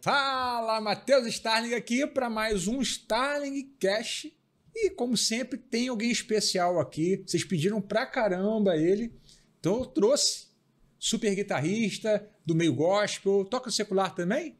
Fala, Matheus Starling aqui para mais um Starling Cash. E como sempre, tem alguém especial aqui. Vocês pediram pra caramba ele. Então eu trouxe super guitarrista do meio gospel, toca secular também?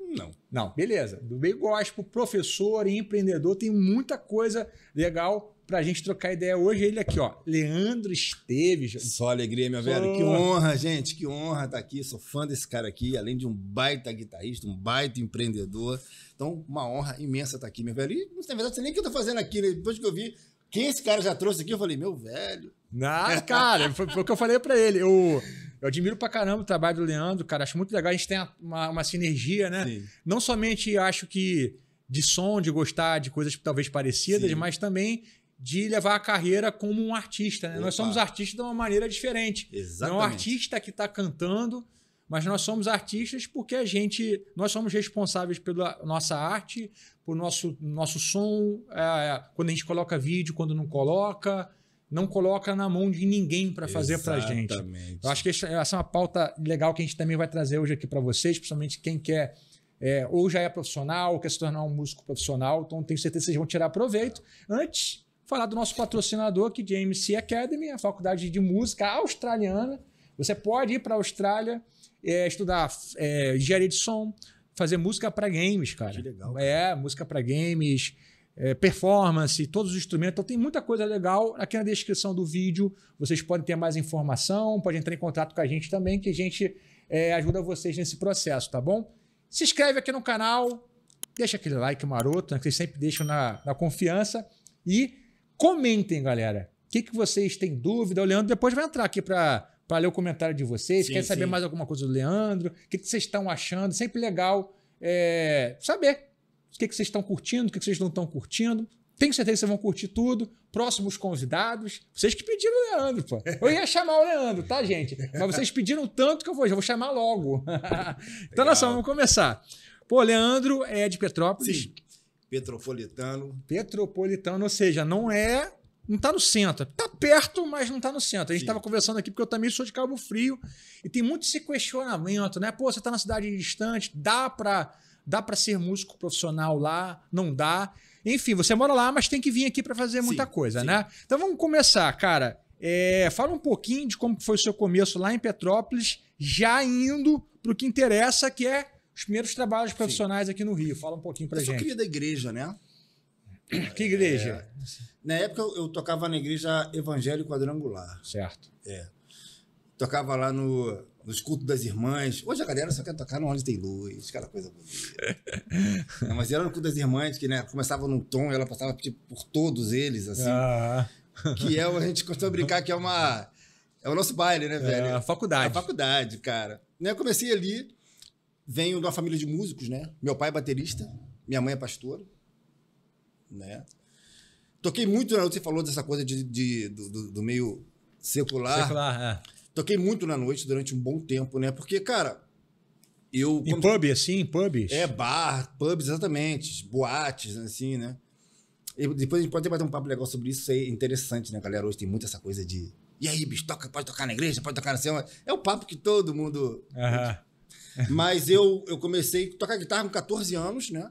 Não. Não, beleza. Do meio gospel, professor e empreendedor, tem muita coisa legal pra gente trocar ideia hoje. Ele aqui, ó, Leandro Esteves. Só alegria, minha velho Que honra, gente, que honra estar tá aqui. Sou fã desse cara aqui, além de um baita guitarrista, um baita empreendedor. Então, uma honra imensa estar tá aqui, meu velho. E, na verdade, não sei nem o que eu tô fazendo aqui. Né? Depois que eu vi quem esse cara já trouxe aqui, eu falei, meu velho. Ah, cara, foi, foi o que eu falei pra ele. Eu, eu admiro pra caramba o trabalho do Leandro, cara. Acho muito legal. A gente tem uma, uma sinergia, né? Sim. Não somente acho que de som, de gostar de coisas talvez parecidas, Sim. mas também de levar a carreira como um artista. Né? Nós somos artistas de uma maneira diferente. Exatamente. Não é um artista que está cantando, mas nós somos artistas porque a gente, nós somos responsáveis pela nossa arte, por nosso, nosso som, é, é quando a gente coloca vídeo, quando não coloca, não coloca na mão de ninguém para fazer para a gente. Eu acho que essa é uma pauta legal que a gente também vai trazer hoje aqui para vocês, principalmente quem quer é, ou já é profissional, ou quer se tornar um músico profissional, então tenho certeza que vocês vão tirar proveito. Antes falar do nosso patrocinador, que é JMC Academy, a faculdade de música australiana. Você pode ir para a Austrália é, estudar é, engenharia de som, fazer música para games, cara. Que legal. Cara. É, música para games, é, performance, todos os instrumentos. Então tem muita coisa legal. Aqui na descrição do vídeo vocês podem ter mais informação, podem entrar em contato com a gente também, que a gente é, ajuda vocês nesse processo, tá bom? Se inscreve aqui no canal, deixa aquele like maroto, né, que vocês sempre deixam na, na confiança. E Comentem, galera. O que, que vocês têm dúvida? O Leandro depois vai entrar aqui para ler o comentário de vocês. Sim, Quer saber mais alguma coisa do Leandro? O que, que vocês estão achando? Sempre legal é, saber o que, que vocês estão curtindo, o que, que vocês não estão curtindo. Tenho certeza que vocês vão curtir tudo. Próximos convidados. Vocês que pediram o Leandro, pô. Eu ia chamar o Leandro, tá, gente? Mas vocês pediram tanto que eu vou, já vou chamar logo. então, olha só, vamos começar. Pô, Leandro é de Petrópolis. Sim. Petropolitano. Petropolitano, ou seja, não é. Não está no centro. Está perto, mas não está no centro. A gente estava conversando aqui porque eu também sou de Cabo Frio e tem muito esse questionamento, né? Pô, você está na cidade distante, dá para dá para ser músico profissional lá, não dá. Enfim, você mora lá, mas tem que vir aqui para fazer muita coisa, sim. né? Então vamos começar, cara. É, fala um pouquinho de como foi o seu começo lá em Petrópolis, já indo para o que interessa, que é os primeiros trabalhos profissionais Sim. aqui no Rio. Fala um pouquinho pra eu gente. Eu queria da igreja, né? Que igreja? É, na época eu, tocava na igreja evangélico quadrangular. Certo. É. Tocava lá no, nos cultos das irmãs. Hoje a galera só quer tocar no Onde Tem Luz, aquela coisa bonita. mas era no culto das irmãs, que né, começava num tom, ela passava tipo, por todos eles, assim. Ah. Que é, a gente costuma brincar que é uma... É o nosso baile, né, é, velho? É a faculdade. É a faculdade, cara. Né, eu comecei ali venho de uma família de músicos, né? Meu pai é baterista, minha mãe é pastora, né? Toquei muito, na você falou dessa coisa de, de do, do, meio secular. Secular, é. Toquei muito na noite durante um bom tempo, né? Porque, cara, eu... Em pub, assim? Pubs? É, bar, pubs, exatamente. Boates, assim, né? E depois a gente pode bater um papo legal sobre isso, isso é interessante, né, galera? Hoje tem muita essa coisa de... E aí, bicho, toca, pode tocar na igreja, pode tocar na cena. É o papo que todo mundo... Uhum. Mas eu, eu comecei a tocar guitarra com 14 anos, né?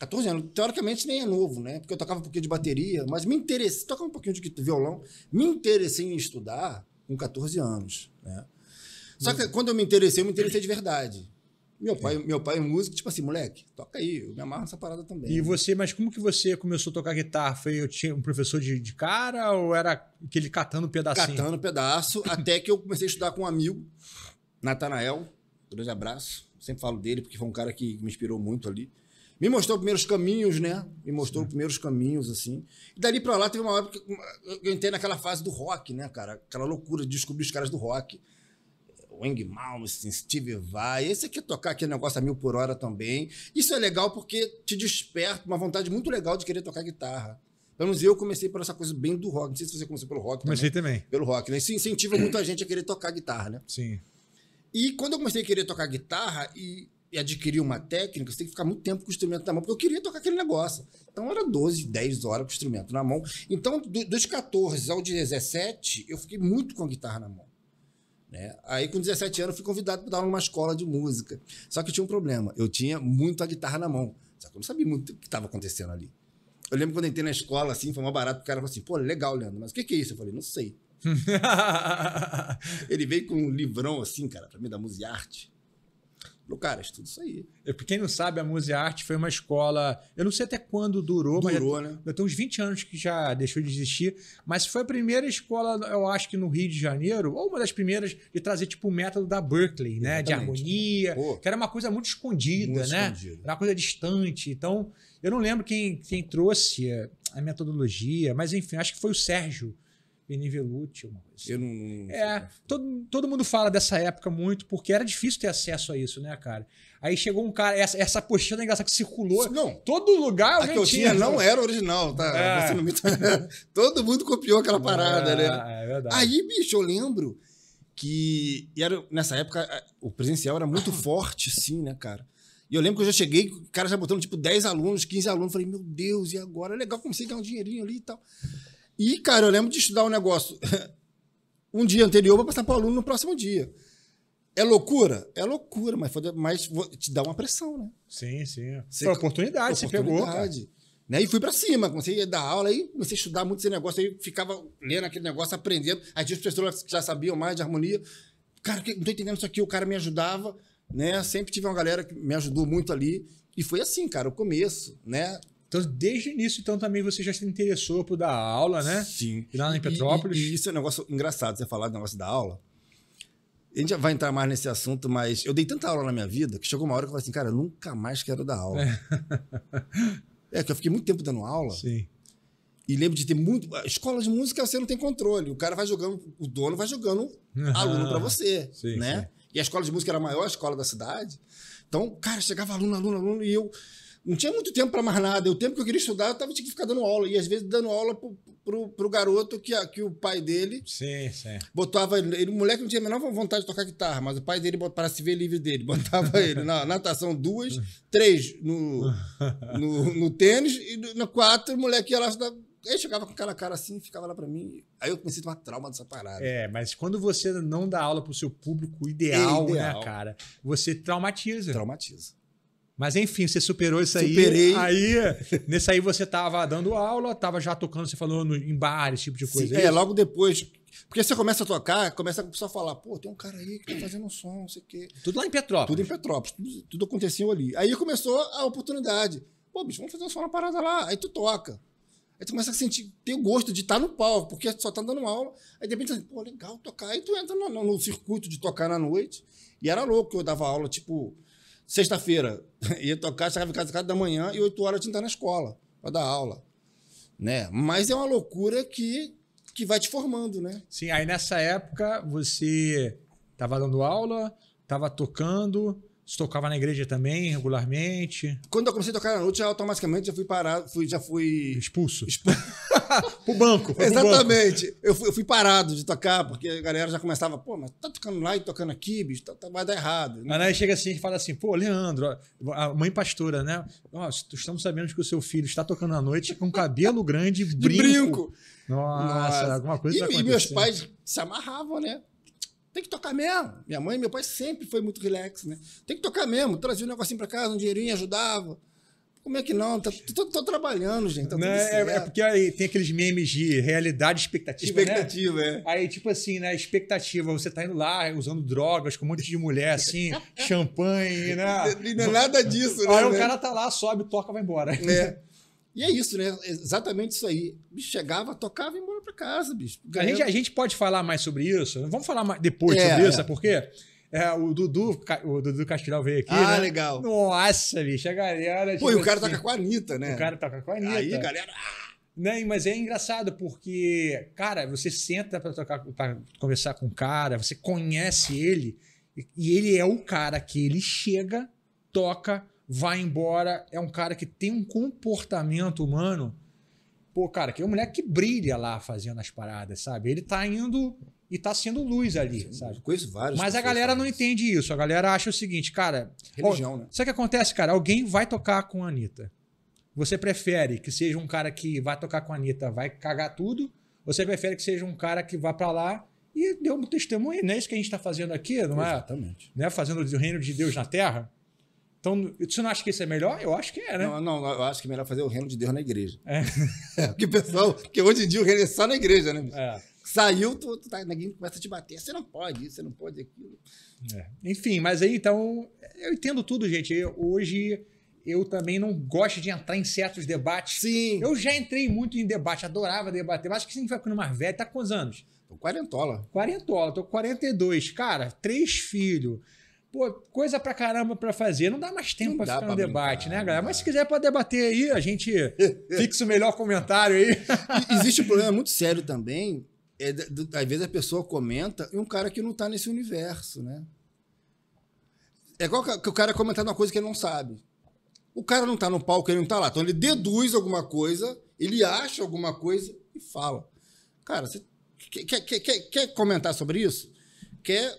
14 anos, teoricamente nem é novo, né? Porque eu tocava um pouquinho de bateria, mas me interessei, tocava um pouquinho de violão, me interessei em estudar com 14 anos, né? Só que quando eu me interessei, eu me interessei de verdade. Meu pai, é. meu pai é músico, tipo assim, moleque, toca aí, eu me amarro nessa parada também. E você, mas como que você começou a tocar guitarra? Foi eu tinha um professor de, de cara ou era aquele catando pedacinho? Catando pedaço, até que eu comecei a estudar com um amigo, Natanael, Grande abraço. Sempre falo dele, porque foi um cara que me inspirou muito ali. Me mostrou primeiros caminhos, né? Me mostrou Sim. primeiros caminhos, assim. E dali pra lá teve uma época que eu entrei naquela fase do rock, né, cara? Aquela loucura de descobrir os caras do rock. Wang Malmsteen, assim, Steve Vai. Esse aqui é tocar aquele negócio a mil por hora também. Isso é legal porque te desperta uma vontade muito legal de querer tocar guitarra. Pelo menos eu comecei por essa coisa bem do rock. Não sei se você começou pelo rock. Comecei também. também. Pelo rock, né? Isso incentiva muito a gente a querer tocar guitarra, né? Sim. E quando eu comecei a querer tocar guitarra e, e adquirir uma técnica, você tem que ficar muito tempo com o instrumento na mão, porque eu queria tocar aquele negócio. Então era 12, 10 horas com o instrumento na mão. Então, do, dos 14 aos 17, eu fiquei muito com a guitarra na mão. Né? Aí, com 17 anos, fui convidado para dar uma escola de música. Só que tinha um problema. Eu tinha muito a guitarra na mão. Só que eu não sabia muito o que estava acontecendo ali. Eu lembro quando eu entrei na escola, assim, foi mais barato o cara falou assim, pô, legal, Leandro, mas o que, que é isso? Eu falei, não sei. ele veio com um livrão assim, cara, pra mim, da Música e Arte. Falou, cara, estuda isso aí. É, pra quem não sabe, a Música e Arte foi uma escola. Eu não sei até quando durou, durou mas. Durou, né? Já tem uns 20 anos que já deixou de existir. Mas foi a primeira escola, eu acho que no Rio de Janeiro, ou uma das primeiras, de trazer, tipo, o método da Berkeley, né? Exatamente. De harmonia. Pô, que era uma coisa muito escondida, muito né? Era uma coisa distante. Então, eu não lembro quem, quem trouxe a metodologia, mas enfim, acho que foi o Sérgio Benivenuti, uma coisa assim. Eu não, não é, todo, todo mundo fala dessa época muito, porque era difícil ter acesso a isso, né, cara? Aí chegou um cara, essa, essa apostila engraçada que circulou. Não. Todo lugar. A que eu tinha não era original, tá? É. Me... todo mundo copiou aquela parada, é, né? Ah, é verdade. Aí, bicho, eu lembro que. era, nessa época, o presencial era muito forte, sim, né, cara? E eu lembro que eu já cheguei, o cara já botando tipo 10 alunos, 15 alunos. Falei, meu Deus, e agora? É legal, comecei a ganhar um dinheirinho ali e tal. E, cara, eu lembro de estudar um negócio um dia anterior vou passar para o aluno no próximo dia. É loucura? É loucura, mas, mas te dá uma pressão, né? Sim, sim. Você, Foi oportunidade, oportunidade, você pegou. Cara. Né? E fui para cima, comecei a dar aula, aí comecei a estudar muito esse negócio, aí ficava lendo aquele negócio, aprendendo. Aí tinha os professores que já sabiam mais de harmonia. Cara, não tô entendendo isso aqui, o cara me ajudava, né? Sempre tive uma galera que me ajudou muito ali. E foi assim, cara, o começo, né? Então, desde o início, então, também você já se interessou por dar aula, né? Sim. Lá em Petrópolis. E, e, isso é um negócio engraçado, você falar do negócio da aula. A gente vai entrar mais nesse assunto, mas eu dei tanta aula na minha vida que chegou uma hora que eu falei assim, cara, eu nunca mais quero dar aula. É, é que eu fiquei muito tempo dando aula. Sim. E lembro de ter muito. Escola de música você não tem controle. O cara vai jogando, o dono vai jogando uhum. aluno para você. Sim, né? Sim. E a escola de música era a maior escola da cidade. Então, cara, chegava aluno, aluno, aluno, e eu não tinha muito tempo para mais nada. O tempo que eu queria estudar, eu tava, tinha que ficar dando aula. E às vezes dando aula pro, pro, pro garoto que, a, que o pai dele sim, sim. botava ele. O moleque não tinha a menor vontade de tocar guitarra, mas o pai dele, para se ver livre dele, botava ele na natação duas, três no, no, no tênis e no, quatro, o moleque ia lá Aí chegava com aquela cara assim, ficava lá para mim. Aí eu comecei a tomar trauma dessa parada. É, mas quando você não dá aula pro seu público ideal, é ideal. né, cara? Você traumatiza. Traumatiza. Mas enfim, você superou isso aí. Superei. Aí, nesse aí você tava dando aula, tava já tocando, você falou no, em bar, esse tipo de coisa. Sim, é, é logo depois. Porque você começa a tocar, começa a pessoa falar, pô, tem um cara aí que tá fazendo um som, não sei o quê. Tudo lá em Petrópolis. Tudo em Petrópolis, tudo, tudo aconteceu ali. Aí começou a oportunidade. Pô, bicho, vamos fazer um som na parada lá. Aí tu toca. Aí tu começa a sentir, tem o gosto de estar no palco, porque só tá dando aula. Aí de repente, pô, legal tocar. Aí tu entra no, no, no circuito de tocar na noite. E era louco, eu dava aula, tipo, Sexta-feira, ia tocar, chegava em casa às 4 da manhã e 8 horas tinha que estar na escola para dar aula. Né? Mas é uma loucura que, que vai te formando, né? Sim, aí nessa época você estava dando aula, estava tocando, você tocava na igreja também, regularmente? Quando eu comecei a tocar na noite, automaticamente já fui parado, fui, já fui... Expulso? Expulso. pro banco. Exatamente. Banco. Eu, fui, eu, fui, parado de tocar, porque a galera já começava, pô, mas tá tocando lá e tocando aqui, bicho, tá, tá, vai dar errado. Né? Aí chega assim e fala assim, pô, Leandro, a mãe pastora, né? Nós estamos sabendo que o seu filho está tocando à noite com cabelo grande e brinco. brinco. Nossa, Nossa, alguma coisa E, tá e meus pais se amarravam, né? Tem que tocar mesmo. Minha mãe e meu pai sempre foi muito relax, né? Tem que tocar mesmo. Trazia um negocinho pra casa, um dinheirinho, ajudava. Como é que não? Tá, tô, tô trabalhando, gente. Tá não, né? é, é, porque aí tem aqueles memes de realidade e expectativa. Né? Expectativa, né? é. Aí, tipo assim, né? Expectativa, você tá indo lá usando drogas com um monte de mulher, assim, champanhe, né? Não é nada disso, né? Aí o né? cara tá lá, sobe, toca, vai embora. É. E é isso, né? Exatamente isso aí. Bicho, chegava, tocava e ia embora pra casa, bicho. A gente, a gente pode falar mais sobre isso? Vamos falar mais depois é, sobre isso, sabe é. por quê? É, o Dudu, o Dudu Castilhão veio aqui. Ah, né? legal. Nossa, bicho, a galera. Pô, e tipo o cara assim, toca com a Anitta, né? O cara toca com a Anitta. Aí, galera. Ah! Não, né, mas é engraçado porque, cara, você senta para tocar, conversar com o cara, você conhece ele e ele é o cara que ele chega, toca, vai embora, é um cara que tem um comportamento humano. Pô, cara, que é um moleque que brilha lá fazendo as paradas, sabe? Ele tá indo e tá sendo luz ali, Sim, sabe? Coisas várias. Mas a galera não entende isso. A galera acha o seguinte, cara. Religião, ó, né? Sabe o que acontece, cara? Alguém vai tocar com a Anitta. Você prefere que seja um cara que vai tocar com a Anitta, vai cagar tudo? Ou você prefere que seja um cara que vá para lá e dê um testemunho? Não é isso que a gente tá fazendo aqui, não é? Exatamente. Né? fazendo o reino de Deus na terra? Então, você não acha que isso é melhor? Eu acho que é, né? Não, não, eu acho que é melhor fazer o reino de Deus na igreja. É. porque, pessoal, porque hoje em dia o reino é só na igreja, né? É. Saiu, tu, tu tá, ninguém começa a te bater. Você não pode isso, você não pode aquilo. É. Enfim, mas aí então, eu entendo tudo, gente. Eu, hoje eu também não gosto de entrar em certos debates. Sim. Eu já entrei muito em debate, adorava debater, mas acho que sempre vai ficando mais velho, tá com quantos anos? Tô quarentola. Quarentola, tô com 42. Cara, três filhos Pô, coisa pra caramba pra fazer. Não dá mais tempo não pra ficar pra no debate, brincar, né, galera? Mas se quiser, pode debater aí. A gente fixa o melhor comentário aí. Existe um problema muito sério também. É, às vezes a pessoa comenta e um cara que não tá nesse universo, né? É igual que o cara comentar uma coisa que ele não sabe. O cara não tá no palco, ele não tá lá. Então ele deduz alguma coisa, ele acha alguma coisa e fala. Cara, você quer, quer, quer, quer comentar sobre isso? Quer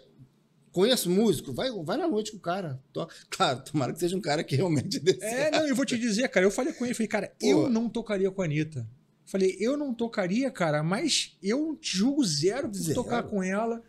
conheço músico, vai, vai na noite com o cara. Tô, claro, tomara que seja um cara que realmente É, não, eu vou te dizer, cara, eu falei com ele, falei, cara, Pô. eu não tocaria com a Anitta. Falei, eu não tocaria, cara, mas eu te julgo zero de tocar com ela.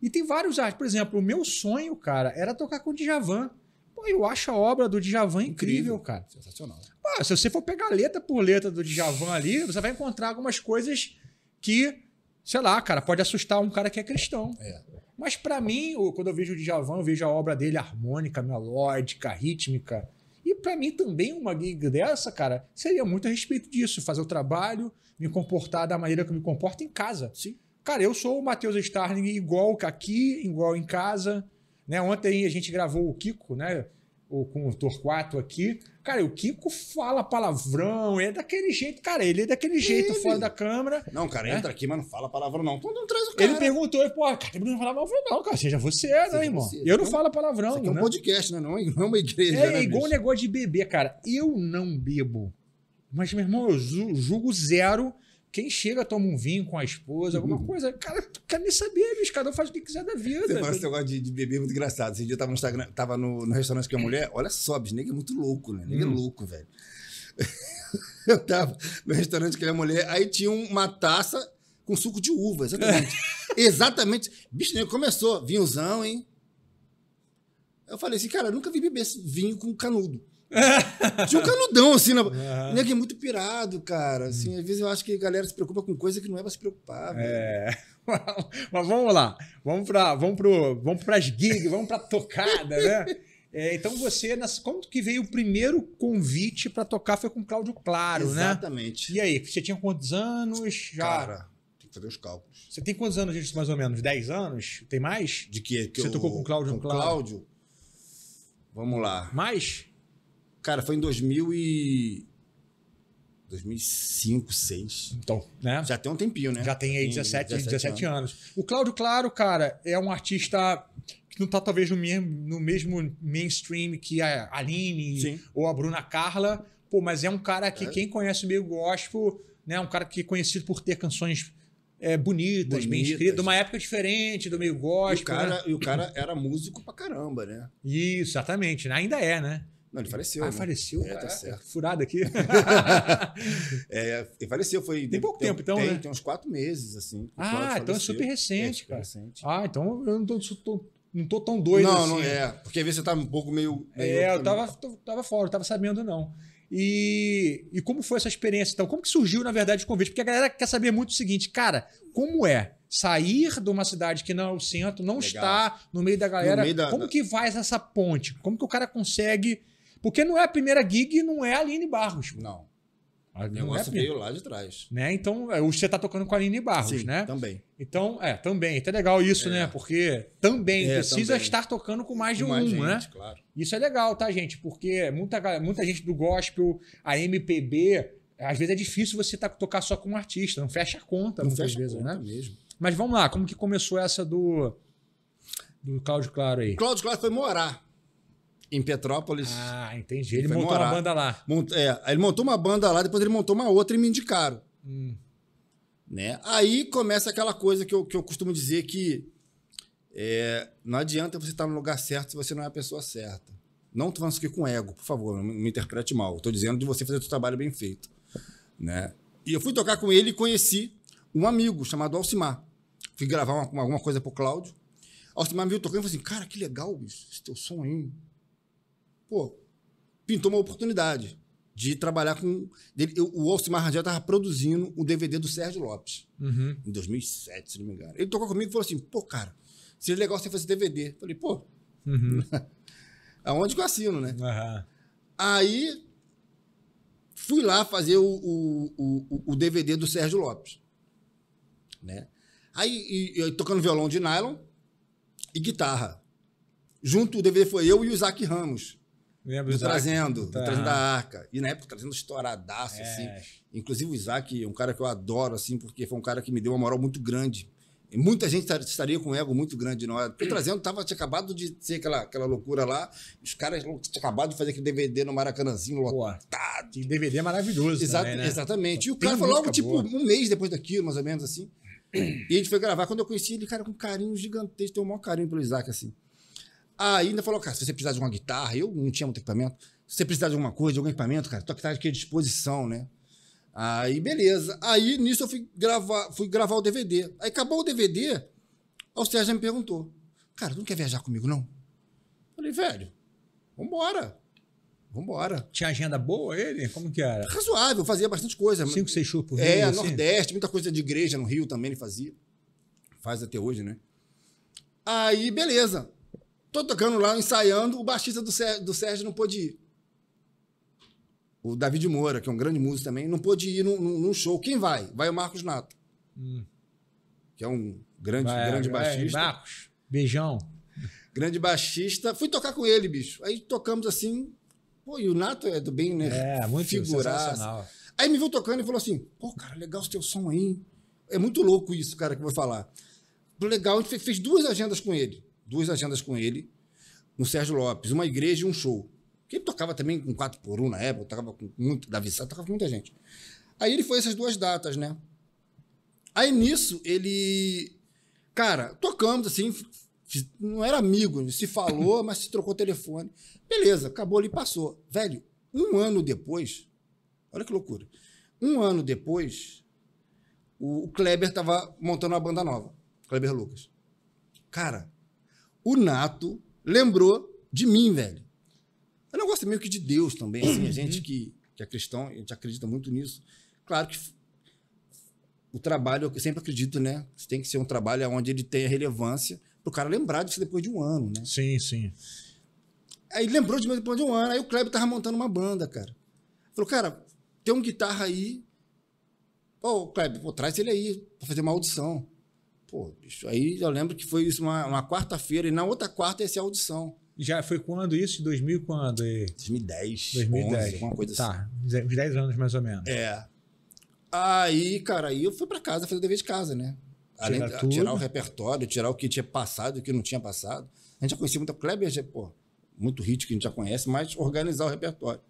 E tem vários artes. Por exemplo, o meu sonho, cara, era tocar com o Djavan. Pô, eu acho a obra do Djavan incrível, incrível cara. Sensacional. Pô, se você for pegar letra por letra do Djavan ali, você vai encontrar algumas coisas que, sei lá, cara, pode assustar um cara que é cristão. É. Mas para mim, quando eu vejo o Djavan, eu vejo a obra dele harmônica, melódica, rítmica. E para mim também uma gig dessa, cara, seria muito a respeito disso, fazer o trabalho, me comportar da maneira que eu me comporto em casa. Sim. Cara, eu sou o Matheus Starling igual aqui, igual em casa. Né? Ontem a gente gravou o Kiko, né? ou com o Torquato aqui. Cara, o Kiko fala palavrão, é daquele jeito, cara, ele é daquele jeito ele... fora da câmera. Não, cara, né? entra aqui, mas não fala palavrão não. Então não traz o cara. Ele perguntou, pô, cara, não falar palavrão não, cara, seja você, né, seja né, irmão? Você. Eu não, não falo palavrão. Isso aqui é um né? podcast, né? É, não é uma igreja, É, né, igual o negócio de beber, cara. Eu não bebo. Mas, meu irmão, eu julgo zero quem chega toma um vinho com a esposa, alguma uhum. coisa. Cara, tu quer nem saber, bicho. Cada um faz o que quiser da vida. Você fala esse negócio de, de beber é muito engraçado. Esse dia eu tava no Instagram, tava no, no restaurante com a mulher. Olha só, bicho, nega é muito louco, né? Nega é hum. é louco, velho. Eu tava no restaurante com a mulher, aí tinha uma taça com suco de uva, exatamente. exatamente. Bicho, nego começou. Vinhozão, hein? Eu falei assim, cara, eu nunca vi beber vinho com canudo. Tinha um canudão, assim, na... uhum. Nego é muito pirado, cara. Assim, uhum. Às vezes eu acho que a galera se preocupa com coisa que não é pra se preocupar. É. Mas vamos lá. Vamos para vamos pro, vamos pras gigs, vamos pra tocada, né? É, então você, nas, como que veio o primeiro convite para tocar foi com o Cláudio Claro, Exatamente. né? Exatamente. E aí, você tinha quantos anos? Já... Cara, tem que fazer os cálculos. Você tem quantos anos, gente, mais ou menos? 10 anos? Tem mais? De que? É que você eu, tocou com o Cláudio? Com Cláudio? Vamos lá. Mais? Cara, foi em 2000 e... 2005, 2006. Então, né? Já tem um tempinho, né? Já tem aí 17, 17, 17 anos. anos. O Cláudio Claro, cara, é um artista que não tá talvez no mesmo, no mesmo mainstream que a Aline Sim. ou a Bruna Carla. Pô, mas é um cara que é. quem conhece meio gospel, né? Um cara que é conhecido por ter canções é, bonitas, bonitas, bem escritas, de uma época diferente do meio gospel. E o, né? cara, né? e o cara era músico pra caramba, né? Isso, exatamente. Né? Ainda é, né? Não, ele faleceu. Ah, né? faleceu? É, tá certo. Furado aqui. é, ele faleceu, foi. Tem pouco tem, tempo, então. Tem, né? tem uns quatro meses, assim. Ah, então é super recente, é, cara. Recente. Ah, então eu não tô, tô, não tô tão doido não, assim. Não, não né? é. Porque às vezes você tá um pouco meio. meio é, eu tava, tava fora, eu tava sabendo, não. E, e como foi essa experiência, então? Como que surgiu, na verdade, o convite? Porque a galera quer saber muito o seguinte, cara, como é? sair de uma cidade que não é o centro, não Legal. está no meio da galera. Meio da, como da... que faz essa ponte? Como que o cara consegue porque não é a primeira gig, e não é a Aline Barros. Pô. Não. O negócio é veio lá de trás. Né? Então, hoje é, você tá tocando com a Aline Barros, Sim, né? também. Então, é, também. Até então legal isso, é. né? Porque também é, precisa também. estar tocando com mais de com um, né? gente, né? Claro. Isso é legal, tá, gente? Porque muita, muita gente do gospel, a MPB, às vezes é difícil você tá, tocar só com um artista. Não fecha a conta não muitas fecha vezes, conta né? mesmo. Mas vamos lá, como que começou essa do, do Cláudio Claro aí? Cláudio Claro foi morar em Petrópolis. Ah, entendi. Ele, montou morar. uma banda lá. Mont... É, ele montou uma banda lá, depois ele montou uma outra e me indicaram. Hum. Né? Aí começa aquela coisa que eu, que eu costumo dizer que é, não adianta você estar tá no lugar certo se você não é a pessoa certa. Não tô falando isso aqui com ego, por favor, não me interprete mal. Estou dizendo de você fazer o seu trabalho bem feito. Né? E eu fui tocar com ele e conheci um amigo chamado Alcimar. Fui gravar uma, alguma coisa pro Cláudio. Alcimar me viu tocando e falou assim: Cara, que legal, bicho, esse teu som aí pô, pintou uma oportunidade de trabalhar com. Dele, eu, o Alcimar Rangel estava produzindo o um DVD do Sérgio Lopes, uhum. em 2007, se não me engano. Ele tocou comigo e falou assim: pô, cara, seria legal você fazer DVD. Eu falei, pô, uhum. aonde que eu assino, né? Uhum. Aí fui lá fazer o, o, o, o, DVD do Sérgio Lopes, né? Aí e, e, tocando violão de nylon e guitarra. Junto o DVD foi eu e o Isaac Ramos. Lembro do, Trazendo, do tá. Trazendo da Arca. E na época, Trazendo estouradaço, é. assim. Inclusive o Isaac, é um cara que eu adoro, assim, porque foi um cara que me deu uma moral muito grande. E muita gente estaria com um ego muito grande na hora. É? Porque o Trazendo tava, tinha acabado de ser aquela, aquela loucura lá. Os caras tinham acabado de fazer aquele DVD no Maracanãzinho lotado. Pô, DVD é maravilhoso. Exa também, né? Exatamente. E o cara foi logo, tipo, boa. um mês depois daquilo, mais ou menos assim. E a gente foi gravar. Quando eu conheci ele, cara, com um carinho gigantesco. Tem um maior carinho pelo Isaac, assim. Aí ainda falou, cara, se você precisar de uma guitarra, eu não tinha muito equipamento. Se você precisar de alguma coisa, de algum equipamento, cara, guitarra tá aqui à disposição, né? Aí, beleza. Aí, nisso, eu fui gravar, fui gravar o DVD. Aí acabou o DVD, o Sérgio me perguntou: Cara, tu não quer viajar comigo, não? Eu falei, velho, vambora. Vambora. Tinha agenda boa ele? Como que era? Razoável, fazia bastante coisa. Cinco, seis shows por Rio? É, assim? Nordeste, muita coisa de igreja no Rio também ele fazia. Faz até hoje, né? Aí, beleza. Tô tocando lá, ensaiando, o baixista do, Sérgio, do Sérgio não pôde ir. O David Moura, que é um grande músico também, não pôde ir num, num show. Quem vai? Vai o Marcos Nato. Hum. Que é um grande, vai, grande vai, é, baixista. Marcos, beijão. Grande baixista. Fui tocar com ele, bicho. Aí tocamos assim. Pô, e o Nato é do bem, né? É, muito figurado. Aí me viu tocando e falou assim: pô, cara, legal o teu som aí. É muito louco isso, cara, que eu vou falar. Legal, a gente fez duas agendas com ele duas agendas com ele, no Sérgio Lopes, uma igreja e um show. Que ele tocava também com 4x1 na época, tocava com muito, Davi Sá, tocava com muita gente. Aí ele foi essas duas datas, né? Aí nisso ele. Cara, tocamos assim, não era amigo, se falou, mas se trocou telefone. Beleza, acabou ali, passou. Velho, um ano depois, olha que loucura. Um ano depois, o Kleber tava montando uma banda nova, Kleber Lucas. Cara, o Nato lembrou de mim, velho. É um negócio meio que de Deus também, assim, a gente que, que é cristão, a gente acredita muito nisso. Claro que o trabalho, eu sempre acredito, né? Tem que ser um trabalho onde ele tenha relevância para o cara lembrar disso depois de um ano, né? Sim, sim. Aí lembrou de mim depois de um ano. Aí o Kleber tava montando uma banda, cara. Falou, cara, tem um guitarra aí. Ô, Kleber, pô, traz ele aí para fazer uma audição. Pô, bicho, aí eu lembro que foi isso uma, uma quarta-feira, e na outra quarta ia ser a audição. Já foi quando isso? em 2000 quando? 2010. 2010. alguma coisa tá, assim. Uns 10 anos mais ou menos. É. Aí, cara, aí eu fui para casa fazer o dever de casa, né? Além de tirar, tirar o repertório, tirar o que tinha passado e o que não tinha passado. A gente já conhecia muito o Kleber, já, pô, muito hit que a gente já conhece, mas organizar o repertório.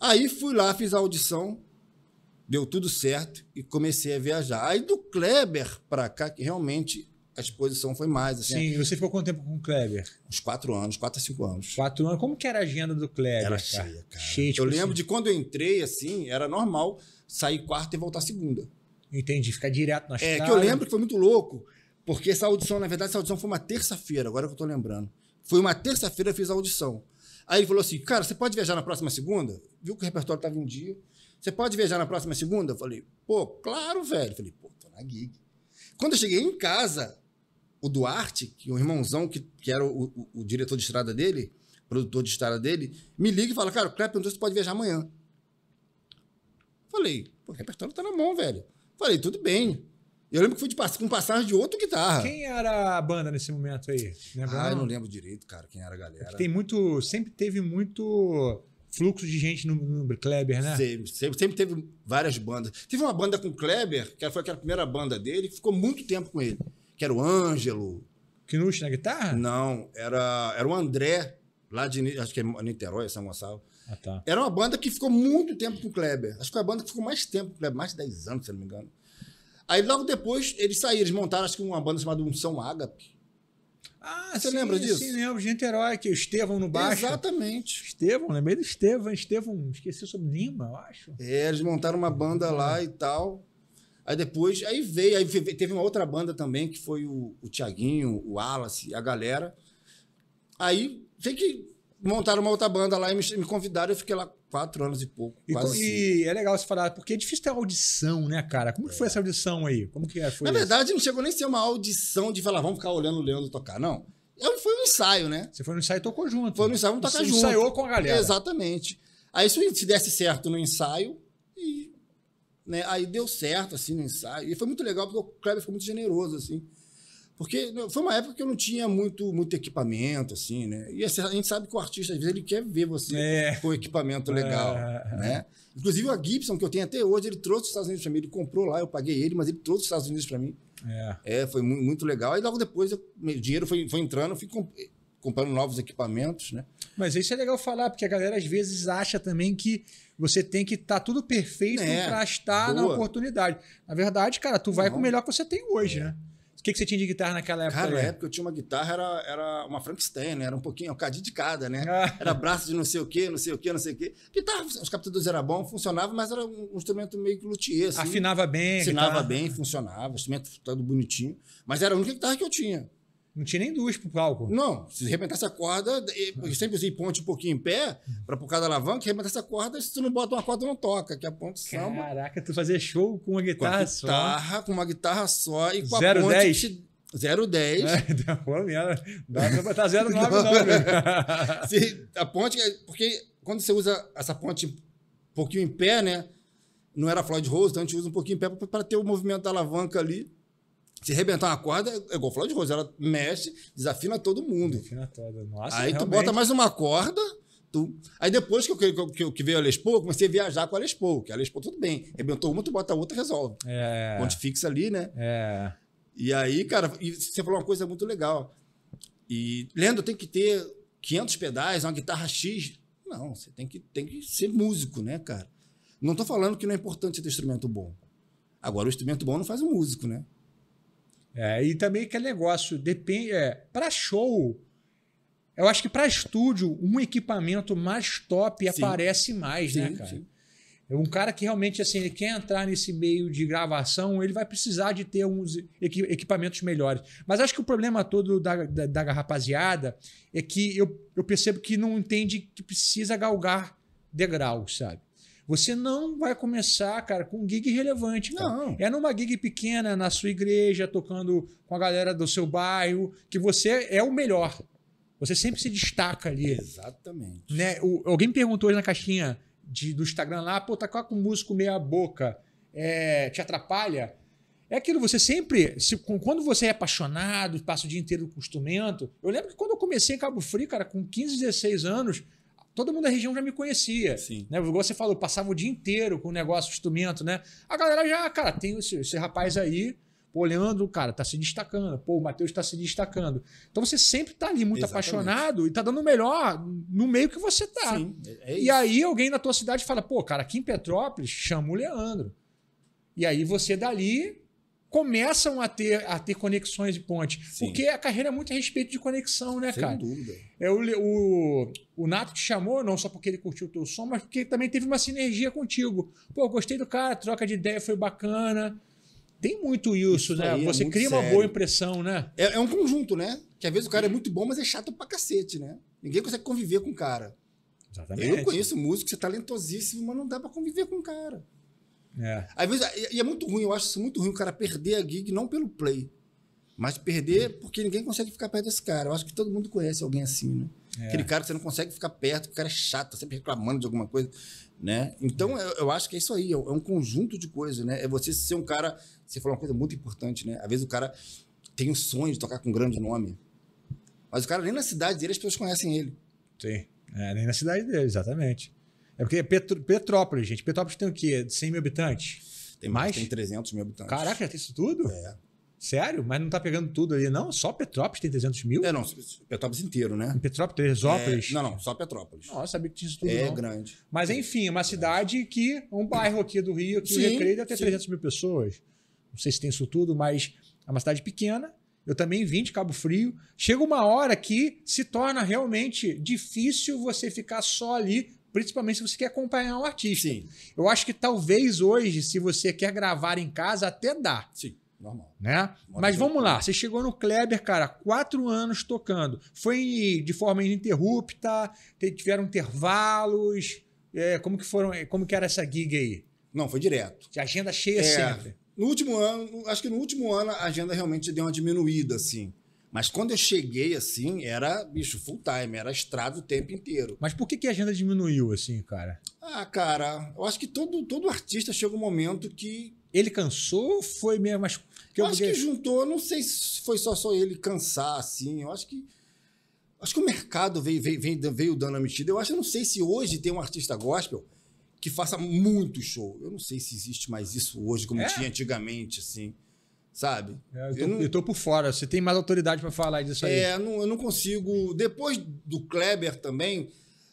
Aí fui lá, fiz a audição, deu tudo certo e comecei a viajar. Aí do Kleber para cá, que realmente a exposição foi mais. Assim, Sim, você ficou quanto tempo com o Kleber? Uns quatro anos, quatro a cinco anos. Quatro anos. Como que era a agenda do Kleber? Era cheia, cara. Cheia, tipo eu lembro assim. de quando eu entrei, assim, era normal sair quarta e voltar segunda. Entendi, ficar direto na É, que eu lembro que foi muito louco, porque essa audição, na verdade, essa audição foi uma terça-feira, agora que eu tô lembrando. Foi uma terça-feira eu fiz a audição. Aí ele falou assim, cara, você pode viajar na próxima segunda? Viu que o repertório estava em dia. Você pode viajar na próxima segunda? Eu falei, pô, claro, velho. Eu falei, pô, tô na gig. Quando eu cheguei em casa, o Duarte, que o é irmãozão que, que era o, o, o, diretor de estrada dele, produtor de estrada dele, me liga e fala, cara, o Crepe perguntou se pode viajar amanhã. Falei, pô, o repertório tá na mão, velho. Falei, tudo bem. Eu lembro que fui de pass com passagem de outro guitarra. Quem era a banda nesse momento aí? Lembra ah, não? eu não lembro direito, cara, quem era a galera. É tem muito. Sempre teve muito fluxo de gente no, no Kleber, né? Sempre, sempre, sempre, teve várias bandas. Teve uma banda com o Kleber, que foi aquela primeira banda dele, que ficou muito tempo com ele. Que era o Ângelo. Knut na guitarra? Não, era, era o André, lá de acho que é Niterói, São Gonçalo. Ah, tá. Era uma banda que ficou muito tempo com o Kleber. Acho que foi a banda que ficou mais tempo com o Kleber, mais de 10 anos, se não me engano. Aí logo depois eles saíram, eles montaram acho que uma banda chamada Unção Ágape ah, você sim, lembra disso? Sim, lembro. Niterói, que é o Estevão no baixo. Exatamente. Estevão, lembrei do Estevão. Estevão, esqueci sobre Lima, eu acho. É, eles montaram uma banda lá e tal. Aí depois, aí veio, aí teve uma outra banda também, que foi o, o Tiaguinho, o Wallace, a galera. Aí sei que montaram uma outra banda lá e me, me convidaram. Eu fiquei lá quatro anos e pouco. E, quase e é legal você falar, porque é difícil ter audição, né, cara? Como que foi é. essa audição aí? Como que é? foi? Na verdade, isso? não chegou nem a ser uma audição de falar, vamos ficar olhando o Leandro tocar, não. Eu, é foi um ensaio, né? Você foi no ensaio e tocou junto. Foi no ensaio, vamos tocar junto. Ensaiou com a galera. Exatamente. Aí se desse certo no ensaio, e, né, aí deu certo, assim, no ensaio. E foi muito legal, porque o Kleber foi muito generoso, assim. Porque foi uma época que eu não tinha muito, muito equipamento, assim, né? E a gente sabe que o artista, às vezes, ele quer ver você é. com equipamento é. legal, né? é. né? Inclusive, a Gibson, que eu tenho até hoje, ele trouxe os Estados Unidos para mim. Ele comprou lá, eu paguei ele, mas ele trouxe os Estados Unidos para mim. É. é. foi muito legal. E logo depois, o dinheiro foi, foi entrando, eu fui comp comprando novos equipamentos, né? Mas isso é legal falar, porque a galera às vezes acha também que você tem que estar tá tudo perfeito é, para estar boa. na oportunidade. Na verdade, cara, tu vai Não. com o uhum. melhor que você tem hoje, é. né? O que, que você tinha de guitarra naquela época? Cara, na época eu tinha uma guitarra, era, era uma Frankenstein, né? Era um pouquinho, um cadinho de cada, né? Ah. Era braço de não sei o quê, não sei o quê, não sei o quê. Guitarra, os captadores eram bons, funcionava, mas era um instrumento meio que luthier, assim. Afinava bem. Afinava bem, funcionava, o instrumento todo bonitinho. Mas era a única guitarra que eu tinha. Não tinha nem duas pro palco. Não, se arrebentasse a corda, eu ah. sempre usei ponte um pouquinho em pé, uhum. para por causa da alavanca, arrebentasse a corda, se tu não bota uma corda, não toca, que é a ponte samba. Caraca, tu fazia show com uma guitarra com só. com uma guitarra só e com a ponte. 10. Te... 010. É, então, dá pra botar 09 não, Se, a ponte, é, porque quando você usa essa ponte um pouquinho em pé, né? Não era Floyd Rose, então a gente usa um pouquinho em pé para ter o movimento da alavanca ali. Se arrebentar uma corda, é igual falar de rosa, ela mexe, desafina todo mundo. Desafina toda. Nossa, Aí realmente... tu bota mais uma corda, tu... Aí depois que, eu, que, que veio a Paul, eu comecei a viajar com a Paul, que a Paul, tudo bem. Arrebentou uma, tu bota a outra resolve. É. Ponte fixa ali, né? É. E aí, cara, e você falou uma coisa muito legal. E, Lenda tem que ter 500 pedais, uma guitarra X. Não, você tem que, tem que ser músico, né, cara? Não tô falando que não é importante ter instrumento bom. Agora, o instrumento bom não faz o músico, né? É, e também aquele negócio, depende. É, para show, eu acho que para estúdio, um equipamento mais top sim. aparece mais, né, sim, né, cara? Sim. É um cara que realmente, assim, ele quer entrar nesse meio de gravação, ele vai precisar de ter uns equipamentos melhores. Mas acho que o problema todo da, da, da rapaziada é que eu, eu percebo que não entende que precisa galgar degrau, sabe? Você não vai começar, cara, com um gig relevante. Cara. Não. É numa gig pequena, na sua igreja, tocando com a galera do seu bairro, que você é o melhor. Você sempre se destaca ali. Exatamente. Né? O, alguém perguntou hoje na caixinha de, do Instagram lá, pô, tá com um músico meia boca, é, te atrapalha? É aquilo, você sempre, se, quando você é apaixonado, passa o dia inteiro com o instrumento. Eu lembro que quando eu comecei em Cabo Frio, cara, com 15, 16 anos, todo mundo da região já me conhecia. Sim. Né? Igual você falou, eu passava o dia inteiro com o negócio, o instrumento, né? A galera já, cara, tem esse, esse rapaz aí, pô, Leandro, cara, tá se destacando, pô, o Matheus tá se destacando. Então você sempre tá ali muito Exatamente. apaixonado e tá dando o melhor no meio que você tá. Sim, é e aí alguém na tua cidade fala, pô, cara, aqui em Petrópolis, chama o Leandro. E aí você dali começam a ter, a ter conexões de ponte. Porque a carreira é muito a respeito de conexão, né, Sem cara? Sem dúvida. É, o, o, o Nato te chamou, não só porque ele curtiu o teu som, mas porque também teve uma sinergia contigo. Pô, gostei do cara, troca de ideia foi bacana. Tem muito isso, isso né? É você cria sério. uma boa impressão, né? É, é, um conjunto, né? Que às vezes o cara é muito bom, mas é chato pra cacete, né? Ninguém consegue conviver com o cara. Exatamente. Eu conheço músico você é talentosíssimo, mas não dá pra conviver com o cara. É. Às vezes, e é muito ruim, eu acho isso muito ruim o cara perder a gig, não pelo play, mas perder porque ninguém consegue ficar perto desse cara. Eu acho que todo mundo conhece alguém assim, né? É. Aquele cara que você não consegue ficar perto, o cara é chato, tá sempre reclamando de alguma coisa, né? Então, é. eu, eu, acho que é isso aí, é, é um conjunto de coisas, né? É você ser um cara... Você falou uma coisa muito importante, né? Às vezes o cara tem o sonho de tocar com um grande nome, mas o cara nem na cidade dele as pessoas conhecem ele. Sim, é, nem na cidade dele, exatamente. É porque é Petro, Petrópolis, gente. Petrópolis tem o quê? 100 mil habitantes? Tem mais? Tem 300 mil habitantes. Caraca, já tem isso tudo? É. Sério? Mas não tá pegando tudo ali, não? Só Petrópolis tem 300 mil? É, não. Petrópolis inteiro, né? Petrópolis, Teresópolis? É, não, não. Só Petrópolis. Nossa, sabia que tinha isso tudo, É não. grande. Mas, enfim, uma cidade que... Um bairro aqui do Rio, que sim, o Recreio deve ter sim. 300 mil pessoas. Não sei se tem isso tudo, mas é uma cidade pequena. Eu também vim de Cabo Frio. Chega uma hora que se torna realmente difícil você ficar só ali principalmente se você quer acompanhar um artista. Sim. Eu acho que talvez hoje, se você quer gravar em casa, até dá. Sim. Normal. Né? Mas vamos lá, você chegou no Kleber, cara, quatro anos tocando. Foi de forma ininterrupta, tiveram intervalos. É, como que foram? É, como que era essa gig aí? Não, foi direto. De agenda cheia é, sempre. No último ano, acho que no último ano a agenda realmente deu uma diminuída, assim. Mas quando eu cheguei, assim, era, bicho, full time, era estrada o tempo inteiro. Mas por que, que a agenda diminuiu, assim, cara? Ah, cara, eu acho que todo, todo artista chega um momento que. Ele cansou foi mesmo? Mas eu, eu acho que juntou, não sei se foi só, só ele cansar, assim. Eu acho que. Acho que o mercado veio, veio, veio, veio dando a mexida. Eu acho, eu não sei se hoje tem um artista gospel que faça muito show. Eu não sei se existe mais isso hoje, como é? tinha antigamente, assim sabe? É, eu, tô, eu, não, eu, tô, por fora, você tem mais autoridade para falar disso aí. É, não, eu não consigo. Depois do Kleber também.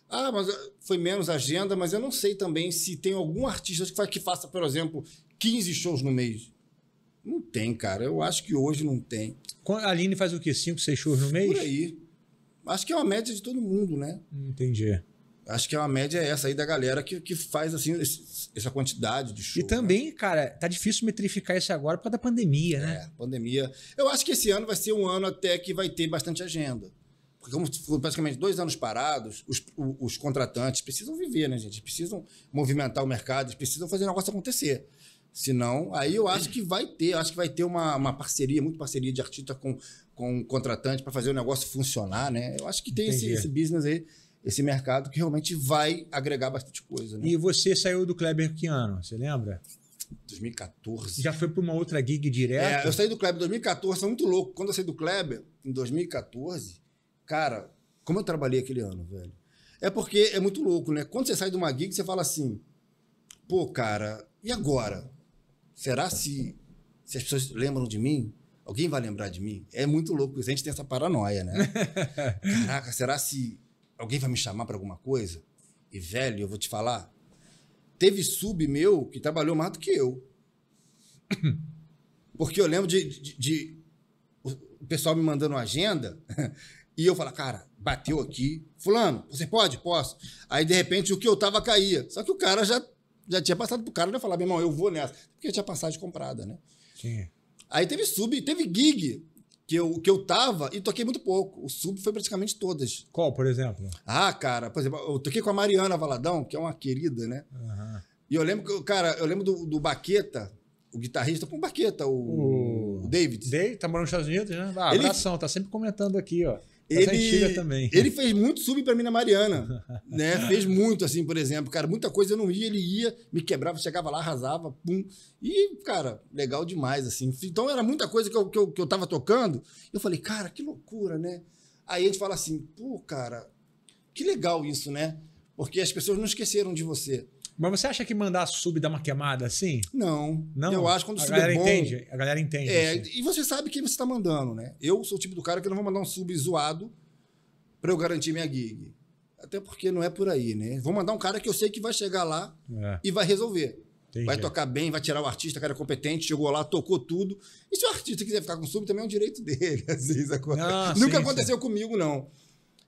Ah, mas ah, foi menos agenda, mas eu não sei também se tem algum artista que, faz, que faça, por exemplo, 15 shows no mês. Não tem, cara. Eu acho que hoje não tem. A Aline faz o quê? 5, 6 shows no mês? Por aí. Acho que é uma média de todo mundo, né? Entendi. Acho que é uma média essa aí da galera que, que faz assim esse, essa quantidade de show. E né? também, né? cara, tá difícil metrificar isso agora por causa da pandemia, né? É, pandemia. Eu acho que esse ano vai ser um ano até que vai ter bastante agenda. Porque como foram praticamente dois anos parados, os, os contratantes precisam viver, né, gente? precisam movimentar o mercado, precisam fazer o negócio acontecer. Senão, aí eu acho que vai ter, acho que vai ter uma, uma parceria, muito parceria de artista com, com contratante para fazer o negócio funcionar, né? Eu acho que tem esse, esse business aí esse mercado que realmente vai agregar bastante coisa. Né? E você saiu do Kleber que ano? Você lembra? 2014. Já foi para uma outra gig direto? É, eu saí do Kleber em 2014, foi muito louco. Quando eu saí do Kleber, em 2014, cara, como eu trabalhei aquele ano, velho? É porque é muito louco, né? Quando você sai de uma gig, você fala assim, pô, cara, e agora? Será se, se as pessoas lembram de mim? Alguém vai lembrar de mim? É muito louco A gente tem essa paranoia, né? Caraca, será se alguém vai me chamar para alguma coisa? E, velho, eu vou te falar, teve sub meu que trabalhou mais do que eu. Porque eu lembro de, de, de o pessoal me mandando uma agenda e eu falar, cara, bateu aqui. Fulano, você pode? Posso. Aí, de repente, o que eu tava caía. Só que o cara já, já tinha passado pro cara, né? Falar, meu irmão, eu vou nessa. Porque tinha passagem comprada, né? Sim. Aí teve sub, teve gig que eu, que eu tava e toquei muito pouco. O sub foi praticamente todas. Qual, por exemplo? Ah, cara, por exemplo, eu toquei com a Mariana Valadão, que é uma querida, né? Uhum. E eu lembro que, cara, eu lembro do, do Baqueta, o guitarrista com Baqueta, o, o... o David. David tá morando nos Estados Unidos, né? Ah, abração, ele... tá sempre comentando aqui, ó. É ele, também. ele fez muito sub para mim na Mariana, né? Fez muito, assim, por exemplo, cara, muita coisa eu não ia, ele ia, me quebrava, chegava lá, arrasava, pum. E, cara, legal demais, assim. Então era muita coisa que eu, que eu, que eu tava tocando. Eu falei, cara, que loucura, né? Aí a gente fala assim, pô, cara, que legal isso, né? Porque as pessoas não esqueceram de você. Mas você acha que mandar sub dá uma queimada assim? Não. Não. Eu acho que quando o a sub é galera é bom, entende. A galera entende. É, assim. e você sabe quem você está mandando, né? Eu sou o tipo do cara que não vou mandar um sub zoado para eu garantir minha gig. Até porque não é por aí, né? Vou mandar um cara que eu sei que vai chegar lá é. e vai resolver. Entendi. Vai tocar bem, vai tirar o artista, cara competente, chegou lá, tocou tudo. E se o artista quiser ficar com sub, também é um direito dele, às vezes. Ah, Nunca sim, aconteceu sim. comigo, não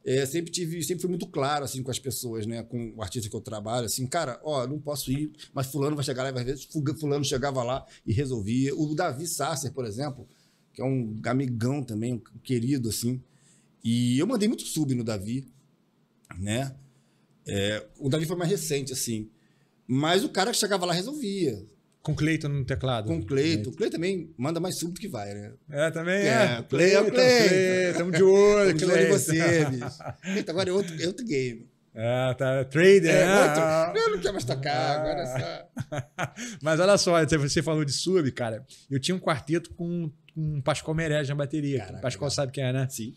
é, sempre tive, sempre fui muito claro assim com as pessoas, né, com o artista que eu trabalho, assim, cara, ó, não posso ir, mas fulano vai chegar lá, vai ver fulano chegava lá e resolvia. O Davi Sasser, por exemplo, que é um amigão também, um querido assim, e eu mandei muito sub no Davi, né? É, o Davi foi mais recente assim, mas o cara que chegava lá resolvia, com Cleiton no teclado. Com Cleiton. O Cleiton também manda mais do que vai, né? É, também é. é. Cleiton, é Cleiton. Tamo de olho, Tamo de olho em você, bicho. agora é outro, é outro game. Ah, tá. Trader. É, né? ah, eu não quero mais tocar, ah, agora é só. Mas olha só, você falou de sub, cara. Eu tinha um quarteto com, com um Pascoal Merege na bateria. Caraca, Pascoal cara. sabe quem é, né? Sim.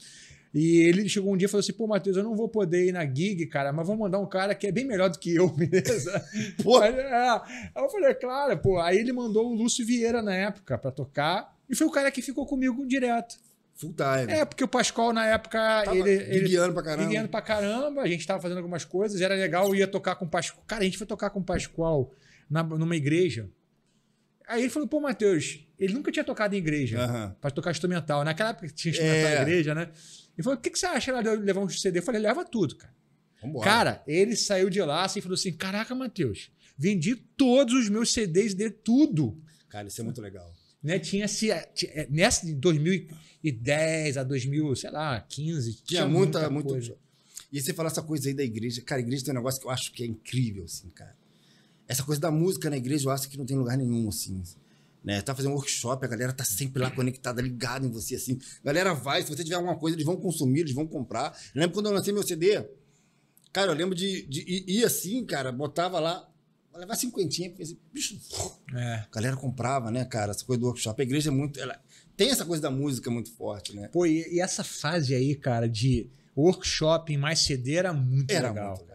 E ele chegou um dia e falou assim: pô, Matheus, eu não vou poder ir na gig, cara, mas vou mandar um cara que é bem melhor do que eu, beleza? pô. É. Aí, eu falei: é claro, pô. Aí ele mandou o Lúcio Vieira na época para tocar, e foi o cara que ficou comigo direto. Full time. É, porque o Pascoal, na época, tava ele. Guiando ele, pra caramba. Guiando pra caramba, a gente tava fazendo algumas coisas, era legal, eu ia tocar com o Pascoal. Cara, a gente foi tocar com o Pascoal na, numa igreja. Aí ele falou, pô, Matheus, ele nunca tinha tocado em igreja uhum. para tocar instrumental. Naquela época tinha é. instrumental é. na igreja, né? Ele falou, o que, que você acha de levar um CD? Eu falei, leva tudo, cara. Vambora. Cara, ele saiu de lá assim, e falou assim, caraca, Matheus, vendi todos os meus CDs de tudo. Cara, isso é muito legal. Né? Tinha se. É, é, nessa de 2010 a 2000, sei lá, 15. Tinha, tinha muita, muita, coisa. Muito... E você fala essa coisa aí da igreja. Cara, a igreja tem um negócio que eu acho que é incrível, assim, cara. Essa coisa da música na igreja, eu acho que não tem lugar nenhum, assim. Né? Tá fazendo um workshop, a galera tá sempre lá conectada, ligada em você, assim. Galera vai, se você tiver alguma coisa, eles vão consumir, eles vão comprar. Eu lembro quando eu lancei meu CD, cara, eu lembro de, de, ir assim, cara, botava lá, levar cinquentinha, porque assim, bicho, é. a galera comprava, né, cara, essa coisa do workshop. A igreja é muito, ela tem essa coisa da música muito forte, né? Pô, e, e essa fase aí, cara, de workshop mais CD era muito era legal. Muito legal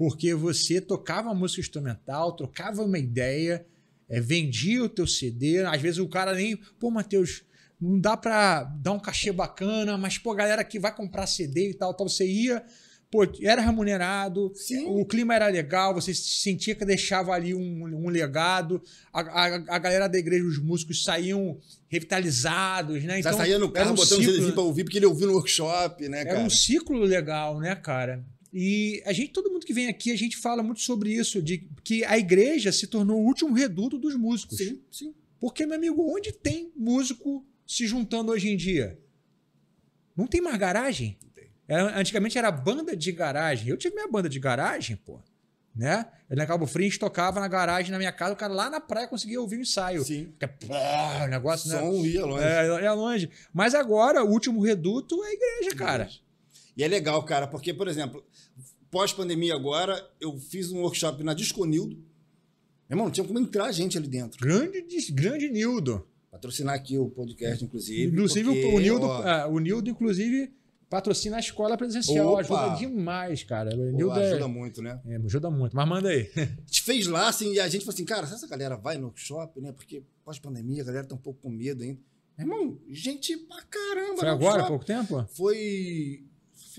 porque você tocava música instrumental, trocava uma ideia, é, vendia o teu CD, às vezes o cara nem, pô, Matheus, não dá para dar um cachê bacana, mas pô, galera que vai comprar CD e tal, tal, você ia, pô, era remunerado, Sim. o clima era legal, você sentia que deixava ali um, um legado, a, a, a, galera da igreja, os músicos saíam revitalizados, né? Então, Já saía no carro, um botando ciclo, o CD assim pra ouvir, porque ele ouviu no workshop, né, cara? Era um ciclo legal, né, cara? E a gente, todo mundo que vem aqui, a gente fala muito sobre isso, de que a igreja se tornou o último reduto dos músicos. Sim, sim. Porque, meu amigo, onde tem músico se juntando hoje em dia? Não tem mais garagem? Era, é, antigamente era banda de garagem. Eu tive minha banda de garagem, pô. Né? Eu, na Cabo Frio, a gente tocava na garagem na minha casa, o cara lá na praia conseguia ouvir o ensaio. Sim. pô, o negócio. Né? Som né? ia longe. É, ia longe. Mas agora, o último reduto é a igreja, cara. Igreja. E é legal, cara, porque, por exemplo, pós-pandemia agora, eu fiz um workshop na Nildo. Meu irmão, não tinha como entrar gente ali dentro. Grande, grande Nildo. Patrocinar aqui o podcast, inclusive. Inclusive, porque, o, Nildo, ah, o Nildo, inclusive, patrocina a escola presencial. Opa. Ajuda demais, cara. O Nildo é ajuda é, muito, né? É, ajuda muito. Mas manda aí. A gente fez lá, assim, e a gente falou assim, cara, essa galera vai no workshop, né? Porque pós-pandemia a galera tá um pouco com medo ainda. Meu irmão, gente pra caramba. Foi agora, há pouco tempo? Foi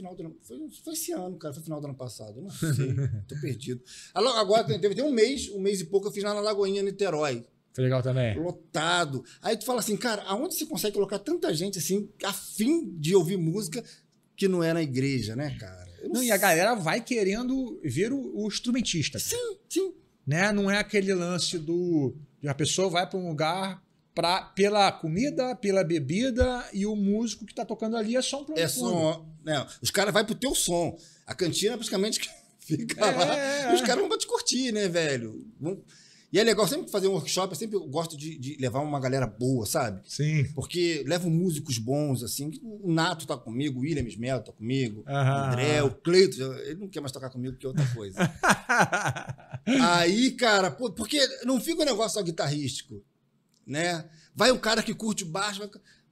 final do ano. Foi, foi esse ano, cara. Foi final do ano passado. Eu não sei. tô perdido. Agora teve, um mês, um mês e pouco, eu fiz lá na Lagoinha, Niterói. Foi legal também. Lotado. Aí tu fala assim, cara, aonde você consegue colocar tanta gente assim, afim de ouvir música que não é na igreja, né, cara? Não, não, e a galera vai querendo ver o, o instrumentista. Sim, sim. Né? Não é aquele lance do. a pessoa vai para um lugar pra, pela comida, pela bebida e o músico que tá tocando ali é só um pro É som. Né? Os caras vão pro teu som. A cantina é praticamente fica é, lá. É, os caras vão te curtir, né, velho? E é legal sempre fazer um workshop, eu sempre gosto de, de, levar uma galera boa, sabe? Sim. Porque levo músicos bons, assim. O Nato tá comigo, o Williams Melo tá comigo, uhum. o André, o Cleito, ele não quer mais tocar comigo que é outra coisa. Aí, cara, porque não fica um negócio só guitarrístico né? Vai um cara que curte baixo, vai...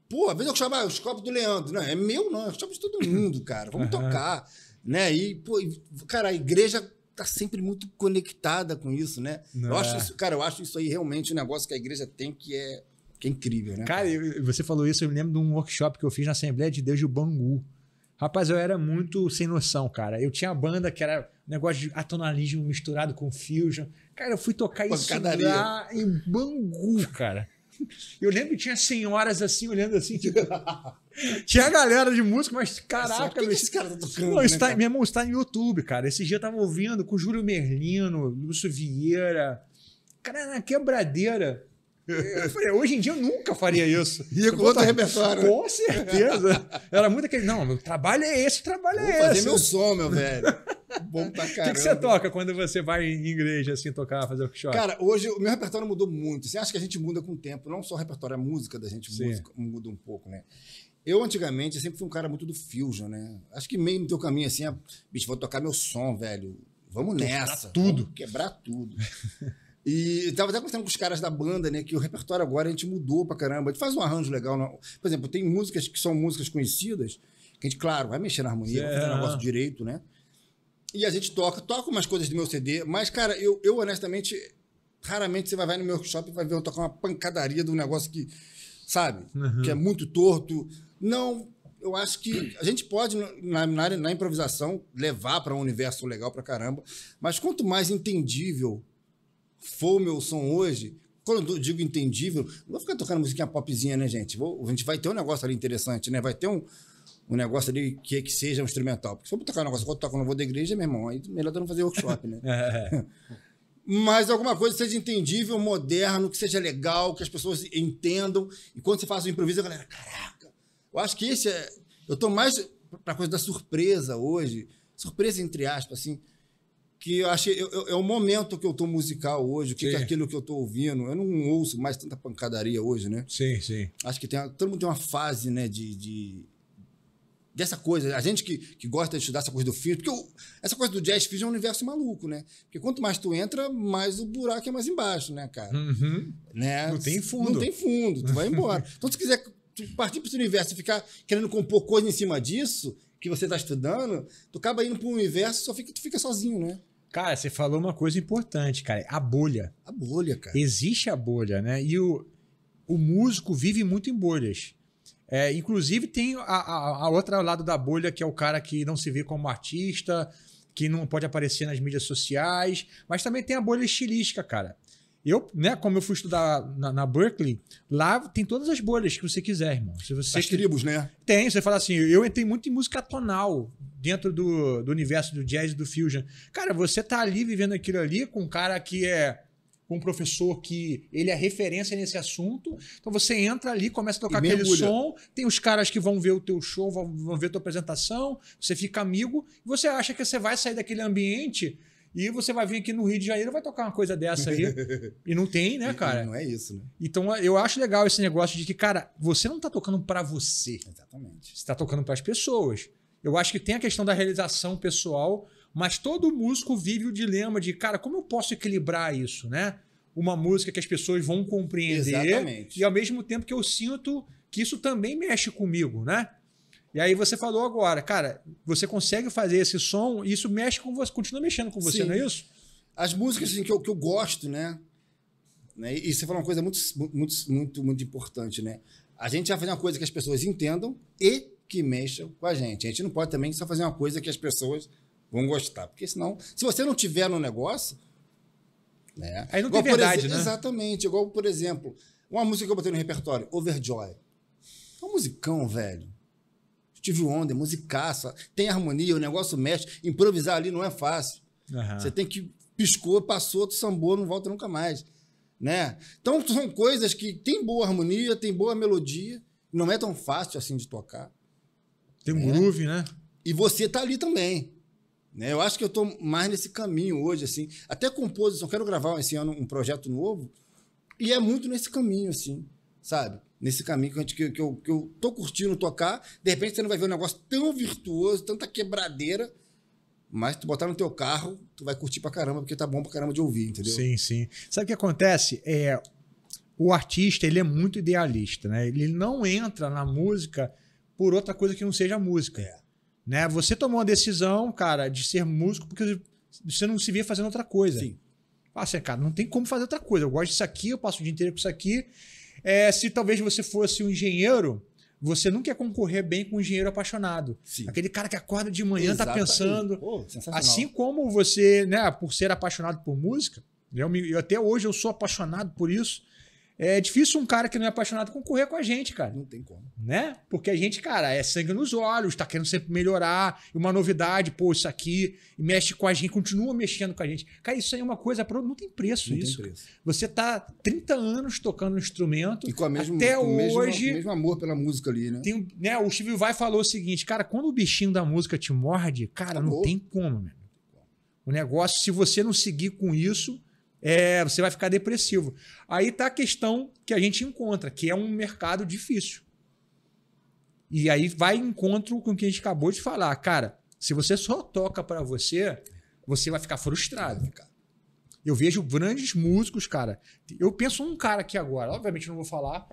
pô, às vezes eu chamo ah, os copos do Leandro, não, é meu não, eu é chamo de todo mundo, cara, vamos uhum. tocar, né? E, pô, cara, a igreja tá sempre muito conectada com isso, né? eu acho é. isso, cara, eu acho isso aí realmente um negócio que a igreja tem que é, que é incrível, né? Cara, cara? você falou isso, eu me lembro de um workshop que eu fiz na Assembleia de Deus do Bangu. Rapaz, eu era muito sem noção, cara. Eu tinha a banda que era negócio de atonalismo misturado com fusion. Cara, eu fui tocar isso lá em Bangu, cara. Eu lembro que tinha senhoras assim, olhando assim, tipo... tinha galera de música, mas caraca... que Esse cara tá tocando, Não, né, está, meu irmão, está no YouTube, cara. Esse dia eu tava ouvindo com o Júlio Merlino, Lúcio Vieira... Cara, na quebradeira... Eu falei, hoje em dia eu nunca faria isso. Ia com outro repertório. Né? Com certeza. Era muito aquele, não, meu trabalho é esse, trabalho é Vou é esse. fazer meu som, meu velho. Bom pra caramba. O que, que, você toca quando você vai em igreja, assim, tocar, fazer workshop? Cara, hoje o meu repertório mudou muito. Você acha que a gente muda com o tempo, não só o repertório, a música da gente música, muda um pouco, né? Eu, antigamente, sempre fui um cara muito do fusion, né? Acho que meio no teu caminho, assim, é, bicho, vou tocar meu som, velho. Vamos nessa. Quebrar tudo. Vamos quebrar tudo. E tava até conversando com os caras da banda, né? Que o repertório agora a gente mudou pra caramba. A gente faz um arranjo legal. Por exemplo, tem músicas que são músicas conhecidas, que a gente, claro, vai mexer na harmonia, vai fazer o negócio direito, né? E a gente toca, toca umas coisas do meu CD, mas, cara, eu, eu honestamente, raramente você vai, vai no meu workshop e vai ver eu tocar uma pancadaria de um negócio que, sabe, uhum. que é muito torto. Não, eu acho que a gente pode, na, na, na improvisação, levar para um universo legal pra caramba, mas quanto mais entendível for o meu som hoje, quando eu digo entendível, não vou ficar tocando musiquinha popzinha, né, gente? Vou, a gente vai ter um negócio ali interessante, né? Vai ter um, um negócio ali que, que seja um instrumental. Porque se eu tocar um negócio, eu vou tocar no voo da igreja, meu irmão, aí melhor eu não fazer workshop, né? É. Mas alguma coisa que seja entendível, moderno, que seja legal, que as pessoas entendam. E quando você faz o improviso, a galera, caraca, eu acho que esse é. Eu tô mais pra coisa da surpresa hoje. Surpresa, entre aspas, assim que eu achei eu, eu, é o momento que eu tô musical hoje, que, que é aquilo que eu tô ouvindo. Eu não ouço mais tanta pancadaria hoje, né? Sim, sim. Acho que tem todo mundo tem uma fase, né, de, de dessa coisa. A gente que, que gosta de estudar essa coisa do filme, porque eu, essa coisa do jazz físico é um universo maluco, né? Porque quanto mais tu entra, mais o buraco é mais embaixo, né, cara? Uhum. Né? Não tem fundo. Não tem fundo, tu vai embora. então, se quiser partir para esse universo e ficar querendo compor coisa em cima disso, que você está estudando, tu acaba indo para um universo, só fica, tu fica sozinho, né? Cara, você falou uma coisa importante, cara. A bolha. A bolha, cara. Existe a bolha, né? E o, o músico vive muito em bolhas. É, inclusive, tem a, a, a outra lado da bolha, que é o cara que não se vê como artista, que não pode aparecer nas mídias sociais, mas também tem a bolha estilística, cara. Eu, né, como eu fui estudar na, na Berkeley, lá tem todas as bolhas que você quiser, irmão. Se você as que... tribos, né? Tem, você fala assim, eu entrei muito em música tonal dentro do, do universo do jazz e do fusion. Cara, você tá ali vivendo aquilo ali com um cara que é um professor que ele é referência nesse assunto. Então você entra ali, começa a tocar aquele som, tem os caras que vão ver o teu show, vão, vão ver a tua apresentação, você fica amigo, e você acha que você vai sair daquele ambiente e você vai vir aqui no Rio de Janeiro, vai tocar uma coisa dessa aí. e não tem, né, cara? Não é isso, né? Então eu acho legal esse negócio de que, cara, você não tá tocando para você. Exatamente. Você tá tocando para as pessoas. Eu acho que tem a questão da realização pessoal, mas todo músico vive o dilema de, cara, como eu posso equilibrar isso, né? Uma música que as pessoas vão compreender. Exatamente. E ao mesmo tempo que eu sinto que isso também mexe comigo, né? E aí você falou agora, cara, você consegue fazer esse som e isso mexe com você, continua mexendo com você, Sim. não é isso? As músicas assim, que, eu, que eu gosto, né? né? E você falou uma coisa muito, muito, muito, muito importante, né? A gente vai fazer uma coisa que as pessoas entendam e que mexam com a gente. A gente não pode também só fazer uma coisa que as pessoas vão gostar, porque senão, se você não tiver no negócio, né? Aí não igual, tem verdade, né? Exatamente. Igual, por exemplo, uma música que eu botei no repertório, Overjoy. É um musicão, velho. Steve Wonder, é musicaça, tem harmonia, o negócio mexe. Improvisar ali não é fácil. Uhum. Você tem que piscou, passou, tu sambou, não volta nunca mais. Né? Então são coisas que tem boa harmonia, tem boa melodia, não é tão fácil assim de tocar. Tem um né? groove, né? E você tá ali também. Né? Eu acho que eu tô mais nesse caminho hoje, assim. Até composição, quero gravar esse ano um projeto novo, e é muito nesse caminho, assim, sabe? nesse caminho que, que, que, eu, que eu tô curtindo tocar. De repente você não vai ver um negócio tão virtuoso, tanta quebradeira, mas tu botar no teu carro, tu vai curtir pra caramba, porque tá bom pra caramba de ouvir, entendeu? Sim, sim. Sabe o que acontece? É, o artista, ele é muito idealista, né? Ele não entra na música por outra coisa que não seja música. É. Né? Você tomou uma decisão, cara, de ser músico porque você não se via fazendo outra coisa. Sim. Ah, assim, cara, não tem como fazer outra coisa. Eu gosto disso aqui, eu passo o dia inteiro com isso aqui é, se talvez você fosse um engenheiro, você não quer concorrer bem com um engenheiro apaixonado. Sim. Aquele cara que acorda de manhã, Exato. tá pensando. Pô, assim como você, né, por ser apaixonado por música, né, eu, me, eu até hoje eu sou apaixonado por isso. É difícil um cara que não é apaixonado concorrer com a gente, cara. Não tem como. Né? Porque a gente, cara, é sangue nos olhos, tá querendo sempre melhorar, uma novidade, pô, isso aqui, e mexe com a gente, continua mexendo com a gente. Cara, isso aí é uma coisa, não tem preço não isso. Tem preço. Você tá 30 anos tocando um instrumento, e com a mesma, até com hoje... Mesmo, mesmo amor pela música ali, né? Tem, né? O Steve Vai falou o seguinte, cara, quando o bichinho da música te morde, cara, Acabou. não tem como, meu. O negócio, se você não seguir com isso é, você vai ficar depressivo. Aí tá a questão que a gente encontra, que é um mercado difícil. E aí vai encontro com o que a gente acabou de falar. Cara, se você só toca para você, você vai ficar frustrado. Eu vejo grandes músicos, cara. Eu penso num cara aqui agora, obviamente não vou falar,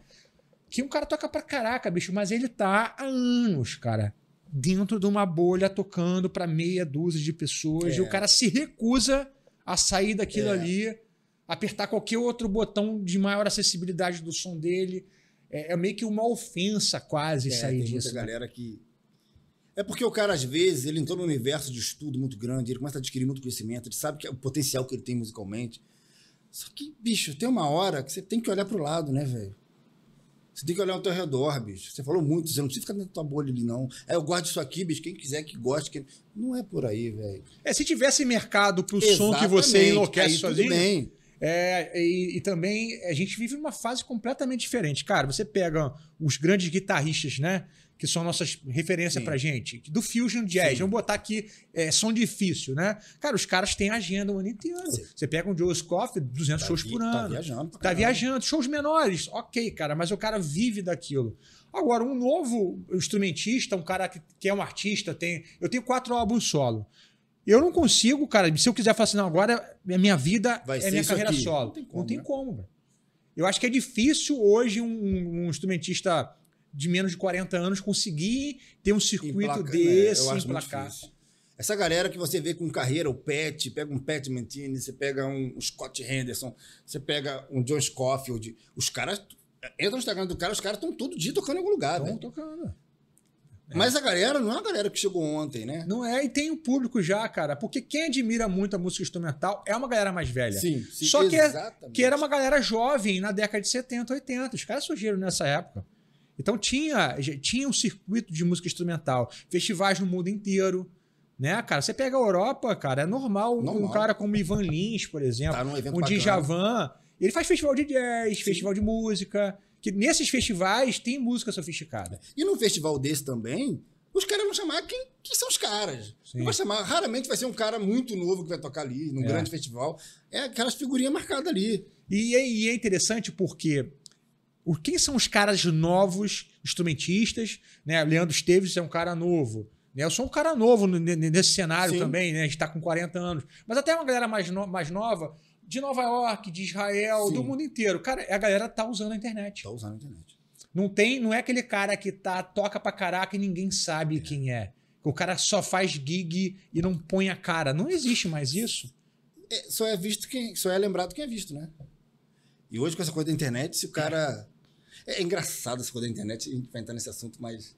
que um cara toca pra caraca, bicho, mas ele tá há anos, cara, dentro de uma bolha tocando para meia dúzia de pessoas é. e o é. cara se recusa a sair daquilo é. ali, apertar qualquer outro botão de maior acessibilidade do som dele. É, é meio que uma ofensa quase é, sair tem disso. Muita né? galera que é porque o cara, às vezes, ele entrou num universo de estudo muito grande, ele começa a adquirir muito conhecimento, ele sabe que é o potencial que ele tem musicalmente. Só que, bicho, tem uma hora que você tem que olhar pro lado, né, velho? Você tem que olhar ao teu redor, bicho. Você falou muito, você não precisa ficar dentro da tua bolha ali, não. É, eu guardo isso aqui, bicho. Quem quiser que goste. Quem... Não é por aí, velho. É, se tivesse mercado pro Exatamente. som que você enlouquece aí, sozinho. bem. É, e, e, também a gente vive uma fase completamente diferente. Cara, você pega os grandes guitarristas, né? que são nossas referências Sim. pra gente, do Fusion Jazz. Sim. Vamos botar aqui é, som difícil, né? Cara, os caras têm agenda o ano inteiro. Você pega um Joe Scoff, 200 tá shows vi, por tá ano. Tá viajando. Tá viajando. Shows menores, ok, cara, mas o cara vive daquilo. Agora, um novo instrumentista, um cara que, que é um artista, tem. Eu tenho quatro álbuns solo. Eu não consigo, cara, se eu quiser falar assim, não, agora é a minha vida, Vai é minha carreira aqui. solo. Não tem né? como, não tem como Eu acho que é difícil hoje um, um instrumentista de menos de 40 anos conseguir ter um circuito placa, né, desse né? emplacar. Essa galera que você vê com carreira, o Pet, pega um Pat Mantini, você pega um Scott Henderson, você pega um John Scofield, os caras. Entra no Instagram do cara, os caras estão todo dia tocando em algum lugar. Estão né? tocando. É. Mas a galera não é a galera que chegou ontem, né? Não é, e tem o um público já, cara. Porque quem admira muito a música instrumental é uma galera mais velha. Sim, sim Só que, é, que era uma galera jovem na década de 70, 80. Os caras surgiram nessa época. Então tinha, tinha um circuito de música instrumental, festivais no mundo inteiro. Né, cara? Você pega a Europa, cara, é normal, normal. um cara como Ivan Lins, por exemplo, tá um bacana. Djavan, ele faz festival de jazz, Sim. festival de música, que nesses festivais tem música sofisticada. E num festival desse também, os caras vão chamar quem, quem são os caras. Não vai chamar, raramente vai ser um cara muito novo que vai tocar ali, num é. grande festival. É aquelas figurinhas marcadas ali. E, é, e é interessante porque o, quem são os caras novos instrumentistas, né? Leandro Esteves é um cara novo. Né? Eu sou um cara novo nesse cenário Sim. também, né? A gente tá com 40 anos. Mas até uma galera mais, no, mais nova, de Nova York, de Israel, Sim. do mundo inteiro. Cara, a galera tá usando a internet. Tá usando a internet. Não tem, não é aquele cara que tá toca pra caraca e ninguém sabe é. quem é. O cara só faz gig e não põe a cara. Não existe mais isso. É, só é visto quem, só é lembrado quem é visto, né? E hoje com essa coisa da internet, se o cara é, é engraçado essa coisa da internet, a gente vai entrar nesse assunto, mas.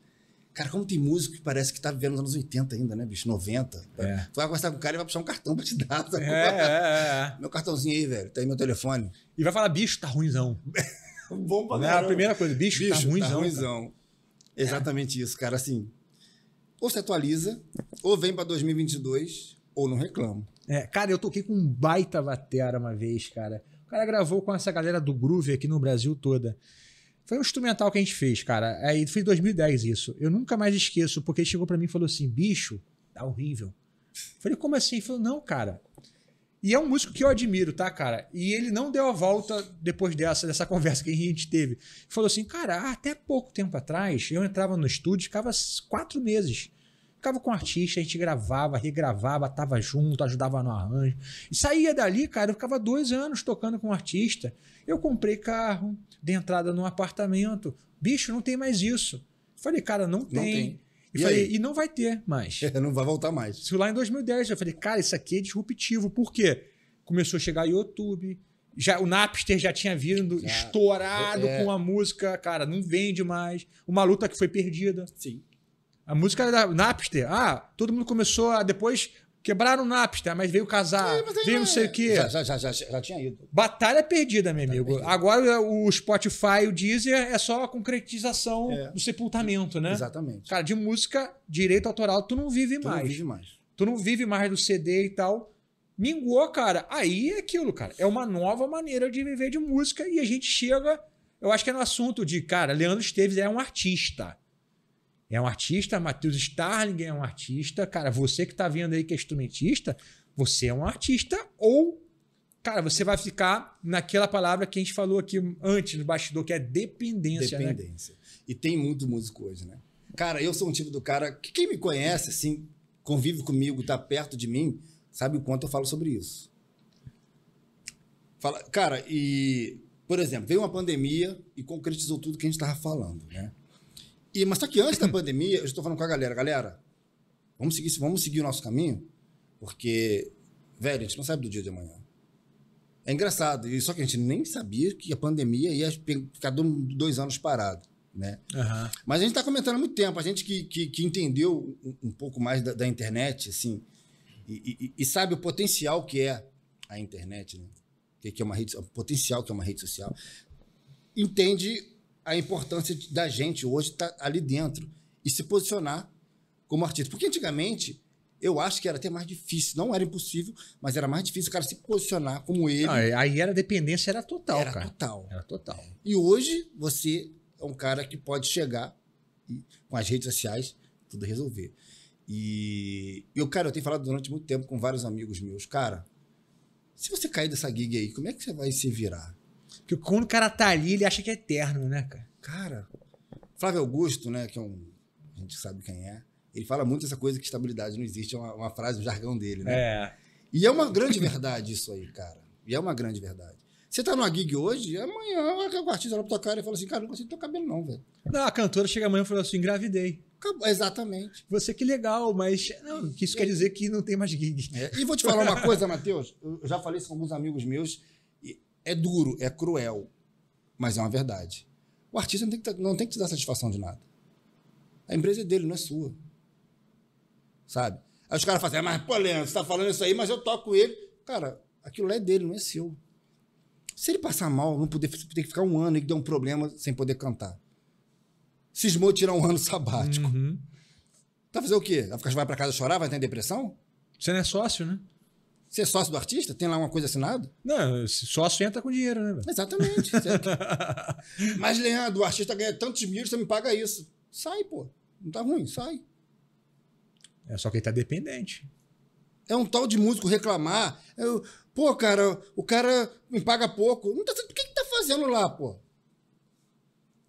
Cara, como tem músico que parece que tá vivendo nos anos 80 ainda, né, bicho? 90. É. Tu vai conversar com o cara e vai puxar um cartão pra te dar. Tá? É, é, meu cartãozinho aí, velho. Tá aí meu telefone. E vai falar, bicho, tá ruimzão. Bom pra É a primeira coisa, bicho, tá bicho tá ruimzão. Tá ruimzão. Exatamente isso, cara. Assim, ou se atualiza, ou vem pra 2022, ou não reclamo. É, cara, eu toquei com um baita batera uma vez, cara. O cara gravou com essa galera do Groove aqui no Brasil toda. Foi um instrumental que a gente fez, cara. Aí é, foi em 2010 isso. Eu nunca mais esqueço, porque ele chegou para mim e falou assim: bicho, tá horrível. Eu falei, como assim? Ele falou, não, cara. E é um músico que eu admiro, tá, cara? E ele não deu a volta depois dessa, dessa conversa que a gente teve. Ele falou assim, cara, até pouco tempo atrás eu entrava no estúdio, ficava quatro meses Ficava com o artista, a gente gravava, regravava, tava junto, ajudava no arranjo. E saía dali, cara, eu ficava dois anos tocando com o artista. Eu comprei carro, dei entrada num apartamento. Bicho, não tem mais isso. Falei, cara, não, não tem. E, e, falei, e não vai ter mais. não vai voltar mais. Isso lá em 2010, eu falei, cara, isso aqui é disruptivo. Por quê? Começou a chegar YouTube, já, o Napster já tinha vindo já, estourado é. é. com a música, cara, não vende mais. Uma luta que foi perdida. Sim. A música era da Napster. Ah, todo mundo começou a depois Quebraram o Napster, mas veio casar, é, veio não é. sei o quê. Já, já, já, já, tinha ido. Batalha perdida, meu amigo. Perdida. Agora o Spotify, o Deezer, é só a concretização é. do sepultamento, né? Exatamente. Cara, de música, direito autoral, tu não vive tu mais. Não vive mais. Tu não vive mais do CD e tal. Mingou, cara. Aí é aquilo, cara. É uma nova maneira de viver de música e a gente chega. Eu acho que é no assunto de, cara, Leandro Esteves é um artista é um artista, Matheus Starling é um artista. Cara, você que tá vendo aí que é instrumentista, você é um artista ou cara, você vai ficar naquela palavra que a gente falou aqui antes no bastidor, que é dependência. Né? Dependência. Né? E tem muito músico hoje, né? Cara, eu sou um tipo do cara que quem me conhece, assim, convive comigo, tá perto de mim, sabe o quanto eu falo sobre isso. Fala, cara, e, por exemplo, veio uma pandemia e concretizou tudo que a gente estava falando, né? E, mas só tá que antes da pandemia, eu estou falando com a galera, galera, vamos seguir, vamos seguir o nosso caminho, porque, velho, a gente não sabe do dia de amanhã. É engraçado, e só que a gente nem sabia que a pandemia ia ficar dois anos parado, né? Uhum. Mas a gente está comentando há muito tempo, a gente que, que, que entendeu um, um, pouco mais da, da internet, assim, e, e, e, sabe o potencial que é a internet, né? Que, é que é uma rede, o potencial que é uma rede social. Entende a importância da gente hoje estar tá ali dentro e se posicionar como artista. Porque antigamente, eu acho que era até mais difícil. Não era impossível, mas era mais difícil o cara se posicionar como ele. É, aí era dependência, era total, era cara. Total. Era total. E hoje você é um cara que pode chegar e, com as redes sociais, tudo resolver. E eu, cara, eu tenho falado durante muito tempo com vários amigos meus, cara, se você cair dessa gig aí, como é que você vai se virar? Que quando o cara tá ali, ele acha que é eterno, né, cara? Cara, Flávio Augusto, né, que é um. A gente sabe quem é. Ele fala muito essa coisa que estabilidade não existe, é uma, uma frase, o um jargão dele, né? É. E é uma grande verdade isso aí, cara. E é uma grande verdade. Você tá numa gig hoje, amanhã o artista olha pra tua cara e fala assim, cara, não consigo teu cabelo não, velho. Não, a cantora chega amanhã e fala assim, engravidei. Acabou, exatamente. Você que legal, mas não, isso é. quer dizer que não tem mais gig. É. E vou te falar uma coisa, Matheus. Eu já falei isso com alguns amigos meus é duro, é cruel, mas é uma verdade. O artista não tem que, não tem que te dar satisfação de nada. A empresa é dele, não é sua. Sabe? Aí os caras fazem, assim, mas, pô, Leandro, você tá falando isso aí, mas eu toco ele. Cara, aquilo lá é dele, não é seu. Se ele passar mal, não poder ter que ficar um ano e que dar um problema sem poder cantar. Cismou tirar um ano sabático. Uhum. Tá fazer o quê? Vai, ficar, vai pra casa chorar? Vai ter depressão? Você não é sócio, né? Você é sócio do artista? Tem lá uma coisa assinada? Não, sócio entra com dinheiro, né? Velho? Exatamente. É Mas, Leandro, o artista ganha tantos mil, você me paga isso. Sai, pô. Não tá ruim, sai. É só que ele tá dependente. É um tal de músico reclamar. Eu, é pô, cara, o cara me paga pouco. Não tá, o que, que tá fazendo lá, pô?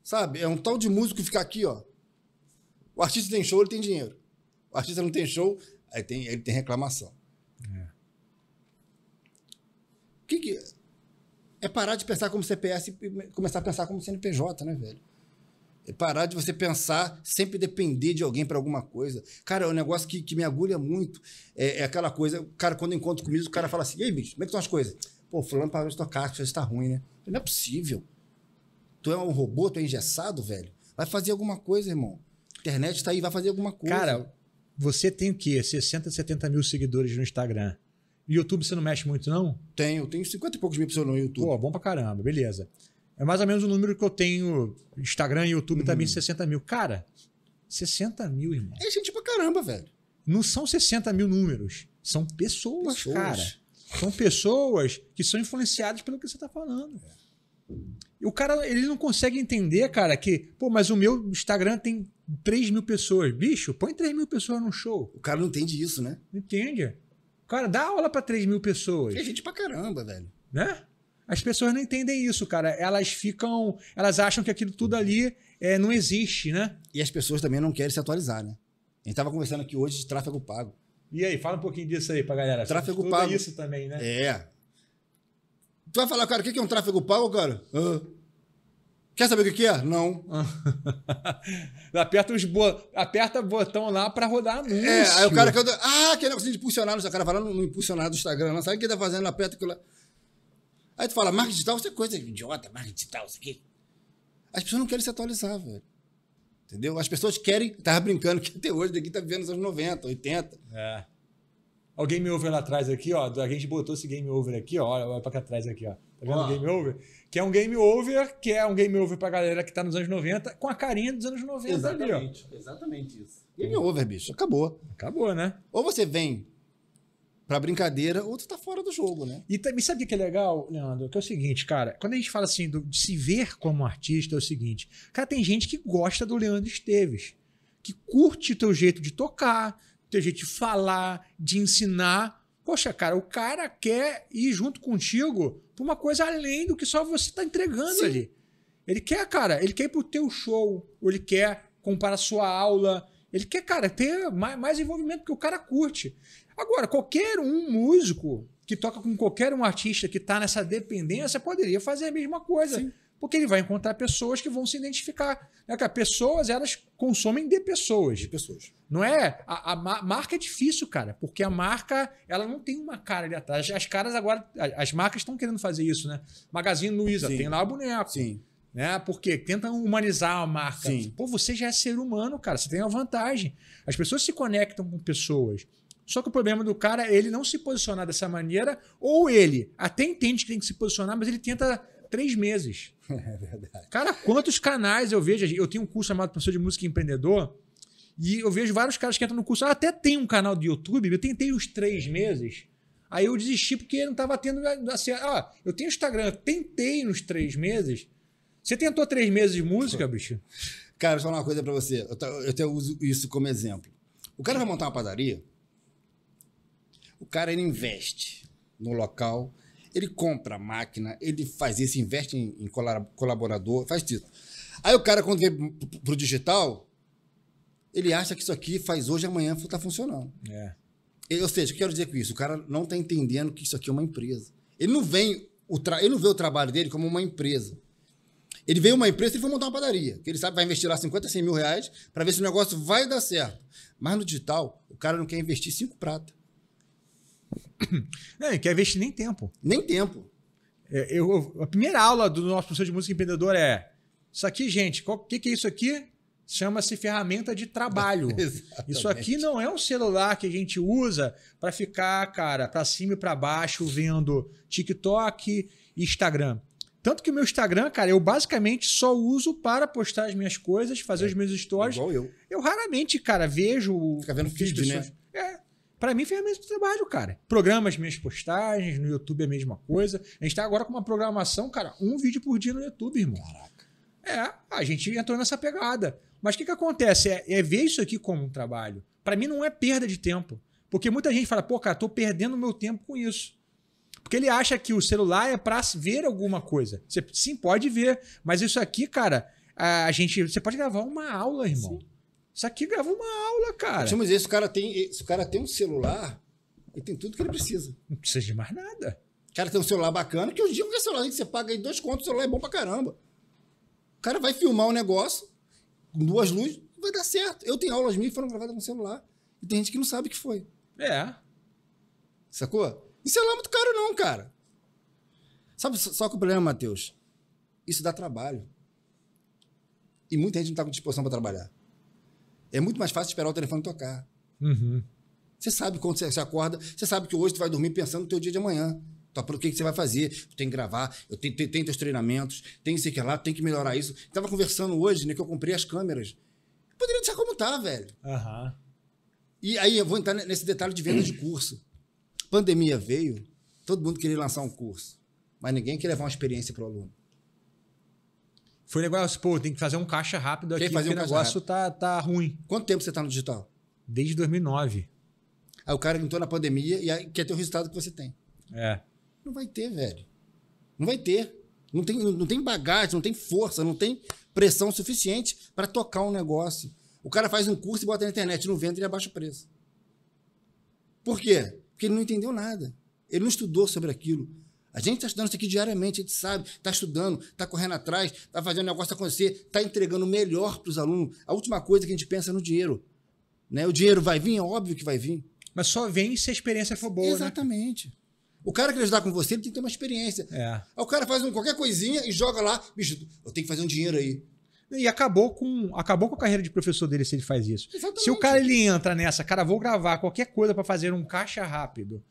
Sabe? É um tal de músico ficar aqui, ó. O artista tem show, ele tem dinheiro. O artista não tem show, aí tem, ele tem reclamação. que, que é parar de pensar como CPS e começar a pensar como CNPJ, né, velho? É parar de você pensar, sempre depender de alguém para alguma coisa. Cara, é um negócio que, que me agulha muito. É, é, aquela coisa, cara, quando eu encontro comigo, o cara fala assim: ei, bicho, como é que estão as coisas? Pô, fulano parou de tocar, você está ruim, né? Não é possível. Tu é um robô, tu é engessado, velho. Vai fazer alguma coisa, irmão. Internet está aí, vai fazer alguma coisa. Cara, você tem o quê? 60, 70 mil seguidores no Instagram. YouTube você não mexe muito, não? Tenho, tenho 50 e poucos mil pessoas no YouTube. Pô, bom pra caramba, beleza. É mais ou menos o número que eu tenho. Instagram e YouTube tá uhum. também, 60 mil. Cara, 60 mil, irmão. É gente pra caramba, velho. Não são 60 mil números. São pessoas, pessoas. cara. São pessoas que são influenciadas pelo que você tá falando. E o cara, ele não consegue entender, cara, que, pô, mas o meu Instagram tem 3 mil pessoas. Bicho, põe 3 mil pessoas num show. O cara não entende isso, né? Entende. Cara, dá aula para 3 mil pessoas. Tem gente pra caramba, velho. Né? As pessoas não entendem isso, cara. Elas ficam. Elas acham que aquilo tudo ali é, não existe, né? E as pessoas também não querem se atualizar, né? A gente tava conversando aqui hoje de tráfego pago. E aí, fala um pouquinho disso aí pra galera. Tráfego pago. isso também, né? É. Tu vai falar, cara, o que é um tráfego pago, cara? Ah. Quer saber o que é? Não. aperta, os bo... aperta botão lá para rodar anúncio. É, aí o cara... Ah, aquele negócio de impulsionar. O cara vai impulsionar do Instagram. Não sabe o que tá fazendo? Aperta aquilo lá. Aí tu fala, marketing digital, você é coisa idiota, marketing digital, isso aqui. As pessoas não querem se atualizar, velho. Entendeu? As pessoas querem... Tava brincando que até hoje daqui tá vivendo nos anos 90, 80. É. Alguém o game over lá atrás aqui, ó. A gente botou esse game over aqui, ó. Olha pra cá atrás aqui, ó. Tá vendo o game over? que é um game over, que é um game over pra galera que tá nos anos 90, com a carinha dos anos 90 exatamente, ali, Exatamente isso. Game over, bicho. Acabou. Acabou, né? Ou você vem pra brincadeira, ou tu tá fora do jogo, né? E também tá, sabe o que é legal, Leandro? Que é o seguinte, cara, quando a gente fala assim do, de se ver como artista, é o seguinte, cara, tem gente que gosta do Leandro Esteves, que curte o teu jeito de tocar, teu jeito de falar, de ensinar. Poxa, cara, o cara quer ir junto contigo uma coisa além do que só você está entregando Sim. ali. Ele quer, cara, ele quer ir pro teu show, ou ele quer comprar a sua aula, ele quer, cara, ter mais, mais envolvimento que o cara curte. Agora, qualquer um músico que toca com qualquer um artista que tá nessa dependência poderia fazer a mesma coisa. Sim porque ele vai encontrar pessoas que vão se identificar. Né, cara? Pessoas, elas consomem de pessoas. De pessoas. Não é? A, a, marca é difícil, cara, porque a marca, ela não tem uma cara ali atrás. As caras agora, as marcas estão querendo fazer isso, né? Magazine Luiza, Sim. tem lá o boneco. Sim. Né? Porque tentam humanizar a marca. Sim. Pô, você já é ser humano, cara, você tem uma vantagem. As pessoas se conectam com pessoas. Só que o problema do cara é ele não se posicionar dessa maneira, ou ele até entende que tem que se posicionar, mas ele tenta três meses. É verdade. Cara, quantos canais eu vejo? Eu tenho um curso chamado Professor de Música e Empreendedor. E eu vejo vários caras que entram no curso. Ah, até tem um canal do YouTube. Eu tentei os três é. meses. Aí eu desisti porque não estava tendo. Assim, ah, eu tenho Instagram. Eu tentei nos três meses. Você tentou três meses de música, bicho? Cara, eu falar uma coisa para você. Eu, eu até uso isso como exemplo. O cara vai montar uma padaria. O cara ele investe no local ele compra a máquina, ele faz isso, investe em, em colaborador, faz isso. Aí o cara, quando vem pro digital, ele acha que isso aqui faz hoje, amanhã está funcionando. É. Ou seja, o que eu quero dizer com isso, o cara não está entendendo que isso aqui é uma empresa. Ele não vem o tra... ele não vê o trabalho dele como uma empresa. Ele veio uma empresa e foi montar uma padaria, que ele sabe vai investir lá 50, 100 mil reais para ver se o negócio vai dar certo. Mas no digital, o cara não quer investir cinco prata. Não, quer investir nem tempo. Nem tempo. É, eu, eu, a primeira aula do nosso professor de música empreendedor é: Isso aqui, gente, o que, que é isso aqui? Chama-se ferramenta de trabalho. Isso aqui não é um celular que a gente usa para ficar, cara, para cima e para baixo vendo TikTok e Instagram. Tanto que o meu Instagram, cara, eu basicamente só uso para postar as minhas coisas, fazer é, os meus stories. Igual eu. Eu raramente, cara, vejo. Fica vendo feed, né? É. Para mim, foi o mesmo trabalho, cara. Programas, minhas postagens, no YouTube é a mesma coisa. A gente tá agora com uma programação, cara, um vídeo por dia no YouTube, irmão. Caraca. É, a gente entrou nessa pegada. Mas o que, que acontece? É, é ver isso aqui como um trabalho. Para mim, não é perda de tempo. Porque muita gente fala, pô, cara, tô perdendo meu tempo com isso. Porque ele acha que o celular é para ver alguma coisa. Você sim pode ver, mas isso aqui, cara, a gente, você pode gravar uma aula, irmão. Sim. Isso aqui grava uma aula, cara. Temos isso, o cara tem, se o cara tem um celular, ele tem tudo que ele precisa. Não precisa de mais nada. O cara tem um celular bacana, que hoje em dia é celular que você paga aí dois contos, o celular é bom pra caramba. O cara vai filmar um negócio, com duas luzes, vai dar certo. Eu tenho aulas minhas que foram gravadas com celular. E tem gente que não sabe o que foi. É. Sacou? E celular é muito caro, não, cara. Sabe só que o problema, Matheus? Isso dá trabalho. E muita gente não tá com disposição para trabalhar. É muito mais fácil esperar o telefone tocar. Uhum. Você sabe quando você, acorda, você sabe que hoje você vai dormir pensando no teu dia de amanhã. Então, tá, pelo que, que você vai fazer? Tem que gravar, eu tenho, tenho, tenho teus treinamentos, tem isso que lá, tem que melhorar isso. Estava conversando hoje, né, que eu comprei as câmeras. poderia dizer como tá, velho. Uhum. E aí eu vou entrar nesse detalhe de venda de curso. Pandemia veio, todo mundo queria lançar um curso, mas ninguém quer levar uma experiência para o aluno. Foi um negócio, pô, tem que fazer um caixa rápido aqui, fazer um porque o negócio tá, tá ruim. Quanto tempo você tá no digital? Desde 2009. Aí o cara entrou na pandemia e aí quer ter o resultado que você tem. É. Não vai ter, velho. Não vai ter. Não tem, não tem bagagem, não tem força, não tem pressão suficiente para tocar um negócio. O cara faz um curso e bota na internet, não vende, ele abaixa o preço. Por quê? Porque ele não entendeu nada. Ele não estudou sobre aquilo. A gente está estudando isso aqui diariamente, a gente sabe, está estudando, está correndo atrás, está fazendo o negócio acontecer, está entregando melhor para os alunos. A última coisa que a gente pensa é no dinheiro. Né? O dinheiro vai vir? É óbvio que vai vir. Mas só vem se a experiência for boa. Né? Exatamente. Né? O cara que ajudar com você ele tem que ter uma experiência. É. Aí o cara faz um, qualquer coisinha e joga lá, bicho, eu tenho que fazer um dinheiro aí. E acabou com, acabou com a carreira de professor dele se ele faz isso. Exatamente. Se o cara ele entra nessa, cara, vou gravar qualquer coisa para fazer um caixa rápido.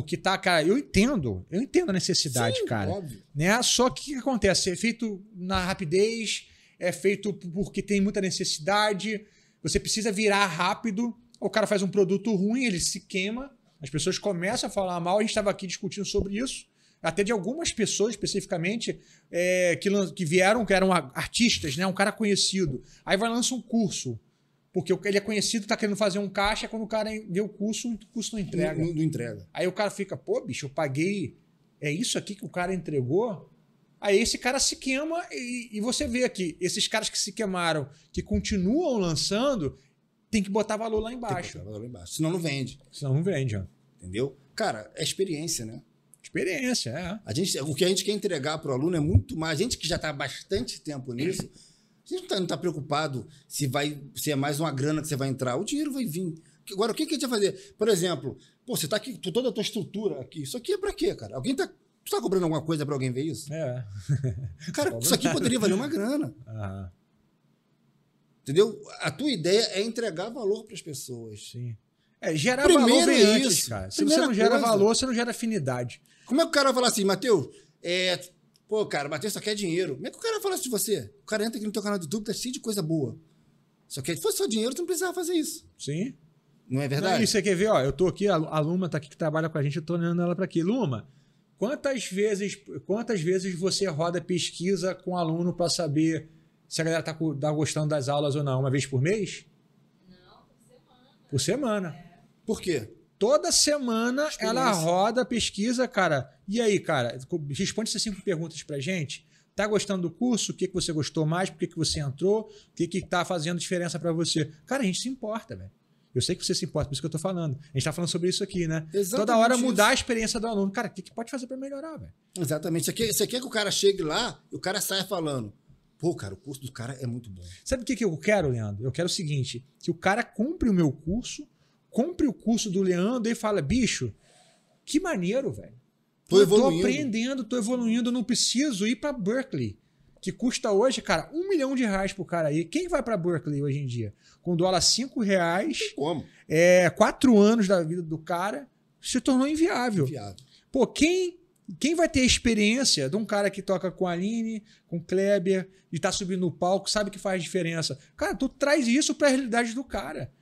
Porque tá, cara, eu entendo, eu entendo a necessidade, Sim, cara. Óbvio. Né? Só que o que acontece? É feito na rapidez, é feito porque tem muita necessidade, você precisa virar rápido. O cara faz um produto ruim, ele se queima, as pessoas começam a falar mal. A gente estava aqui discutindo sobre isso, até de algumas pessoas especificamente é, que, que vieram, que eram artistas, né? um cara conhecido. Aí vai lançar um curso porque ele é conhecido, tá querendo fazer um caixa, quando o cara vê o curso, o curso não entrega. Não, não entrega. Aí o cara fica, pô, bicho, eu paguei. É isso aqui que o cara entregou? Aí esse cara se queima e, e você vê aqui, esses caras que se queimaram, que continuam lançando, tem que botar valor lá embaixo. Tem que botar valor lá embaixo. Senão não vende. Senão não vende, ó. Entendeu? Cara, é experiência, né? Experiência, é. A gente, o que a gente quer entregar pro aluno é muito mais. A gente que já está há bastante tempo nisso. Você não está tá preocupado se vai se é mais uma grana que você vai entrar. O dinheiro vai vir. Agora, o que, que a gente vai fazer? Por exemplo, pô, você está aqui, toda a tua estrutura aqui. Isso aqui é para quê, cara? Alguém está Tu tá cobrando alguma coisa para alguém ver isso? É. Cara, isso aqui poderia valer uma grana. Uhum. Entendeu? A tua ideia é entregar valor para as pessoas. Sim. É, gerar Primeiro valor vem é antes, isso. cara. Se Primeira você não gera coisa. valor, você não gera afinidade. Como é que o cara vai falar assim, Matheus, é, Pô, cara, Matheus só quer dinheiro. Como é que o cara fala isso de você? O cara entra aqui no teu canal do YouTube, tá cheio de coisa boa. Só que se fosse só dinheiro, tu não precisava fazer isso. Sim. Não é verdade? Não, e você quer ver, ó, eu tô aqui, a, Luma tá aqui que trabalha com a gente, eu tô olhando ela para aqui. Luma, quantas vezes, quantas vezes você roda pesquisa com aluno para saber se a galera tá, tá, gostando das aulas ou não? Uma vez por mês? Não, por semana. Por semana. É. Por quê? Toda semana ela roda, pesquisa, cara. E aí, cara, responde essas cinco perguntas pra gente. Tá gostando do curso? O que, que você gostou mais? Por que, que você entrou? O que, que tá fazendo diferença para você? Cara, a gente se importa, velho. Eu sei que você se importa, por isso que eu tô falando. A gente tá falando sobre isso aqui, né? Exatamente Toda hora mudar a experiência do aluno. Cara, o que, que pode fazer para melhorar, velho? Exatamente. Você quer, você quer que o cara chegue lá e o cara saia falando. Pô, cara, o curso do cara é muito bom. Sabe o que, que eu quero, Leandro? Eu quero o seguinte: que o cara cumpre o meu curso compre o curso do Leandro e fala: bicho, que maneiro, velho. Tô evoluindo. Tô aprendendo, tô evoluindo, não preciso ir para Berkeley. Que custa hoje, cara, um milhão de reais pro cara aí. Quem vai para Berkeley hoje em dia? Com dólar cinco reais. como? É, quatro anos da vida do cara se tornou inviável. Inviável. Pô, quem quem vai ter a experiência de um cara que toca com a Aline, com Kleber, e tá subindo no palco, sabe que faz diferença. Cara, tu traz isso para a realidade do cara.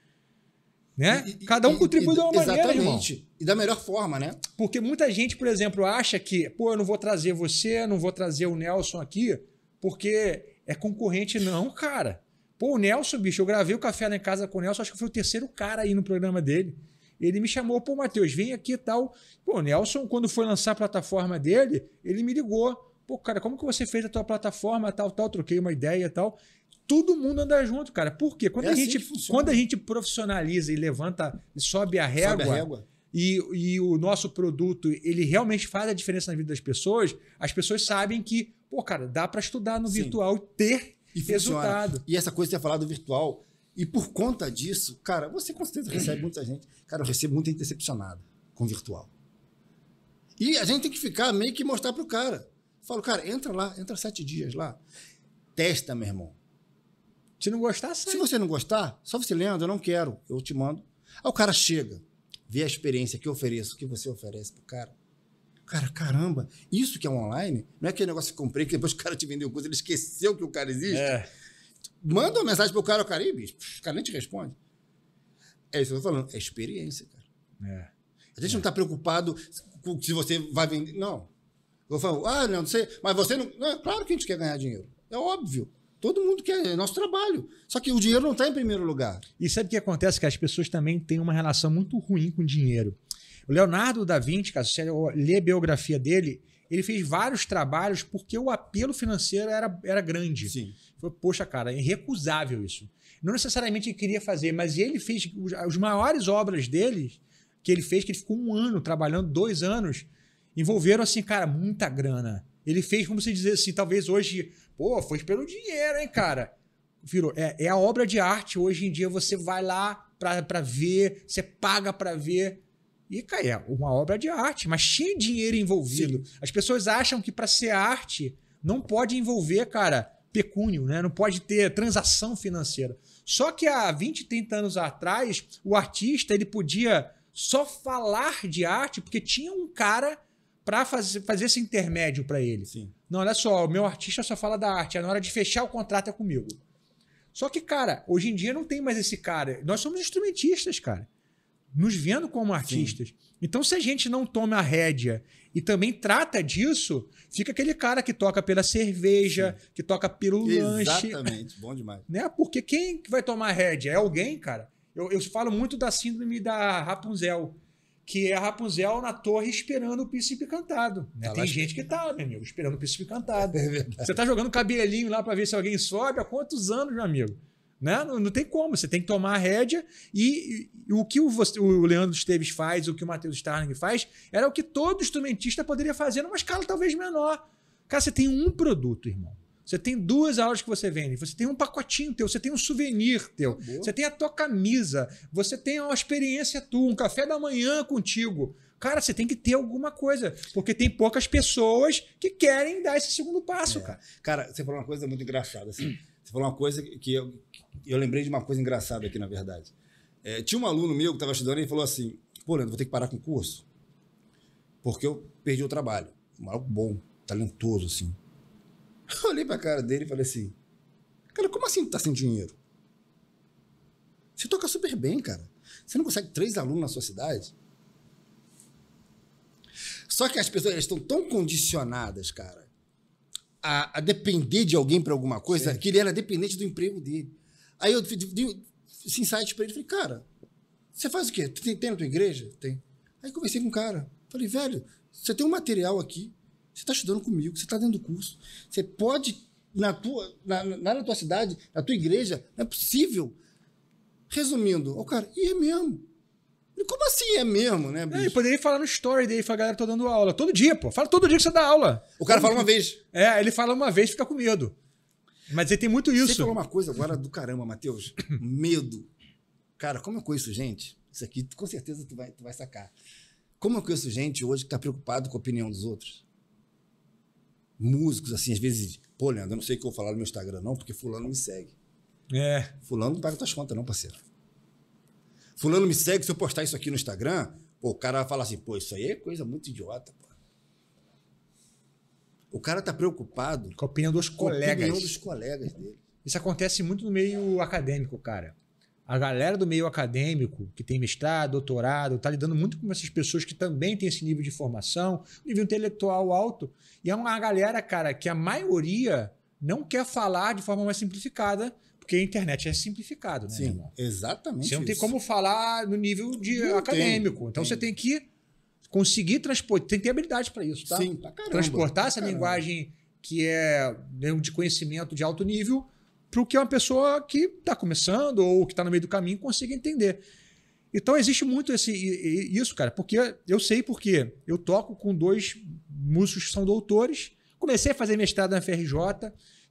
Né? E, Cada um contribui de uma maneira, Exatamente. E da melhor forma, né? Porque muita gente, por exemplo, acha que, pô, eu não vou trazer você, não vou trazer o Nelson aqui, porque é concorrente. Não, cara. Pô, o Nelson, bicho, eu gravei o Café lá em Casa com o Nelson, acho que foi o terceiro cara aí no programa dele. Ele me chamou, pô, Matheus, vem aqui e tal. Pô, o Nelson, quando foi lançar a plataforma dele, ele me ligou. Pô, cara, como que você fez a tua plataforma, tal, tal? Troquei uma ideia e tal todo mundo anda junto, cara. Por quê? Quando, é a, assim gente, quando a gente profissionaliza e levanta, sobe a régua, sobe a régua. E, e, o nosso produto ele realmente faz a diferença na vida das pessoas, as pessoas sabem que, pô, cara, dá para estudar no Sim. virtual e ter resultado. E essa coisa que você falar do virtual, e por conta disso, cara, você com certeza recebe muita gente. Cara, eu recebo muita gente decepcionada com virtual. E a gente tem que ficar meio que mostrar pro cara. Falo, cara, entra lá, entra sete dias lá. Testa, meu irmão se não gostar, sai. Se você não gostar, só você lendo, eu não quero, eu te mando. Aí o cara chega, vê a experiência que eu ofereço, que você oferece pro cara. Cara, caramba, isso que é online, não é aquele negócio que eu comprei que depois o cara te vendeu coisa, ele esqueceu que o cara existe. É. Manda uma mensagem pro cara, o cara, bicho, o cara nem te responde. É isso que eu tô falando, é experiência, cara. É. A gente é. não tá preocupado com se você vai vender. Não. Eu falo, ah, não, não sei, mas você não. não é claro que a gente quer ganhar dinheiro. É óbvio. Todo mundo quer, é nosso trabalho. Só que o dinheiro não está em primeiro lugar. E sabe o que acontece? Que as pessoas também têm uma relação muito ruim com dinheiro. O Leonardo da Vinci, caso se você ler a biografia dele, ele fez vários trabalhos porque o apelo financeiro era, era grande. Sim. Foi, poxa, cara, é irrecusável isso. Não necessariamente ele queria fazer, mas ele fez os, as maiores obras dele, que ele fez, que ele ficou um ano trabalhando, dois anos, envolveram, assim, cara, muita grana. Ele fez, como se dizer assim, talvez hoje Pô, foi pelo dinheiro, hein, cara? Virou. É, é a obra de arte. Hoje em dia você vai lá pra, pra ver, você paga pra ver. E, cara, é uma obra de arte, mas cheio de dinheiro envolvido. Sim. As pessoas acham que para ser arte não pode envolver, cara, pecúnio, né? Não pode ter transação financeira. Só que há 20, 30 anos atrás, o artista ele podia só falar de arte porque tinha um cara para fazer, fazer esse intermédio para ele. Sim. Não, olha só, o meu artista só fala da arte, é na hora de fechar o contrato é comigo. Só que, cara, hoje em dia não tem mais esse cara. Nós somos instrumentistas, cara. Nos vendo como artistas. Sim. Então, se a gente não toma a rédea e também trata disso, fica aquele cara que toca pela cerveja, Sim. que toca pelo Exatamente. lanche. Exatamente, bom demais. Né? Porque quem vai tomar a rédea? É alguém, cara. Eu, eu falo muito da síndrome da Rapunzel que é a Rapunzel na torre esperando o príncipe cantado. Né? Tem gente que tá, meu amigo, esperando o príncipe cantado. É você tá jogando cabelinho lá para ver se alguém sobe há quantos anos, meu amigo? Né? Não, não tem como, você tem que tomar a rédea e, e o que o, você, o, Leandro Esteves faz, o que o Matheus Starling faz, era o que todo instrumentista poderia fazer numa escala talvez menor. Cara, você tem um produto, irmão. Você tem duas aulas que você vende, você tem um pacotinho teu, você tem um souvenir teu, Boa. você tem a tua camisa, você tem uma experiência tua, um café da manhã contigo. Cara, você tem que ter alguma coisa, porque tem poucas pessoas que querem dar esse segundo passo, é. cara. Cara, você falou uma coisa muito engraçada. Assim, Você falou uma coisa que eu, eu lembrei de uma coisa engraçada aqui, na verdade. É, tinha um aluno meu que estava estudando e falou assim: pô, Leandro, vou ter que parar com o curso, porque eu perdi o trabalho. Um maluco bom, talentoso, assim. Eu olhei pra cara dele e falei assim: Cara, como assim tu tá sem dinheiro? Você toca super bem, cara. Você não consegue três alunos na sua cidade? Só que as pessoas estão tão condicionadas, cara, a, a depender de alguém para alguma coisa, Sim. que ele era dependente do emprego dele. Aí eu dei esse insight pra ele falei, cara, você faz o quê? Tem, tem na tua igreja? Tem. Aí conversei com o um cara. Falei, velho, você tem um material aqui você está estudando comigo, você está dentro do curso. Você pode, na tua, na, na, na tua cidade, na tua igreja, não é possível. Resumindo, o cara, e é mesmo. Como assim é mesmo, né, é, bicho? É, poderia falar no story dele, falar, galera, tô dando aula. Todo dia, pô. Fala todo dia que você dá aula. O cara fala uma vez. É, ele fala uma vez e fica com medo. Mas ele tem muito isso. Você falou uma coisa agora do caramba, Matheus. medo. Cara, como eu conheço gente, isso aqui com certeza tu vai, tu vai sacar. Como eu conheço gente hoje que tá preocupado com a opinião dos outros? músicos, assim, às vezes, pô, Leandro, eu não sei o que eu vou falar no meu Instagram, não, porque fulano me segue. É. Fulano não paga tuas contas, não, parceiro. Fulano me segue, se eu postar isso aqui no Instagram, pô, o cara vai falar assim, pô, isso aí é coisa muito idiota, pô. O cara tá preocupado com a opinião dos com colegas. A opinião dos colegas dele. Isso acontece muito no meio acadêmico, cara a galera do meio acadêmico, que tem mestrado, doutorado, está lidando muito com essas pessoas que também têm esse nível de formação, nível intelectual alto. E é uma galera, cara, que a maioria não quer falar de forma mais simplificada, porque a internet é simplificado, né? Sim, irmão? exatamente. Você não isso. tem como falar no nível de não acadêmico. Tem, então tem. você tem que conseguir transportar. Tem que ter habilidade para isso, tá? Sim, pra caramba, Transportar pra essa caramba. linguagem que é né, de conhecimento de alto nível para o que uma pessoa que está começando ou que está no meio do caminho consiga entender. Então existe muito esse, isso, cara, porque eu sei porque eu toco com dois músicos que são doutores. Comecei a fazer mestrado na FRJ,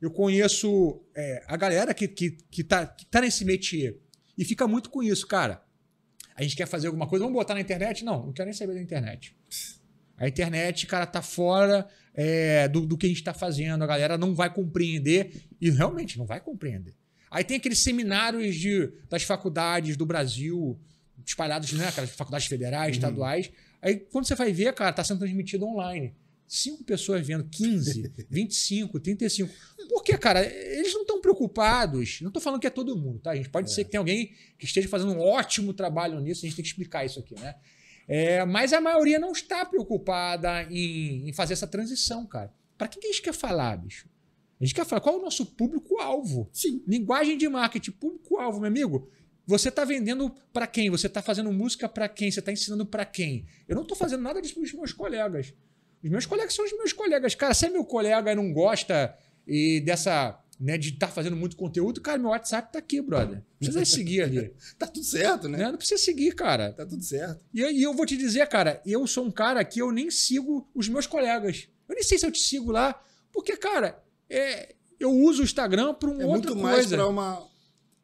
eu conheço é, a galera que, que, que, tá, que tá nesse métier e fica muito com isso, cara. A gente quer fazer alguma coisa, vamos botar na internet? Não, não quero nem saber da internet. A internet, cara, tá fora, é, do, do que a gente está fazendo, a galera não vai compreender e realmente não vai compreender. Aí tem aqueles seminários de, das faculdades do Brasil, espalhados, né, aquelas faculdades federais, uhum. estaduais. Aí quando você vai ver, cara, está sendo transmitido online. Cinco pessoas vendo, 15, 25, 35. Por quê, cara? Eles não estão preocupados. Não estou falando que é todo mundo, tá? A gente pode é. ser que tem alguém que esteja fazendo um ótimo trabalho nisso, a gente tem que explicar isso aqui, né? É, mas a maioria não está preocupada em, em fazer essa transição, cara. Para que, a gente quer falar, bicho? A gente quer falar qual é o nosso público-alvo. Sim. Linguagem de marketing, público-alvo, meu amigo. Você está vendendo para quem? Você está fazendo música para quem? Você está ensinando para quem? Eu não estou fazendo nada disso para os meus colegas. Os meus colegas são os meus colegas. Cara, se é meu colega e não gosta e dessa né, de estar tá fazendo muito conteúdo, cara, meu WhatsApp tá aqui, brother. Não precisa seguir ali. tá tudo certo, né? né? Não, precisa seguir, cara. Tá tudo certo. E, e eu vou te dizer, cara, eu sou um cara que eu nem sigo os meus colegas. Eu nem sei se eu te sigo lá, porque, cara, é, eu uso o Instagram para um é outra muito mais coisa. uma...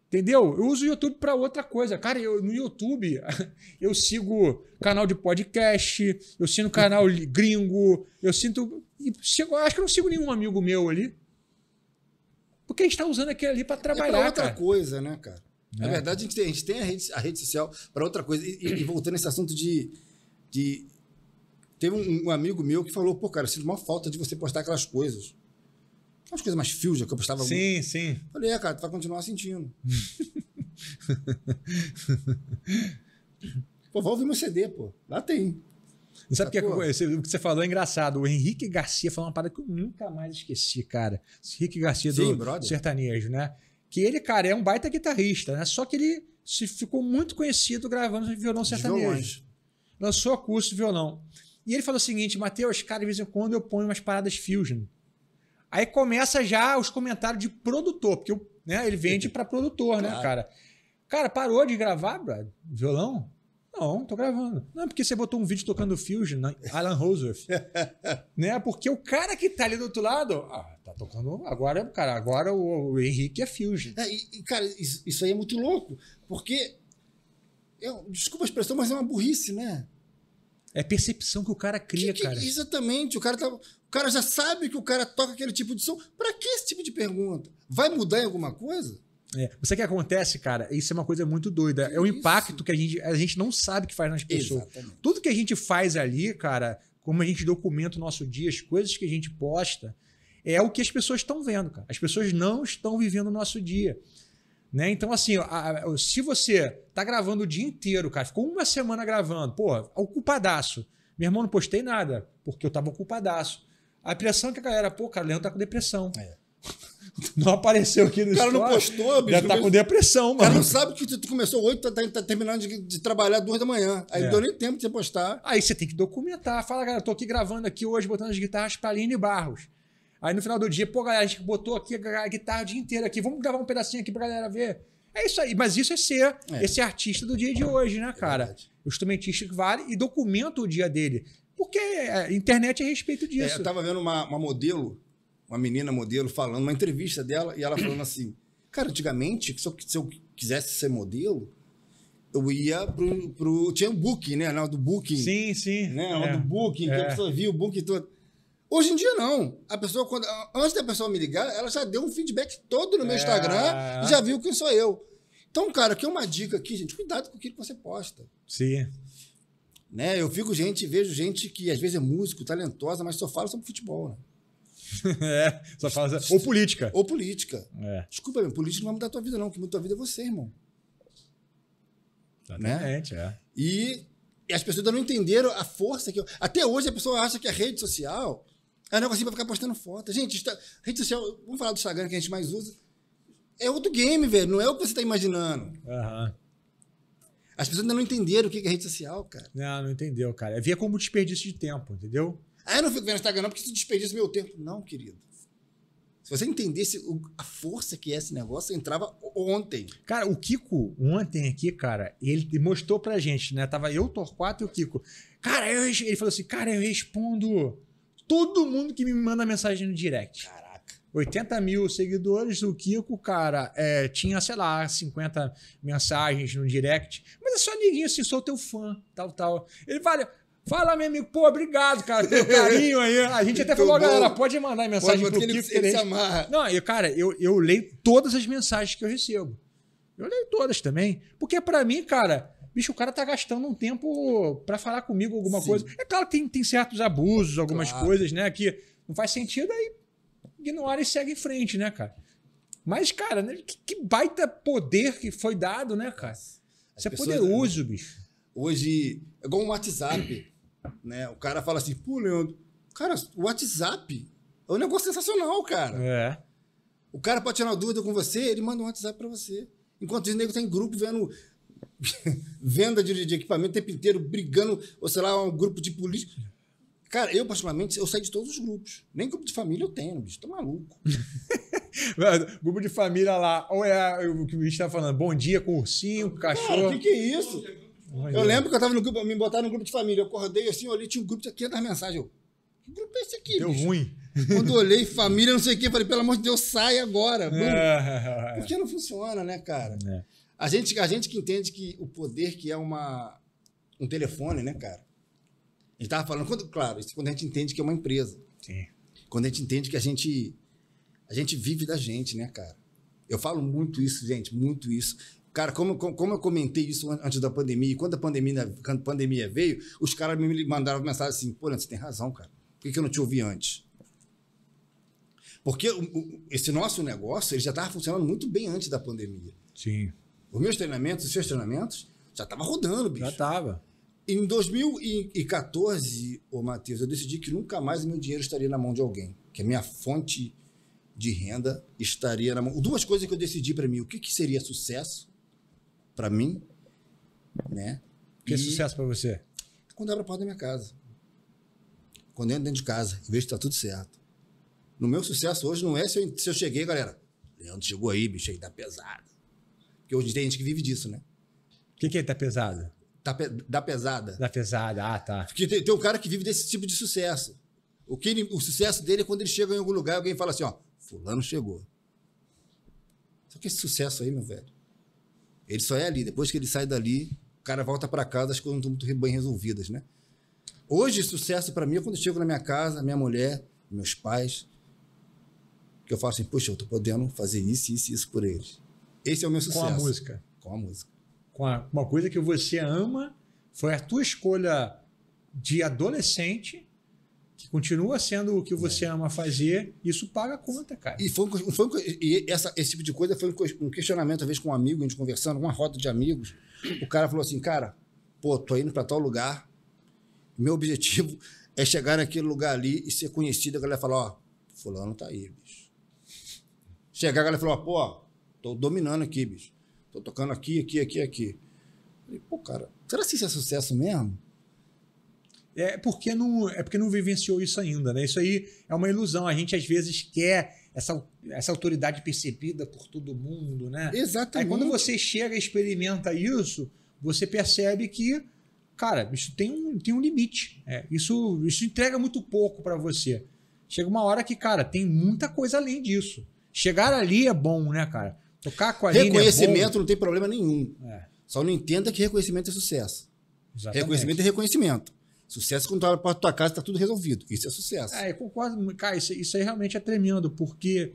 Entendeu? Eu uso o YouTube para outra coisa. Cara, eu, no YouTube, eu sigo canal de podcast, eu sinto canal gringo, eu sinto. acho que eu não sigo nenhum amigo meu ali porque a gente está usando aquilo ali para é trabalhar. É outra cara. coisa, né, cara? É. Na verdade, a gente tem a, gente tem a, rede, a rede, social para outra coisa. E, e, voltando esse assunto de. de teve um, um, amigo meu que falou: pô, cara, eu sinto uma falta de você postar aquelas coisas. Aquelas coisas mais fuja né, que eu postava. Sim, sim. Falei: é, cara, tu vai continuar sentindo. pô, vou ouvir meu CD, pô. Lá tem sabe o que, é o que você falou é engraçado. O Henrique Garcia falou uma parada que eu nunca mais esqueci, cara. Henrique Garcia Sim, do brother. sertanejo, né? Que ele, cara, é um baita guitarrista, né? Só que ele se ficou muito conhecido gravando violão sertanejo. Lançou curso de violão. E ele falou o seguinte, Matheus, cara, de vez em quando eu ponho umas paradas fusion. Aí começa já os comentários de produtor, porque né, ele vende para produtor, né, claro. né, cara? Cara, parou de gravar, brother, violão? Não, tô gravando. Não, é porque você botou um vídeo tocando Fusion, né? Alan Roseworth. né? Porque o cara que tá ali do outro lado, ah, tá tocando. Agora, cara, agora o, o Henrique é Fusion. É, e, cara, isso, isso, aí é muito louco, porque. Eu, é desculpa a expressão, mas é uma burrice, né? É percepção que o cara cria, que, que, cara. Exatamente, o cara, tá, o cara já sabe que o cara toca aquele tipo de som. Pra que esse tipo de pergunta? Vai mudar em alguma coisa? É. Você que acontece, cara, isso é uma coisa muito doida. Que é o isso? impacto que a gente, a gente não sabe que faz nas pessoas. Exatamente. Tudo que a gente faz ali, cara, como a gente documenta o nosso dia, as coisas que a gente posta, é o que as pessoas estão vendo, cara. As pessoas não estão vivendo o nosso dia. Né? Então, assim, a, a, se você tá gravando o dia inteiro, cara, ficou uma semana gravando, pô, ocupadaço. Meu irmão, não postei nada, porque eu tava ocupadaço. A pressão é que a galera, pô, cara, o Leandro tá com depressão. É não apareceu aqui no O cara não postou, bicho. Já tá com depressão, mano. O cara não sabe que tu começou 8, tá, tá, tá terminando de, de trabalhar duas da manhã. Aí é. não deu nem tempo de você postar. Aí você tem que documentar. Fala, galera, tô aqui gravando aqui hoje, botando as guitarras pra Aline Barros. Aí no final do dia, pô, galera, a gente botou aqui a guitarra o dia inteiro aqui. Vamos gravar um pedacinho aqui pra galera ver. É isso aí, mas isso é ser é. esse artista do dia de é. hoje, né, é cara? É o instrumentista que vale e documenta o dia dele. Porque é, a internet é a respeito disso. É, eu tava vendo uma, uma modelo uma menina modelo falando, uma entrevista dela, e ela falando assim: Cara, antigamente, se eu, se eu quisesse ser modelo, eu ia pro, pro. Tinha o Booking, né? Não, do Booking. Sim, sim. Né? É. Do Booking, é. que a é. pessoa via o Booking todo. Hoje em dia, não. A pessoa, quando, antes da pessoa me ligar, ela já deu um feedback todo no meu é. Instagram e já viu quem sou eu. Então, cara, aqui é uma dica aqui, gente. Cuidado com o que você posta. Sim. Né? Eu fico, gente, vejo gente que às vezes é músico, talentosa, mas só fala sobre futebol. Né? é, só fala assim, ou política. Ou política. É. Desculpa, meu, política não vai mudar a tua vida, não. O que muda a tua vida é você, irmão. Né? Exatamente, né? é. E, e, as pessoas ainda não entenderam a força que. Eu, até hoje a pessoa acha que a rede social é um negocinho assim pra ficar postando foto. Gente, está, rede social, vamos falar do Instagram que a gente mais usa. É outro game, velho. Não é o que você tá imaginando. Aham. As pessoas ainda não entenderam o que é rede social, cara. Não, não entendeu, cara. É, via como desperdício de tempo, entendeu? Ah, eu não fico vendo Instagram não porque isso desperdiça meu tempo. Não, querido. Se você entendesse o, a força que é esse negócio, entrava ontem. Cara, o Kiko, ontem aqui, cara, ele mostrou pra gente, né? Tava eu, Torquato e o Kiko. Cara, eu, ele falou assim, cara, eu respondo todo mundo que me manda mensagem no direct. Caraca. 80 mil seguidores, o Kiko, cara, é, tinha, sei lá, 50 mensagens no direct. Mas é só amiguinho, assim, sou teu fã, tal, tal. Ele, vale. Fala, meu amigo, pô, obrigado, cara, pelo carinho aí. A gente até falou, galera, pode mandar mensagem pode, pro Kiko. Ele, ele, se amarra. Não, eu, cara, eu, eu leio todas as mensagens que eu recebo. Eu leio todas também. Porque para mim, cara, bicho, o cara tá gastando um tempo para falar comigo alguma Sim. coisa. É claro que tem, tem certos abusos, algumas claro. coisas, né, que não faz sentido, aí ignora e segue em frente, né, cara? Mas, cara, né, que, que, baita poder que foi dado, né, cara? Isso é poderoso, né? bicho. Hoje, é igual o WhatsApp. Né? O cara fala assim, pô, Leandro, cara, o WhatsApp é um negócio sensacional, cara. É. O cara pode tirar dúvida com você, ele manda um WhatsApp para você. Enquanto isso, o nego tem tá grupo vendo venda de, de, equipamento o tempo inteiro, brigando, ou sei lá, um grupo de política. Cara, eu, particularmente, eu saio de todos os grupos. Nem grupo de família eu tenho, bicho. Tô tá maluco. grupo de família lá, ou é o que o bicho tá falando, bom dia com ursinho, cachorro. Cara, o que, que é isso? eu lembro que eu tava no grupo, me botaram no grupo de família. Eu acordei assim, olhei, tinha um grupo de 500 mensagens. Eu, que grupo é esse aqui? Deu bicho? ruim. Quando eu olhei, família, não sei o quê, falei, pelo amor de Deus, sai agora. É. Porque não funciona, né, cara? É. A, gente, a gente que entende que o poder que é uma, um telefone, né, cara? A gente tava falando, quando, claro, isso quando a gente entende que é uma empresa. Sim. Quando a gente entende que a gente, a gente vive da gente, né, cara? Eu falo muito isso, gente, muito isso. Cara, como, como eu comentei isso antes da pandemia, e quando a pandemia, quando a pandemia veio, os caras me mandaram mensagem assim: pô, você tem razão, cara. Por que, eu não te ouvi antes? Porque o, o, esse nosso negócio ele já estava funcionando muito bem antes da pandemia. Sim. Os meus treinamentos, os seus treinamentos, já estava rodando, bicho. Já estava. Em 2014, ô Matheus, eu decidi que nunca mais o meu dinheiro estaria na mão de alguém. Que a minha fonte de renda estaria na mão. Duas coisas que eu decidi para mim: o que, que seria sucesso para mim, né? Que e sucesso para você? Quando abro a porta da minha casa. Quando eu entro dentro de casa e vejo que tá tudo certo. No meu sucesso hoje não é se eu, se eu cheguei, galera. Leandro chegou aí, bicho, aí tá pesado. Porque hoje tem gente que vive disso, né? O que, que é tá pesado? Tá pe da pesada. Da pesada, ah, tá. Porque tem, tem um cara que vive desse tipo de sucesso. O, que ele, o sucesso dele é quando ele chega em algum lugar e alguém fala assim, ó, fulano chegou. Só que esse sucesso aí, meu velho, ele só é ali. Depois que ele sai dali, o cara volta para casa, as coisas não estão muito bem resolvidas, né? Hoje, sucesso para mim é quando eu chego na minha casa, minha mulher, meus pais, que eu falo assim, poxa, eu tô podendo fazer isso, isso e isso por eles. Esse é o meu sucesso. Com a música. Com a música. Com a, uma coisa que você ama, foi a tua escolha de adolescente que continua sendo o que você é. ama fazer, isso paga a conta, cara. E, foi, foi e essa, esse tipo de coisa foi um questionamento, uma vez com um amigo, a gente conversando, uma roda de amigos. O cara falou assim, cara, pô, tô indo para tal lugar, meu objetivo é chegar naquele lugar ali e ser conhecido. A galera falou ó, fulano tá aí, bicho. Chegar, a galera falou pô, tô dominando aqui, bicho. Tô tocando aqui, aqui, aqui, aqui. Falei, pô, cara, será que isso é sucesso mesmo? é porque não é porque não vivenciou isso ainda, né? Isso aí é uma ilusão. A gente às vezes quer essa, essa autoridade percebida por todo mundo, né? Exatamente. Aí quando você chega e experimenta isso, você percebe que, cara, isso tem um, tem um limite. É, isso, isso entrega muito pouco para você. Chega uma hora que, cara, tem muita coisa além disso. Chegar ali é bom, né, cara? Tocar com a Reconhecimento é bom. não tem problema nenhum. É. Só não entenda que reconhecimento é sucesso. Exatamente. Reconhecimento é reconhecimento. Sucesso quando tu abre a porta da tua casa está tudo resolvido. Isso é sucesso. É, eu concordo. Cara, isso, isso aí realmente é tremendo, porque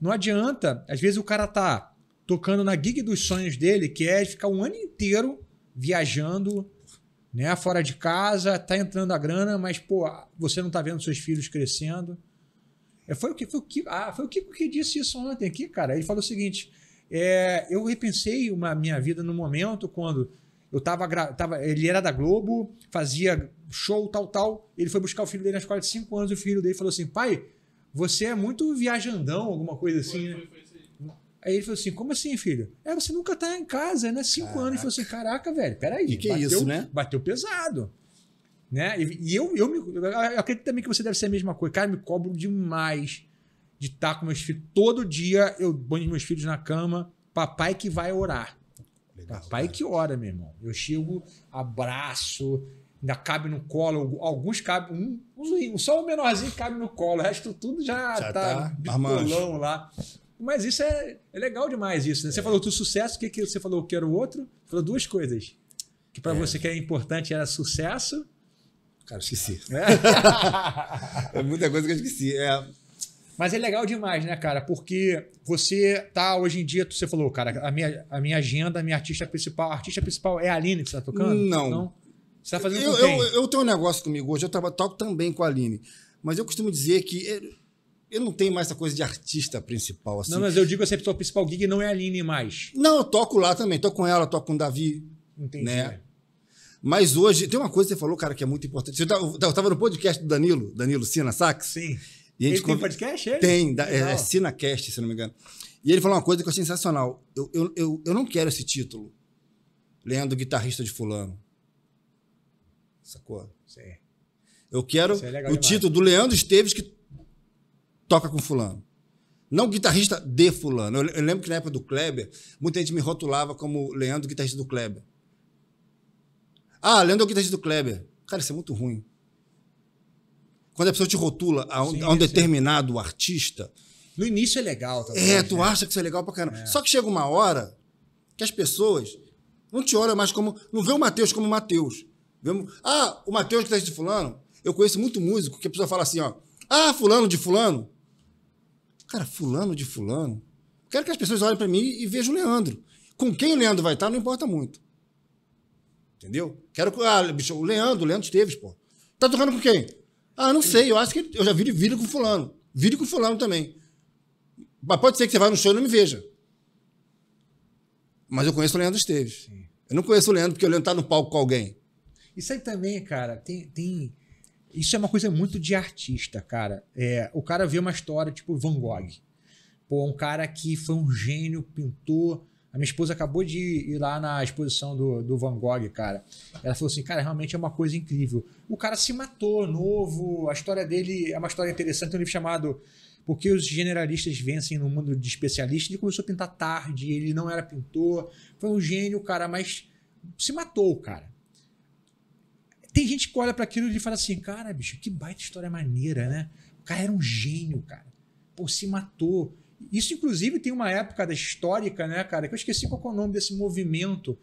não adianta, às vezes o cara tá tocando na gig dos sonhos dele, que é ficar um ano inteiro viajando, né, fora de casa, tá entrando a grana, mas pô, você não tá vendo seus filhos crescendo. É, foi o que foi o que ah, foi o Kiko que disse isso ontem aqui, cara. Ele falou o seguinte: é, eu repensei uma minha vida no momento quando eu tava, tava, ele era da Globo, fazia show, tal, tal. Ele foi buscar o filho dele na escola de 5 anos o filho dele falou assim: pai, você é muito viajandão, alguma coisa assim, foi, né? Foi, foi, aí ele falou assim: como assim, filho? É, você nunca tá em casa, né? 5 anos. Ele falou assim: caraca, velho, peraí. Que que bateu, é isso, né? Bateu pesado. Né? E, e eu, eu, me, eu acredito também que você deve ser a mesma coisa. Cara, me cobro demais de estar com meus filhos. Todo dia eu banho meus filhos na cama, papai que vai orar. Legal, tá, Papai, tá, né? que hora, meu irmão. Eu chego, abraço, ainda cabe no colo, alguns cabem, um, um, só o menorzinho cabe no colo, o resto tudo já, já tá, tá lá. Mas isso é, é legal demais, isso. Né? Você é. falou do sucesso, o que, que você falou que era o outro? Falou duas coisas. Que para é. você que era é importante era sucesso. Cara, esqueci. É, é muita coisa que eu esqueci. É mas é legal demais, né, cara? Porque você tá, hoje em dia, você falou, cara, a minha, a minha agenda, a minha artista principal, a artista principal é a Aline que você tá tocando? Não. não? Você tá fazendo eu, com quem? Eu, eu tenho um negócio comigo hoje, eu toco também com a Aline. Mas eu costumo dizer que eu não tenho mais essa coisa de artista principal. Assim. Não, mas eu digo que a principal gig não é a Aline mais. Não, eu toco lá também. Toco com ela, toco com o Davi. Entendi. Né? Mas hoje, tem uma coisa que você falou, cara, que é muito importante. Tá, eu tava no podcast do Danilo, Danilo Sina Sax. Sim. E a gente Ele conv... tem podcast? Ele? Tem, da, é, é Sinacast, se não me engano. E ele falou uma coisa que eu achei sensacional. Eu, eu, eu, eu não quero esse título, Leandro Guitarrista de Fulano. Sacou? Sim. Eu quero é o demais. título do Leandro Esteves que toca com Fulano. Não guitarrista de Fulano. Eu, eu lembro que na época do Kleber, muita gente me rotulava como Leandro, guitarrista do Kleber. Ah, Leandro é o guitarrista do Kleber. Cara, isso é muito ruim. Quando a pessoa te rotula a um, sim, a um determinado sim. artista. No início é legal, tá? É, tu acha que isso é legal pra caramba. É. Só que chega uma hora que as pessoas não te olham mais como. Não vê o Matheus como Matheus. Ah, o Matheus que tá de fulano. Eu conheço muito músico que a pessoa fala assim, ó. Ah, fulano de fulano. Cara, fulano de fulano. Quero que as pessoas olhem para mim e vejam o Leandro. Com quem o Leandro vai estar não importa muito. Entendeu? Quero que. Ah, bicho, o Leandro, o Leandro Esteves, pô. Tá tocando com quem? Ah, não sei, eu acho que eu já vi vídeo com fulano. Vídeo com fulano também. Mas pode ser que você vá no show e não me veja. Mas eu conheço o Leandro Esteves. Sim. Eu não conheço o Leandro porque o Leandro tá no palco com alguém. Isso aí também, cara, tem, tem... Isso é uma coisa muito de artista, cara. É, o cara vê uma história tipo Van Gogh. Pô, um cara que foi um gênio, pintor, a minha esposa acabou de ir lá na exposição do, do Van Gogh, cara. Ela falou assim, cara, realmente é uma coisa incrível. O cara se matou, novo, a história dele é uma história interessante. Tem um livro chamado porque os generalistas vencem no mundo de especialistas. Ele começou a pintar tarde, ele não era pintor, foi um gênio, cara, mas se matou, cara. Tem gente que olha para aquilo e fala assim: cara, bicho, que baita história maneira, né? O cara era um gênio, cara. Pô, se matou. Isso, inclusive, tem uma época da histórica, né, cara, que eu esqueci qual é o nome desse movimento.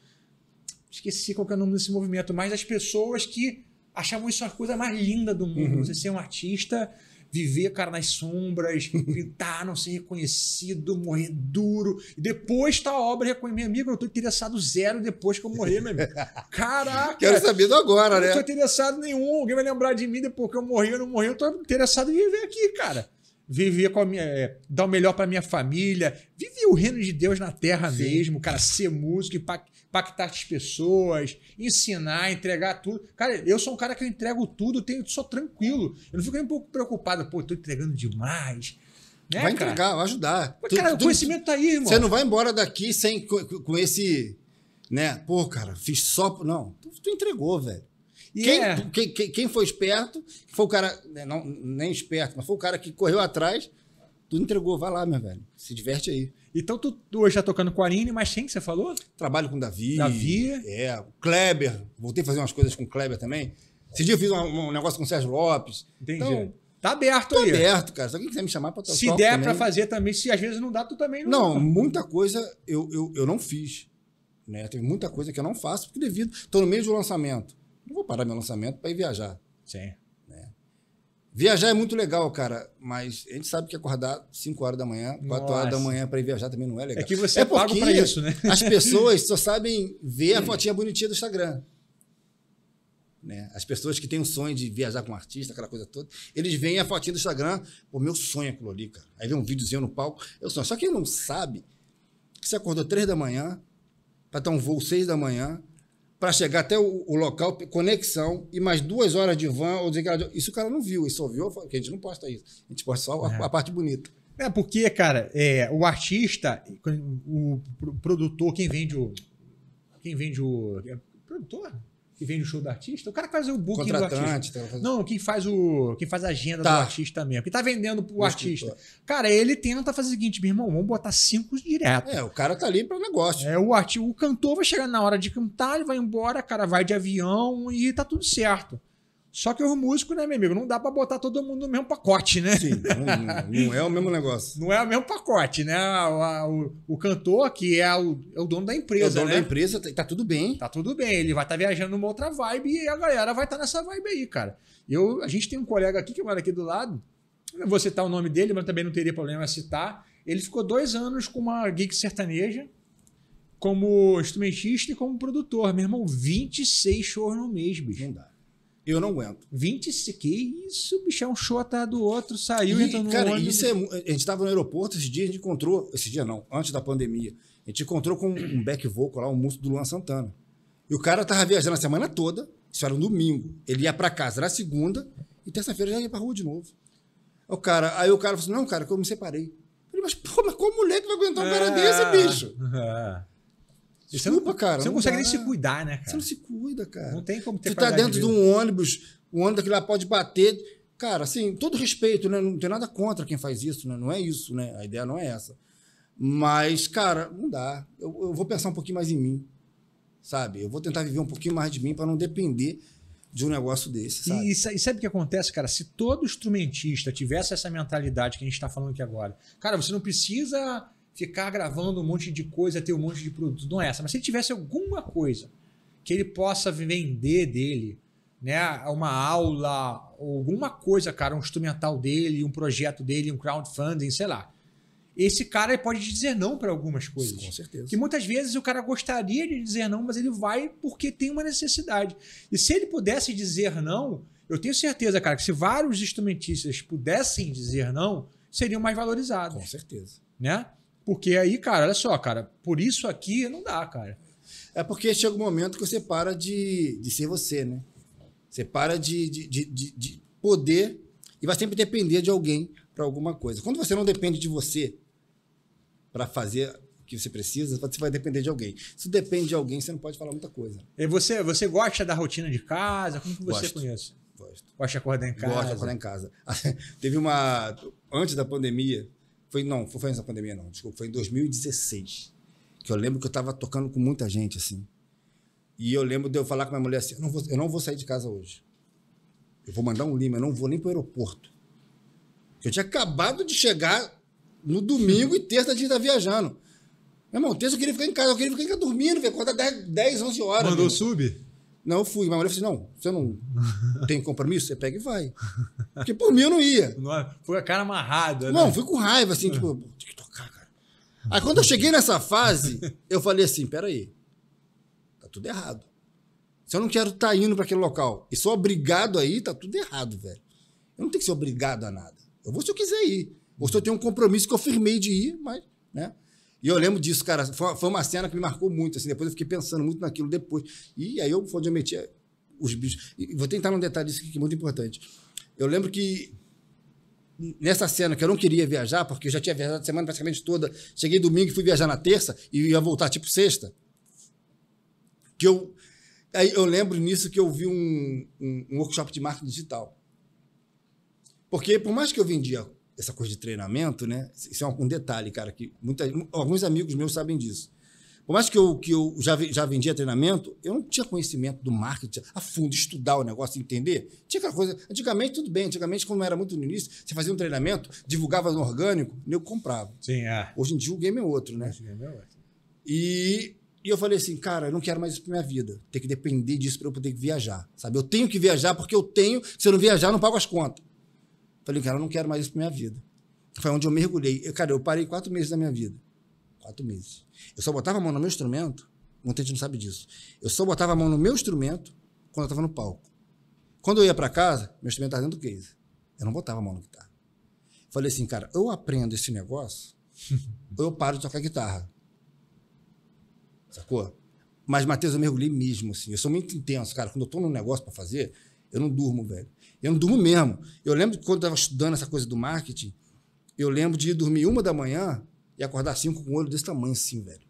Esqueci qual é o nome desse movimento, mas as pessoas que achavam isso a coisa mais linda do mundo. Uhum. Você ser um artista, viver, cara, nas sombras, pintar, não ser reconhecido, morrer duro. E depois tá a obra reconhecida. Meu amigo, eu tô interessado zero depois que eu morrer, meu amigo. Caraca! Quero saber do agora, né? Eu não né? tô interessado nenhum. Alguém vai lembrar de mim depois que eu morrer ou não morrer. Eu tô interessado em viver aqui, cara viver com a minha, é, dar o melhor para minha família, viver o reino de Deus na terra Sim. mesmo, cara, ser músico, impactar as pessoas, ensinar, entregar tudo. Cara, eu sou um cara que eu entrego tudo, tenho, sou tranquilo. Eu não fico nem um pouco preocupado, pô, tô entregando demais. Né, vai entregar, cara? vai ajudar. Mas, cara, tu, o conhecimento tu, tá aí, irmão. Você não vai embora daqui sem com, com esse, né? Pô, cara, fiz só, não. Tu, tu entregou, velho. Quem, é. quem, quem, quem, foi esperto, foi o cara, né, não, nem esperto, mas foi o cara que correu atrás, tu entregou, vai lá, meu velho, se diverte aí. Então tu, tu hoje tá tocando com a Arine, mas quem que você falou? Trabalho com o Davi. Davi. É, o Kleber, voltei a fazer umas coisas com o Kleber também. Esse dia eu fiz um, um negócio com o Sérgio Lopes. Entendi. Então, Tá aberto aí. Tá aberto, cara. Só quem quiser me chamar para tocar. Se der para fazer também, se às vezes não dá, tu também não. Não, muita coisa eu, eu, eu não fiz. Né? Tem muita coisa que eu não faço, porque devido. Estou no meio do lançamento. Não vou parar meu lançamento para ir viajar. Sim. Né? Viajar é muito legal, cara, mas a gente sabe que acordar 5 horas da manhã, 4 horas da manhã para ir viajar também não é legal. É que você é, é pago para isso, né? As pessoas só sabem ver a fotinha bonitinha do Instagram. Né? As pessoas que têm o sonho de viajar com um artista, aquela coisa toda, eles veem a fotinha do Instagram, o meu sonho é aquilo ali, cara. Aí vê um videozinho no palco, eu sonho. Só que ele não sabe que você acordou 3 da manhã para ter um voo 6 da manhã, para chegar até o, o, local, conexão, e mais duas horas de van ou de Isso o cara não viu, isso ouviu, que a gente não posta isso. A gente posta só é. a, a, parte bonita. É porque, cara, é, o artista, o produtor, quem vende o. Quem vende o. É, produtor? que vende o show do artista, o cara que faz o booking do artista. Não, quem faz o. Quem faz a agenda tá. do artista mesmo, que tá vendendo pro o artista. Escritor. Cara, ele tenta fazer o seguinte, meu irmão, vamos botar cinco direto. É, o cara tá ali para negócio. É, o artista, o cantor vai chegar na hora de cantar, ele vai embora, cara vai de avião e tá tudo certo. Só que o músico, né, meu amigo? Não dá para botar todo mundo no mesmo pacote, né? Sim, não, não, é o mesmo negócio. Não é o mesmo pacote, né? O, o, o cantor, que é o, é o, dono da empresa. É o dono né? da empresa, tá, tá tudo bem. Tá tudo bem. Ele vai estar tá viajando numa outra vibe e a galera vai estar tá nessa vibe aí, cara. Eu, a gente tem um colega aqui que mora aqui do lado. Eu vou citar o nome dele, mas também não teria problema citar. Ele ficou dois anos com uma gig sertaneja como instrumentista e como produtor. Meu irmão, 26 shows no mês, bicho. Não dá. Eu não aguento. 20 que isso, bicho, é um show atrás do outro, saiu, e, entrou no Cara, ônibus. isso é, a gente estava no aeroporto, esse dia a gente encontrou, esse dia não, antes da pandemia, a gente encontrou com um back vocal lá, um músico do Luan Santana. E o cara tava viajando a semana toda, isso era um domingo. Ele ia para casa na segunda e terça-feira já ia pra rua de novo. O cara, aí o cara falou assim, não, cara, que eu me separei. Eu falei, mas, pô, mas qual mulher que vai aguentar um cara é. desse, bicho? É. É Desculpa, você não, cara. Você não, não consegue dá, nem se cuidar, né, cara? Você não se cuida, cara. Não tem como ter Você tá dentro de, de um ônibus, o ônibus aqui lá pode bater. Cara, assim, todo respeito, né? Não tem nada contra quem faz isso, né? Não é isso, né? A ideia não é essa. Mas, cara, não dá. Eu, eu vou pensar um pouquinho mais em mim, sabe? Eu vou tentar viver um pouquinho mais de mim para não depender de um negócio desse, sabe? E, e, sabe o que acontece, cara? Se todo instrumentista tivesse essa mentalidade que a gente está falando aqui agora, cara, você não precisa ficar gravando um monte de coisa, ter um monte de produto. Não é essa. Mas se ele tivesse alguma coisa que ele possa vender dele, né? Uma aula, alguma coisa, cara, um instrumental dele, um projeto dele, um crowdfunding, sei lá. Esse cara pode dizer não para algumas coisas. Com certeza. Que muitas vezes o cara gostaria de dizer não, mas ele vai porque tem uma necessidade. E se ele pudesse dizer não, eu tenho certeza, cara, que se vários instrumentistas pudessem dizer não, seriam mais valorizados. Com certeza. Né? Porque aí, cara, olha só, cara, por isso aqui não dá, cara. É porque chega um momento que você para de, de ser você, né? Você para de, de, de, de poder e vai sempre depender de alguém para alguma coisa. Quando você não depende de você para fazer o que você precisa, você vai depender de alguém. Se depende de alguém, você não pode falar muita coisa. E você, você gosta da rotina de casa? Como que você Gosto. conhece? Gosto. Gosta de acordar em casa? Gosto de acordar em casa. Teve uma. Antes da pandemia, foi, não, foi antes da pandemia, não. Desculpa, foi em 2016. Que eu lembro que eu tava tocando com muita gente, assim. E eu lembro de eu falar com minha mulher assim: eu não vou, eu não vou sair de casa hoje. Eu vou mandar um Lima, eu não vou nem pro aeroporto. Eu tinha acabado de chegar no domingo e terça a gente tá viajando. Meu irmão, terça eu queria ficar em casa, eu queria ficar dormindo, velho. Acordar 10, 10, 11 horas. Mandou mesmo. sub? Não, eu fui. a mulher falou assim: não, você não tem compromisso? Você pega e vai. Porque por mim eu não ia. É? Foi a cara amarrada. Não, né? fui com raiva, assim, é. tipo, tem que tocar, cara. Aí quando eu cheguei nessa fase, eu falei assim: peraí, tá tudo errado. Se eu não quero estar tá indo para aquele local e sou obrigado aí, tá tudo errado, velho. Eu não tenho que ser obrigado a nada. Eu vou se eu quiser ir. Ou se eu tenho um compromisso que eu firmei de ir, mas, né? E eu lembro disso, cara. Foi, foi uma cena que me marcou muito. Assim, depois eu fiquei pensando muito naquilo depois. E aí eu, onde eu meti eh, os bichos. E vou tentar num detalhe disso aqui, que é muito importante. Eu lembro que nessa cena que eu não queria viajar, porque eu já tinha viajado a semana praticamente toda. Cheguei domingo e fui viajar na terça e ia voltar tipo sexta. Que eu. Aí eu lembro nisso que eu vi um, um, um workshop de marketing digital. Porque por mais que eu vendia essa coisa de treinamento, né? Isso é um, detalhe, cara, que muita, alguns amigos meus sabem disso. Por mais que eu, que eu já, já vendia treinamento, eu não tinha conhecimento do marketing a fundo, estudar o negócio, entender. Tinha aquela coisa. Antigamente, tudo bem. Antigamente, quando era muito no início, você fazia um treinamento, divulgava no orgânico, eu comprava. Sim, é. Hoje em dia o game é outro, né? o game é outro. E, e eu falei assim, cara, eu não quero mais isso para minha vida. Tem que depender disso para eu poder viajar. Sabe? Eu tenho que viajar porque eu tenho. Se eu não viajar, eu não pago as contas. Falei, cara, eu não quero mais isso pra minha vida. Foi onde eu mergulhei. Eu, cara, eu parei quatro meses da minha vida. Quatro meses. Eu só botava a mão no meu instrumento, muita gente não sabe disso. Eu só botava a mão no meu instrumento quando eu tava no palco. Quando eu ia para casa, meu instrumento estava dentro do case. Eu não botava a mão na guitarra. Falei assim, cara, eu aprendo esse negócio ou eu paro de tocar guitarra. Sacou? Mas, Matheus, eu mergulhei mesmo, assim. Eu sou muito intenso, cara. Quando eu tô num negócio para fazer, eu não durmo, velho. Eu não durmo mesmo. Eu lembro quando eu estava estudando essa coisa do marketing, eu lembro de dormir uma da manhã e acordar cinco com o olho desse tamanho assim, velho.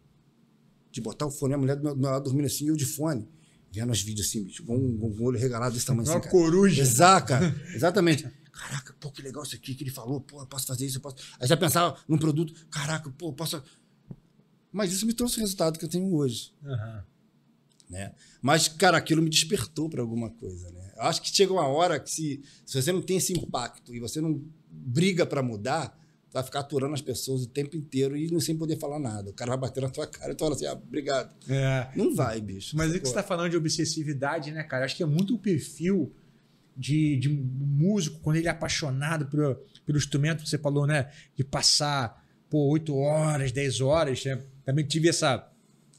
De botar o fone, a mulher do meu, do meu lado dormindo assim, eu de fone, vendo os vídeos assim, bicho, com, um, olho regalado desse tamanho assim, Uma assim, coruja. Exato, cara. Exatamente. Caraca, pô, que legal isso aqui que ele falou, pô, eu posso fazer isso, eu posso. Aí já pensava num produto, caraca, pô, eu posso. Mas isso me trouxe o resultado que eu tenho hoje. Uhum. Né? Mas, cara, aquilo me despertou para alguma coisa, né? acho que chega uma hora que se, se você não tem esse impacto e você não briga para mudar, vai ficar aturando as pessoas o tempo inteiro e não sem poder falar nada. O cara vai bater na tua cara e tu fala assim, ah, obrigado. É. Não vai, bicho. Mas o é que você tá falando de obsessividade, né, cara? Acho que é muito o perfil de, de músico, quando ele é apaixonado pelo, pelo instrumento, que você falou, né? De passar, pô, 8 horas, 10 horas, né? Também tive essa,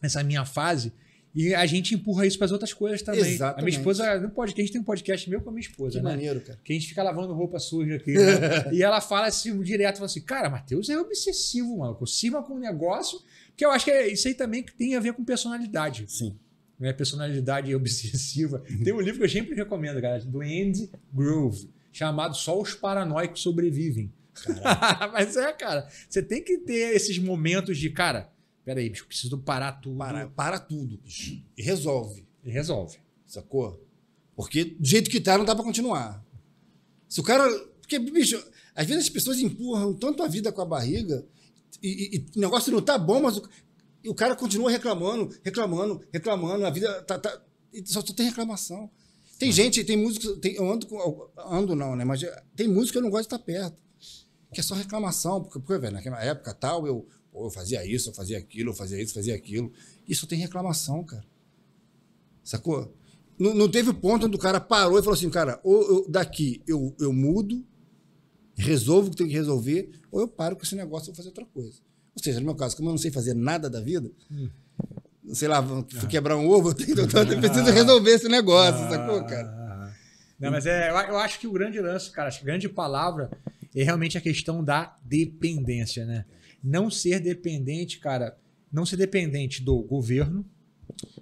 essa minha fase e a gente empurra isso para as outras coisas também. Exatamente. A minha esposa não pode, que a gente tem um podcast meu com a minha esposa, que né? maneiro, cara. Que a gente fica lavando roupa suja aqui. Né? e ela fala assim, direto, fala assim: "Cara, Matheus é obsessivo, mano. Cima com o negócio, que eu acho que é isso aí também que tem a ver com personalidade". Sim. né personalidade obsessiva. tem um livro que eu sempre recomendo, galera, do Andy Grove, chamado Só os paranoicos sobrevivem. Mas é, cara, você tem que ter esses momentos de, cara, Peraí, bicho, preciso parar tudo. Para, para tudo, bicho. E resolve. E resolve. Sacou? Porque do jeito que tá, não dá para continuar. Se o cara. Porque, bicho, às vezes as pessoas empurram tanto a vida com a barriga e, e, e o negócio não tá bom, mas o, o, cara continua reclamando, reclamando, reclamando. A vida tá, tá só tem reclamação. Tem ah. gente, tem músico, tem, eu ando com. Ando não, né? Mas tem músico que eu não gosto de estar perto. Que é só reclamação, porque, porque velho, naquela época tal, eu Pô, eu fazia isso, eu fazia aquilo, eu fazia isso, eu fazia aquilo. isso tem reclamação, cara. Sacou? Não, não teve ponto onde o cara parou e falou assim, cara, ou eu, daqui eu, eu mudo, resolvo o que tenho que resolver, ou eu paro com esse negócio e vou fazer outra coisa. Ou seja, no meu caso, como eu não sei fazer nada da vida, hum. sei lá, vou ah. quebrar um ovo, eu, tenho, eu, preciso ah. resolver esse negócio, ah. sacou, cara? Não, mas é, eu acho que o grande lance, cara, a grande palavra é realmente a questão da dependência, né? não ser dependente, cara, não ser dependente do governo.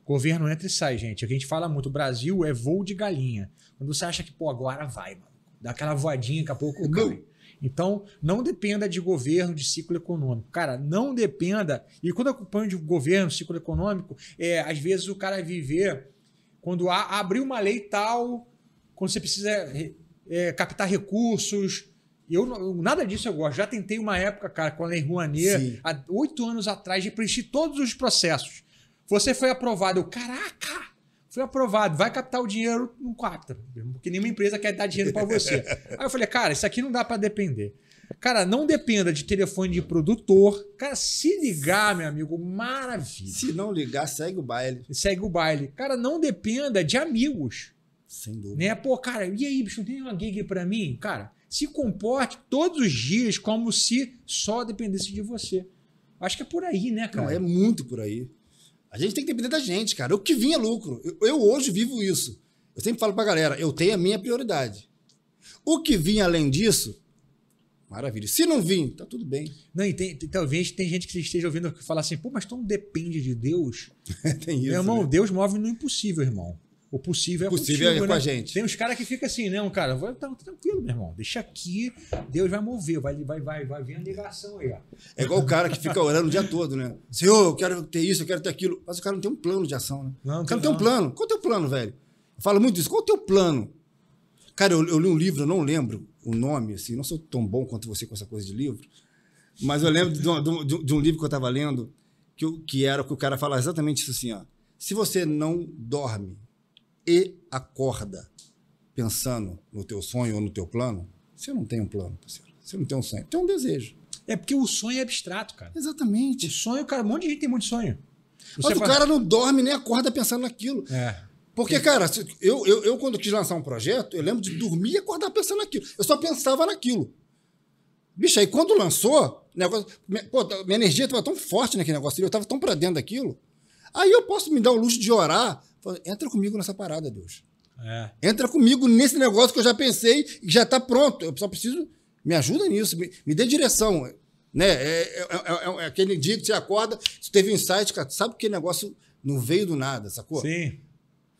Governo entra e sai, gente. É a gente fala muito, o Brasil é voo de galinha. Quando você acha que, pô, agora vai, mano. Dá aquela voadinha, daqui a pouco cai. Então, não dependa de governo, de ciclo econômico. Cara, não dependa. E quando acompanho de governo, ciclo econômico, é, às vezes o cara viver. Quando abrir uma lei tal, quando você precisa é, captar recursos, eu, nada disso eu gosto. Já tentei uma época, cara, com a Lei Rouanet, há oito anos atrás, de preencher todos os processos. Você foi aprovado. Eu, caraca! Foi aprovado, vai captar o dinheiro, no capta, porque nenhuma empresa quer dar dinheiro para você. Aí eu falei, cara, isso aqui não dá para depender. Cara, não dependa de telefone de produtor. Cara, se ligar, meu amigo, maravilha. Se não ligar, segue o baile. Segue o baile. Cara, não dependa de amigos. Sem dúvida. Né? Pô, cara, e aí, bicho, tem uma gig pra mim? Cara, se comporte todos os dias como se só dependesse de você. Acho que é por aí, né, cara? Não, é muito por aí. A gente tem que depender da gente, cara. O que vinha é lucro. Eu, eu, hoje vivo isso. Eu sempre falo pra galera, eu tenho a minha prioridade. O que vinha além disso, maravilha. Se não vinha, tá tudo bem. Não, e tem, talvez tem gente que esteja ouvindo que fala assim, pô, mas tu não depende de Deus? tem isso. Meu irmão, né? Deus move no impossível, irmão. O possível é o possível é contigo, é com né? a gente. Tem uns caras que ficam assim, né? Um cara, vai, tá, tá, tranquilo, meu irmão. Deixa aqui, Deus vai mover, vai, vai, vai, vai vir a negação aí, ó. É igual o cara que fica orando o dia todo, né? Senhor, eu quero ter isso, eu quero ter aquilo. Mas o cara não tem um plano de ação, né? Não, o cara não tem um plano. Qual é o teu plano, velho? Eu falo muito isso. Qual é o teu plano? Cara, eu, eu li um livro, eu não lembro o nome, assim, não sou tão bom quanto você com essa coisa de livro, mas eu lembro de um, de um, de um livro que eu estava lendo, que, que era que o cara fala exatamente isso assim, ó. Se você não dorme e acorda pensando no teu sonho ou no teu plano, você não tem um plano, parceiro. Você não tem um sonho. Tem um desejo. É porque o sonho é abstrato, cara. Exatamente. O sonho, cara, um monte de gente tem muito sonho. Você Mas o cara não dorme nem acorda pensando naquilo. É. Porque, cara, eu, eu, eu quando quis lançar um projeto, eu lembro de dormir e acordar pensando naquilo. Eu só pensava naquilo. Bicho, aí quando lançou, negócio, minha, pô, tá, minha energia estava tão forte naquele negócio, eu estava tão para dentro daquilo. Aí eu posso me dar o luxo de orar entra comigo nessa parada, Deus. É. Entra comigo nesse negócio que eu já pensei e já está pronto. Eu só preciso. Me ajuda nisso, me, me dê direção. Né? É, é, é, é, é aquele dia que você acorda, você teve insight, cara, sabe que negócio não veio do nada, sacou? Sim.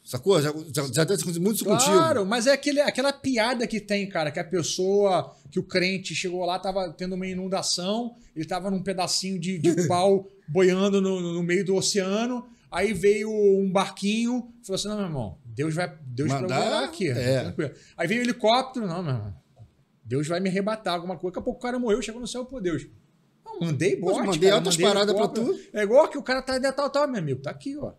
Sacou? Já, já, já tem muito isso claro, contigo. Claro, mas é aquele, aquela piada que tem, cara, que a pessoa, que o crente chegou lá, tava tendo uma inundação, ele tava num pedacinho de, de pau boiando no, no meio do oceano, Aí veio um barquinho, falou assim: não, meu irmão, Deus vai Deus Mandar, aqui. Né? É. Aí veio um helicóptero, não, meu irmão. Deus vai me arrebatar alguma coisa. Daqui a pouco o cara morreu, chegou no céu, por Deus. Não, mandei bote, Mas Mandei cara, altas mandei paradas pra tu. É igual que o cara tá aí tal, tal, meu amigo. Tá aqui, ó.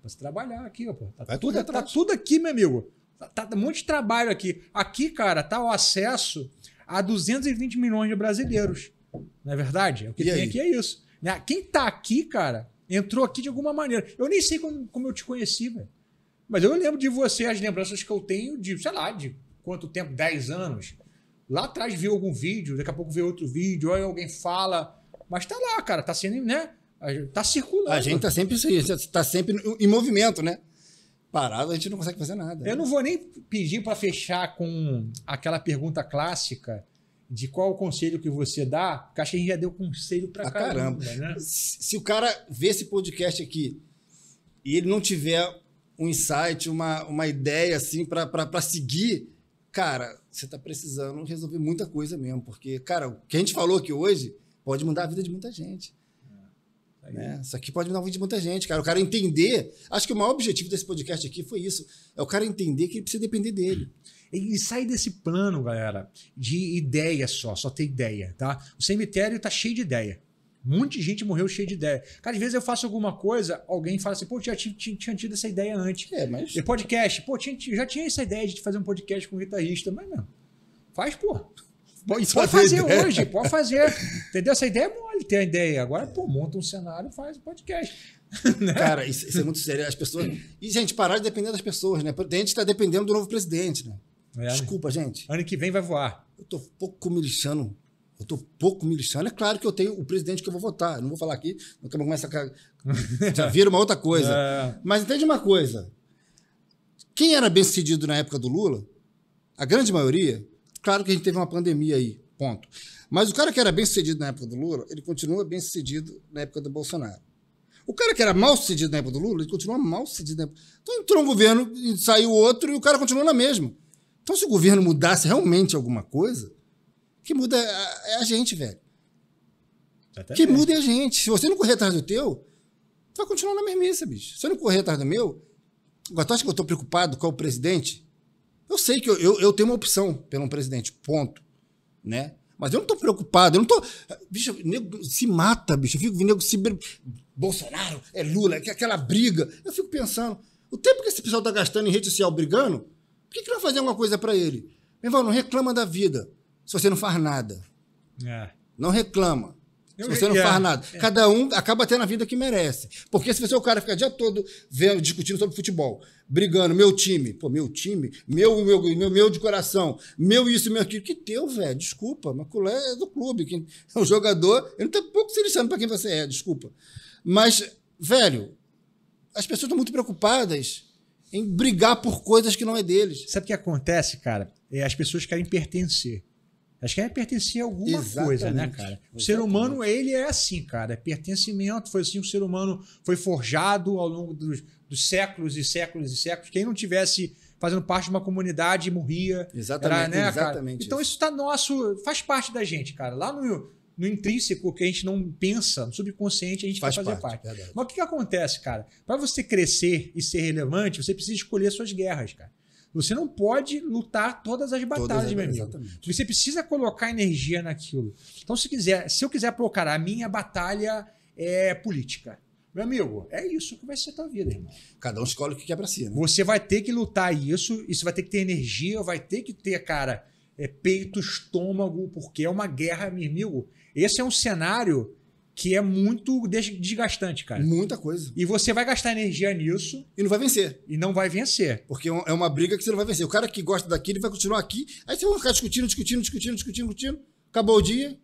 Pra se trabalhar aqui, ó. Pô. Tá, vai tudo, tá tudo aqui, meu amigo. Tá, tá um monte de trabalho aqui. Aqui, cara, tá o acesso a 220 milhões de brasileiros. Não é verdade? É o que e tem aí? aqui é isso. Né? Quem tá aqui, cara, entrou aqui de alguma maneira. Eu nem sei como, como eu te conheci, velho. Mas eu lembro de você, as lembranças que eu tenho de, sei lá, de quanto tempo, 10 anos. Lá atrás viu algum vídeo, daqui a pouco vê outro vídeo, aí alguém fala. Mas tá lá, cara, tá sendo, né? Tá circulando. A gente tá sempre, isso tá sempre em movimento, né? Parado, a gente não consegue fazer nada. Eu né? não vou nem pedir para fechar com aquela pergunta clássica de qual conselho que você dá, porque acho que a gente já deu conselho pra ah, caramba. caramba. Né? Se o cara vê esse podcast aqui e ele não tiver um insight, uma, uma ideia assim para seguir, cara, você tá precisando resolver muita coisa mesmo, porque, cara, o que a gente falou aqui hoje pode mudar a vida de muita gente. É, tá né? Isso aqui pode mudar a vida de muita gente, cara. O cara entender. Acho que o maior objetivo desse podcast aqui foi isso: é o cara entender que ele precisa depender dele. Hum. E sair desse plano, galera, de ideia só, só ter ideia, tá? O cemitério tá cheio de ideia. Muita gente morreu cheio de ideia. Cara, às vezes eu faço alguma coisa, alguém fala assim, pô, já tinha, tinha, tinha tido essa ideia antes. É, mas. E podcast, pô, tinha, já tinha essa ideia de fazer um podcast com um guitarrista, mas não. Faz, pô. Pode, pode fazer, hoje, pode fazer. Entendeu? Essa ideia é mole, tem a ideia. Agora, pô, monta um cenário e faz um podcast. Né? Cara, isso, isso, é muito sério. As pessoas. E, gente, parar de depender das pessoas, né? a gente está tá dependendo do novo presidente, né? É, Desculpa, gente. Ano que vem vai voar. Eu tô pouco me lixando. Eu tô pouco me lixando. É claro que eu tenho o presidente que eu vou votar. Eu não vou falar aqui, porque começa a. Já vira uma outra coisa. É. Mas entende uma coisa. Quem era bem sucedido na época do Lula, a grande maioria, claro que a gente teve uma pandemia aí, ponto. Mas o cara que era bem sucedido na época do Lula, ele continua bem sucedido na época do Bolsonaro. O cara que era mal sucedido na época do Lula, ele continua mal sucedido na época. Então entrou um governo, saiu outro e o cara continua na mesma. Então, se o governo mudasse realmente alguma coisa, que muda é a é gente, velho. Até que muda é a gente. Se você não correr atrás do teu, vai continuar na mermice, bicho. Se eu não correr atrás do meu, agora tu acha que eu estou preocupado com o presidente? Eu sei que eu, eu, eu, tenho uma opção pelo um presidente, ponto. Né? Mas eu não estou preocupado, eu não estou. Bicho, nego se mata, bicho. Eu fico vendo nego se. Bolsonaro, é Lula, é aquela briga. Eu fico pensando, o tempo que esse pessoal está gastando em rede social brigando, por que, que fazer alguma coisa para ele? Meu irmão, não reclama da vida se você não faz nada. É. Não reclama. Eu se você não é. faz nada. É. Cada um acaba tendo a vida que merece. Porque se você é o cara fica o dia todo vendo, discutindo sobre futebol, brigando, meu time, pô, meu time, meu, meu, meu, meu de coração, meu isso, meu aquilo, que teu, velho, desculpa, mas é do clube, quem é um jogador, ele não tá pouco se lixando pra quem você é, desculpa. Mas, velho, as pessoas estão muito preocupadas em brigar por coisas que não é deles. Sabe o que acontece, cara? É, as pessoas querem pertencer. Elas querem pertencer a alguma Exatamente. coisa, né, cara? O Exatamente. ser humano, ele é assim, cara. É pertencimento. Foi assim que o ser humano foi forjado ao longo dos, dos séculos e séculos e séculos. Quem não tivesse fazendo parte de uma comunidade morria. Exatamente. Era, né, exatamente Então isso está nosso, faz parte da gente, cara. Lá no, no intrínseco que a gente não pensa, no subconsciente a gente faz quer fazer parte. parte. Mas o que, que acontece, cara? Para você crescer e ser relevante, você precisa escolher suas guerras, cara. Você não pode lutar todas as batalhas, todas, meu amigo. Exatamente. Você precisa colocar energia naquilo. Então, se quiser, se eu quiser colocar a minha batalha é política. Meu amigo, é isso que vai ser a tua vida, irmão. Cada um escolhe o que quer pra si, né? Você vai ter que lutar isso, e você vai ter que ter energia, vai ter que ter, cara, é, peito, estômago, porque é uma guerra, meu amigo. Esse é um cenário que é muito desgastante, cara. Muita coisa. E você vai gastar energia nisso. E não vai vencer. E não vai vencer. Porque é uma briga que você não vai vencer. O cara que gosta daqui, ele vai continuar aqui. Aí você vai ficar discutindo, discutindo, discutindo, discutindo, discutindo. Acabou o dia.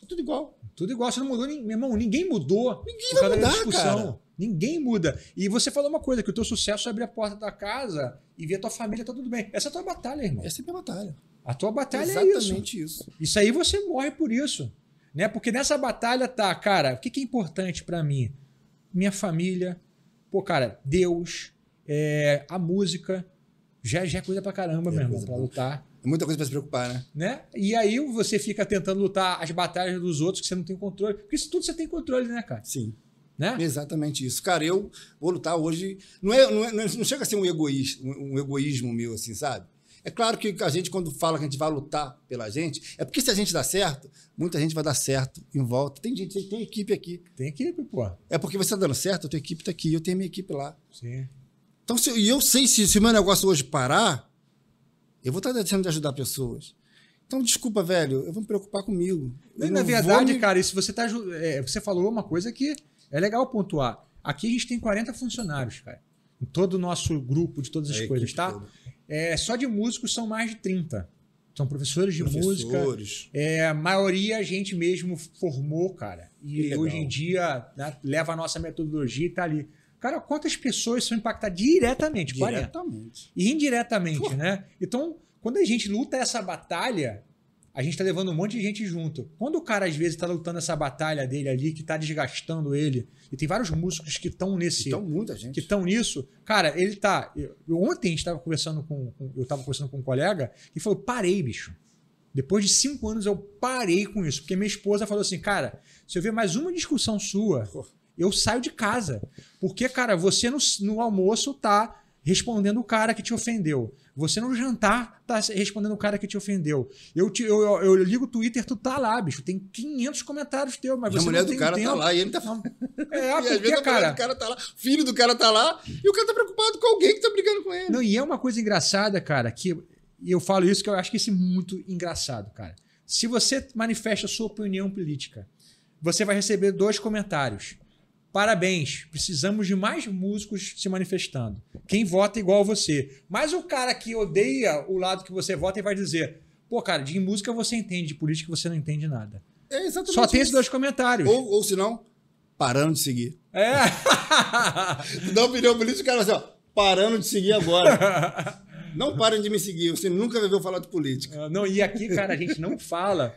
É tudo igual. Tudo igual. Você não mudou, meu irmão. Ninguém mudou. Ninguém vai mudar, cara. Ninguém muda. E você falou uma coisa, que o teu sucesso é abrir a porta da casa e ver a tua família, tá tudo bem. Essa é a tua batalha, irmão. Essa é a minha batalha. A tua batalha é isso. Exatamente isso. Isso aí você morre por isso. Né? Porque nessa batalha tá, cara, o que, que é importante para mim? Minha família, pô, cara, Deus, é, a música. Já, já é coisa pra caramba, é meu irmão, pra lutar. É muita coisa para se preocupar, né? né? E aí você fica tentando lutar as batalhas dos outros que você não tem controle. Porque isso tudo você tem controle, né, cara? Sim. Né? Exatamente isso. Cara, eu vou lutar hoje. Não, é, não, é, não é, chega a ser um, egoísmo um egoísmo meu, assim, sabe? É claro que a gente, quando fala que a gente vai lutar pela gente, é porque se a gente dá certo, muita gente vai dar certo em volta. Tem gente, tem equipe aqui. Tem equipe, pô. É porque você tá dando certo, a tua equipe tá aqui, eu tenho a minha equipe lá. Sim. Então, se, e eu sei se, o meu negócio hoje parar, eu vou estar deixando de ajudar pessoas. Então, desculpa, velho, eu vou me preocupar comigo. Eu Na verdade, me... cara, isso você tá. É, você falou uma coisa que é legal pontuar. Aqui a gente tem 40 funcionários, cara. Em todo o nosso grupo de todas as é coisas, tá? Toda é, só de músicos são mais de 30. São professores de professores. música. É, a maioria a gente mesmo formou, cara. E hoje em dia né, leva a nossa metodologia e tá ali. Cara, quantas pessoas são impactadas diretamente? Diretamente. 40. E indiretamente, Pô. né? Então, quando a gente luta essa batalha, a gente tá levando um monte de gente junto. Quando o cara, às vezes, tá lutando essa batalha dele ali, que tá desgastando ele, e tem vários músicos que estão nesse. Então, muita gente. Que estão nisso. Cara, ele tá. Eu, ontem a gente tava conversando com, com. Eu tava conversando com um colega que falou: parei, bicho. Depois de cinco anos eu parei com isso, porque minha esposa falou assim: cara, se eu ver mais uma discussão sua, eu saio de casa. Porque, cara, você no, no almoço tá respondendo o cara que te ofendeu. Você no jantar tá respondendo o cara que te ofendeu. Eu, te, eu, eu, eu ligo o Twitter, tu tá lá, bicho. Tem 500 comentários teus, mas e você a mulher do cara tá lá e ele tá falando. É, e às vezes a cara... do cara tá lá, filho do cara tá lá e o cara tá preocupado com alguém que tá brigando com ele. Não, e é uma coisa engraçada, cara, que eu falo isso que eu acho que isso é muito engraçado, cara. Se você manifesta a sua opinião política, você vai receber dois comentários. Parabéns, precisamos de mais músicos se manifestando. Quem vota é igual você. Mas o cara que odeia o lado que você vota e vai dizer: pô, cara, de música você entende, de política você não entende nada. É exatamente Só tem isso. esses dois comentários. Ou, ou se não, parando de seguir. É. Dá opinião política, o cara assim, ó, parando de seguir agora. Não parem de me seguir, você nunca vai eu falar de política. Não, e aqui, cara, a gente não fala,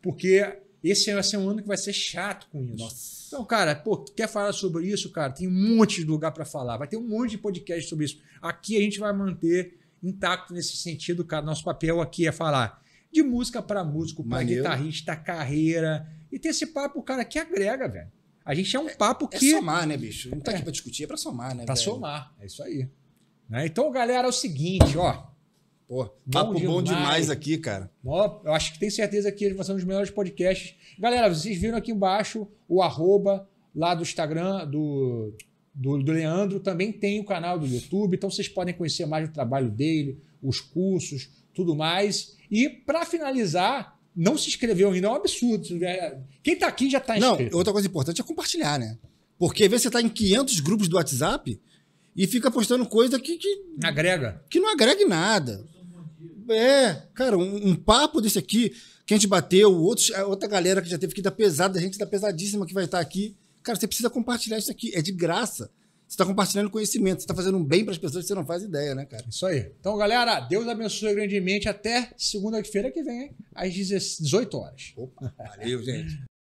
porque esse vai ser um ano que vai ser chato com isso. Nossa. Então, cara, pô, quer falar sobre isso, cara? Tem um monte de lugar para falar. Vai ter um monte de podcast sobre isso. Aqui a gente vai manter intacto nesse sentido, cara. Nosso papel aqui é falar de música para músico, para guitarrista, carreira. E ter esse papo, cara, que agrega, velho. A gente é um é, papo é que. É somar, né, bicho? Não tá é. aqui pra discutir, é pra somar, né? Pra velho? somar. É isso aí. Né? Então, galera, é o seguinte, ó. Pô, bom papo demais. bom demais aqui, cara. Ó, eu acho que tem certeza que eles vão ser um dos melhores podcasts. Galera, vocês viram aqui embaixo o arroba lá do Instagram do, do, do Leandro. Também tem o canal do YouTube, então vocês podem conhecer mais o trabalho dele, os cursos, tudo mais. E para finalizar, não se inscreveu ainda, é um absurdo. É, quem tá aqui já tá inscrito. Não, outra coisa importante é compartilhar, né? Porque às vezes você tá em 500 grupos do WhatsApp e fica postando coisa que, que agrega. Que não agrega nada. É, cara, um, um, papo desse aqui que a gente bateu, outros, é outra galera que já teve que dar pesada, a gente da tá pesadíssima que vai estar aqui. Cara, você precisa compartilhar isso aqui, é de graça. Você está compartilhando conhecimento, você está fazendo um bem para as pessoas que você não faz ideia, né, cara? Isso aí. Então, galera, Deus abençoe grandemente. Até segunda-feira que vem, às 18 horas. Opa, valeu, gente.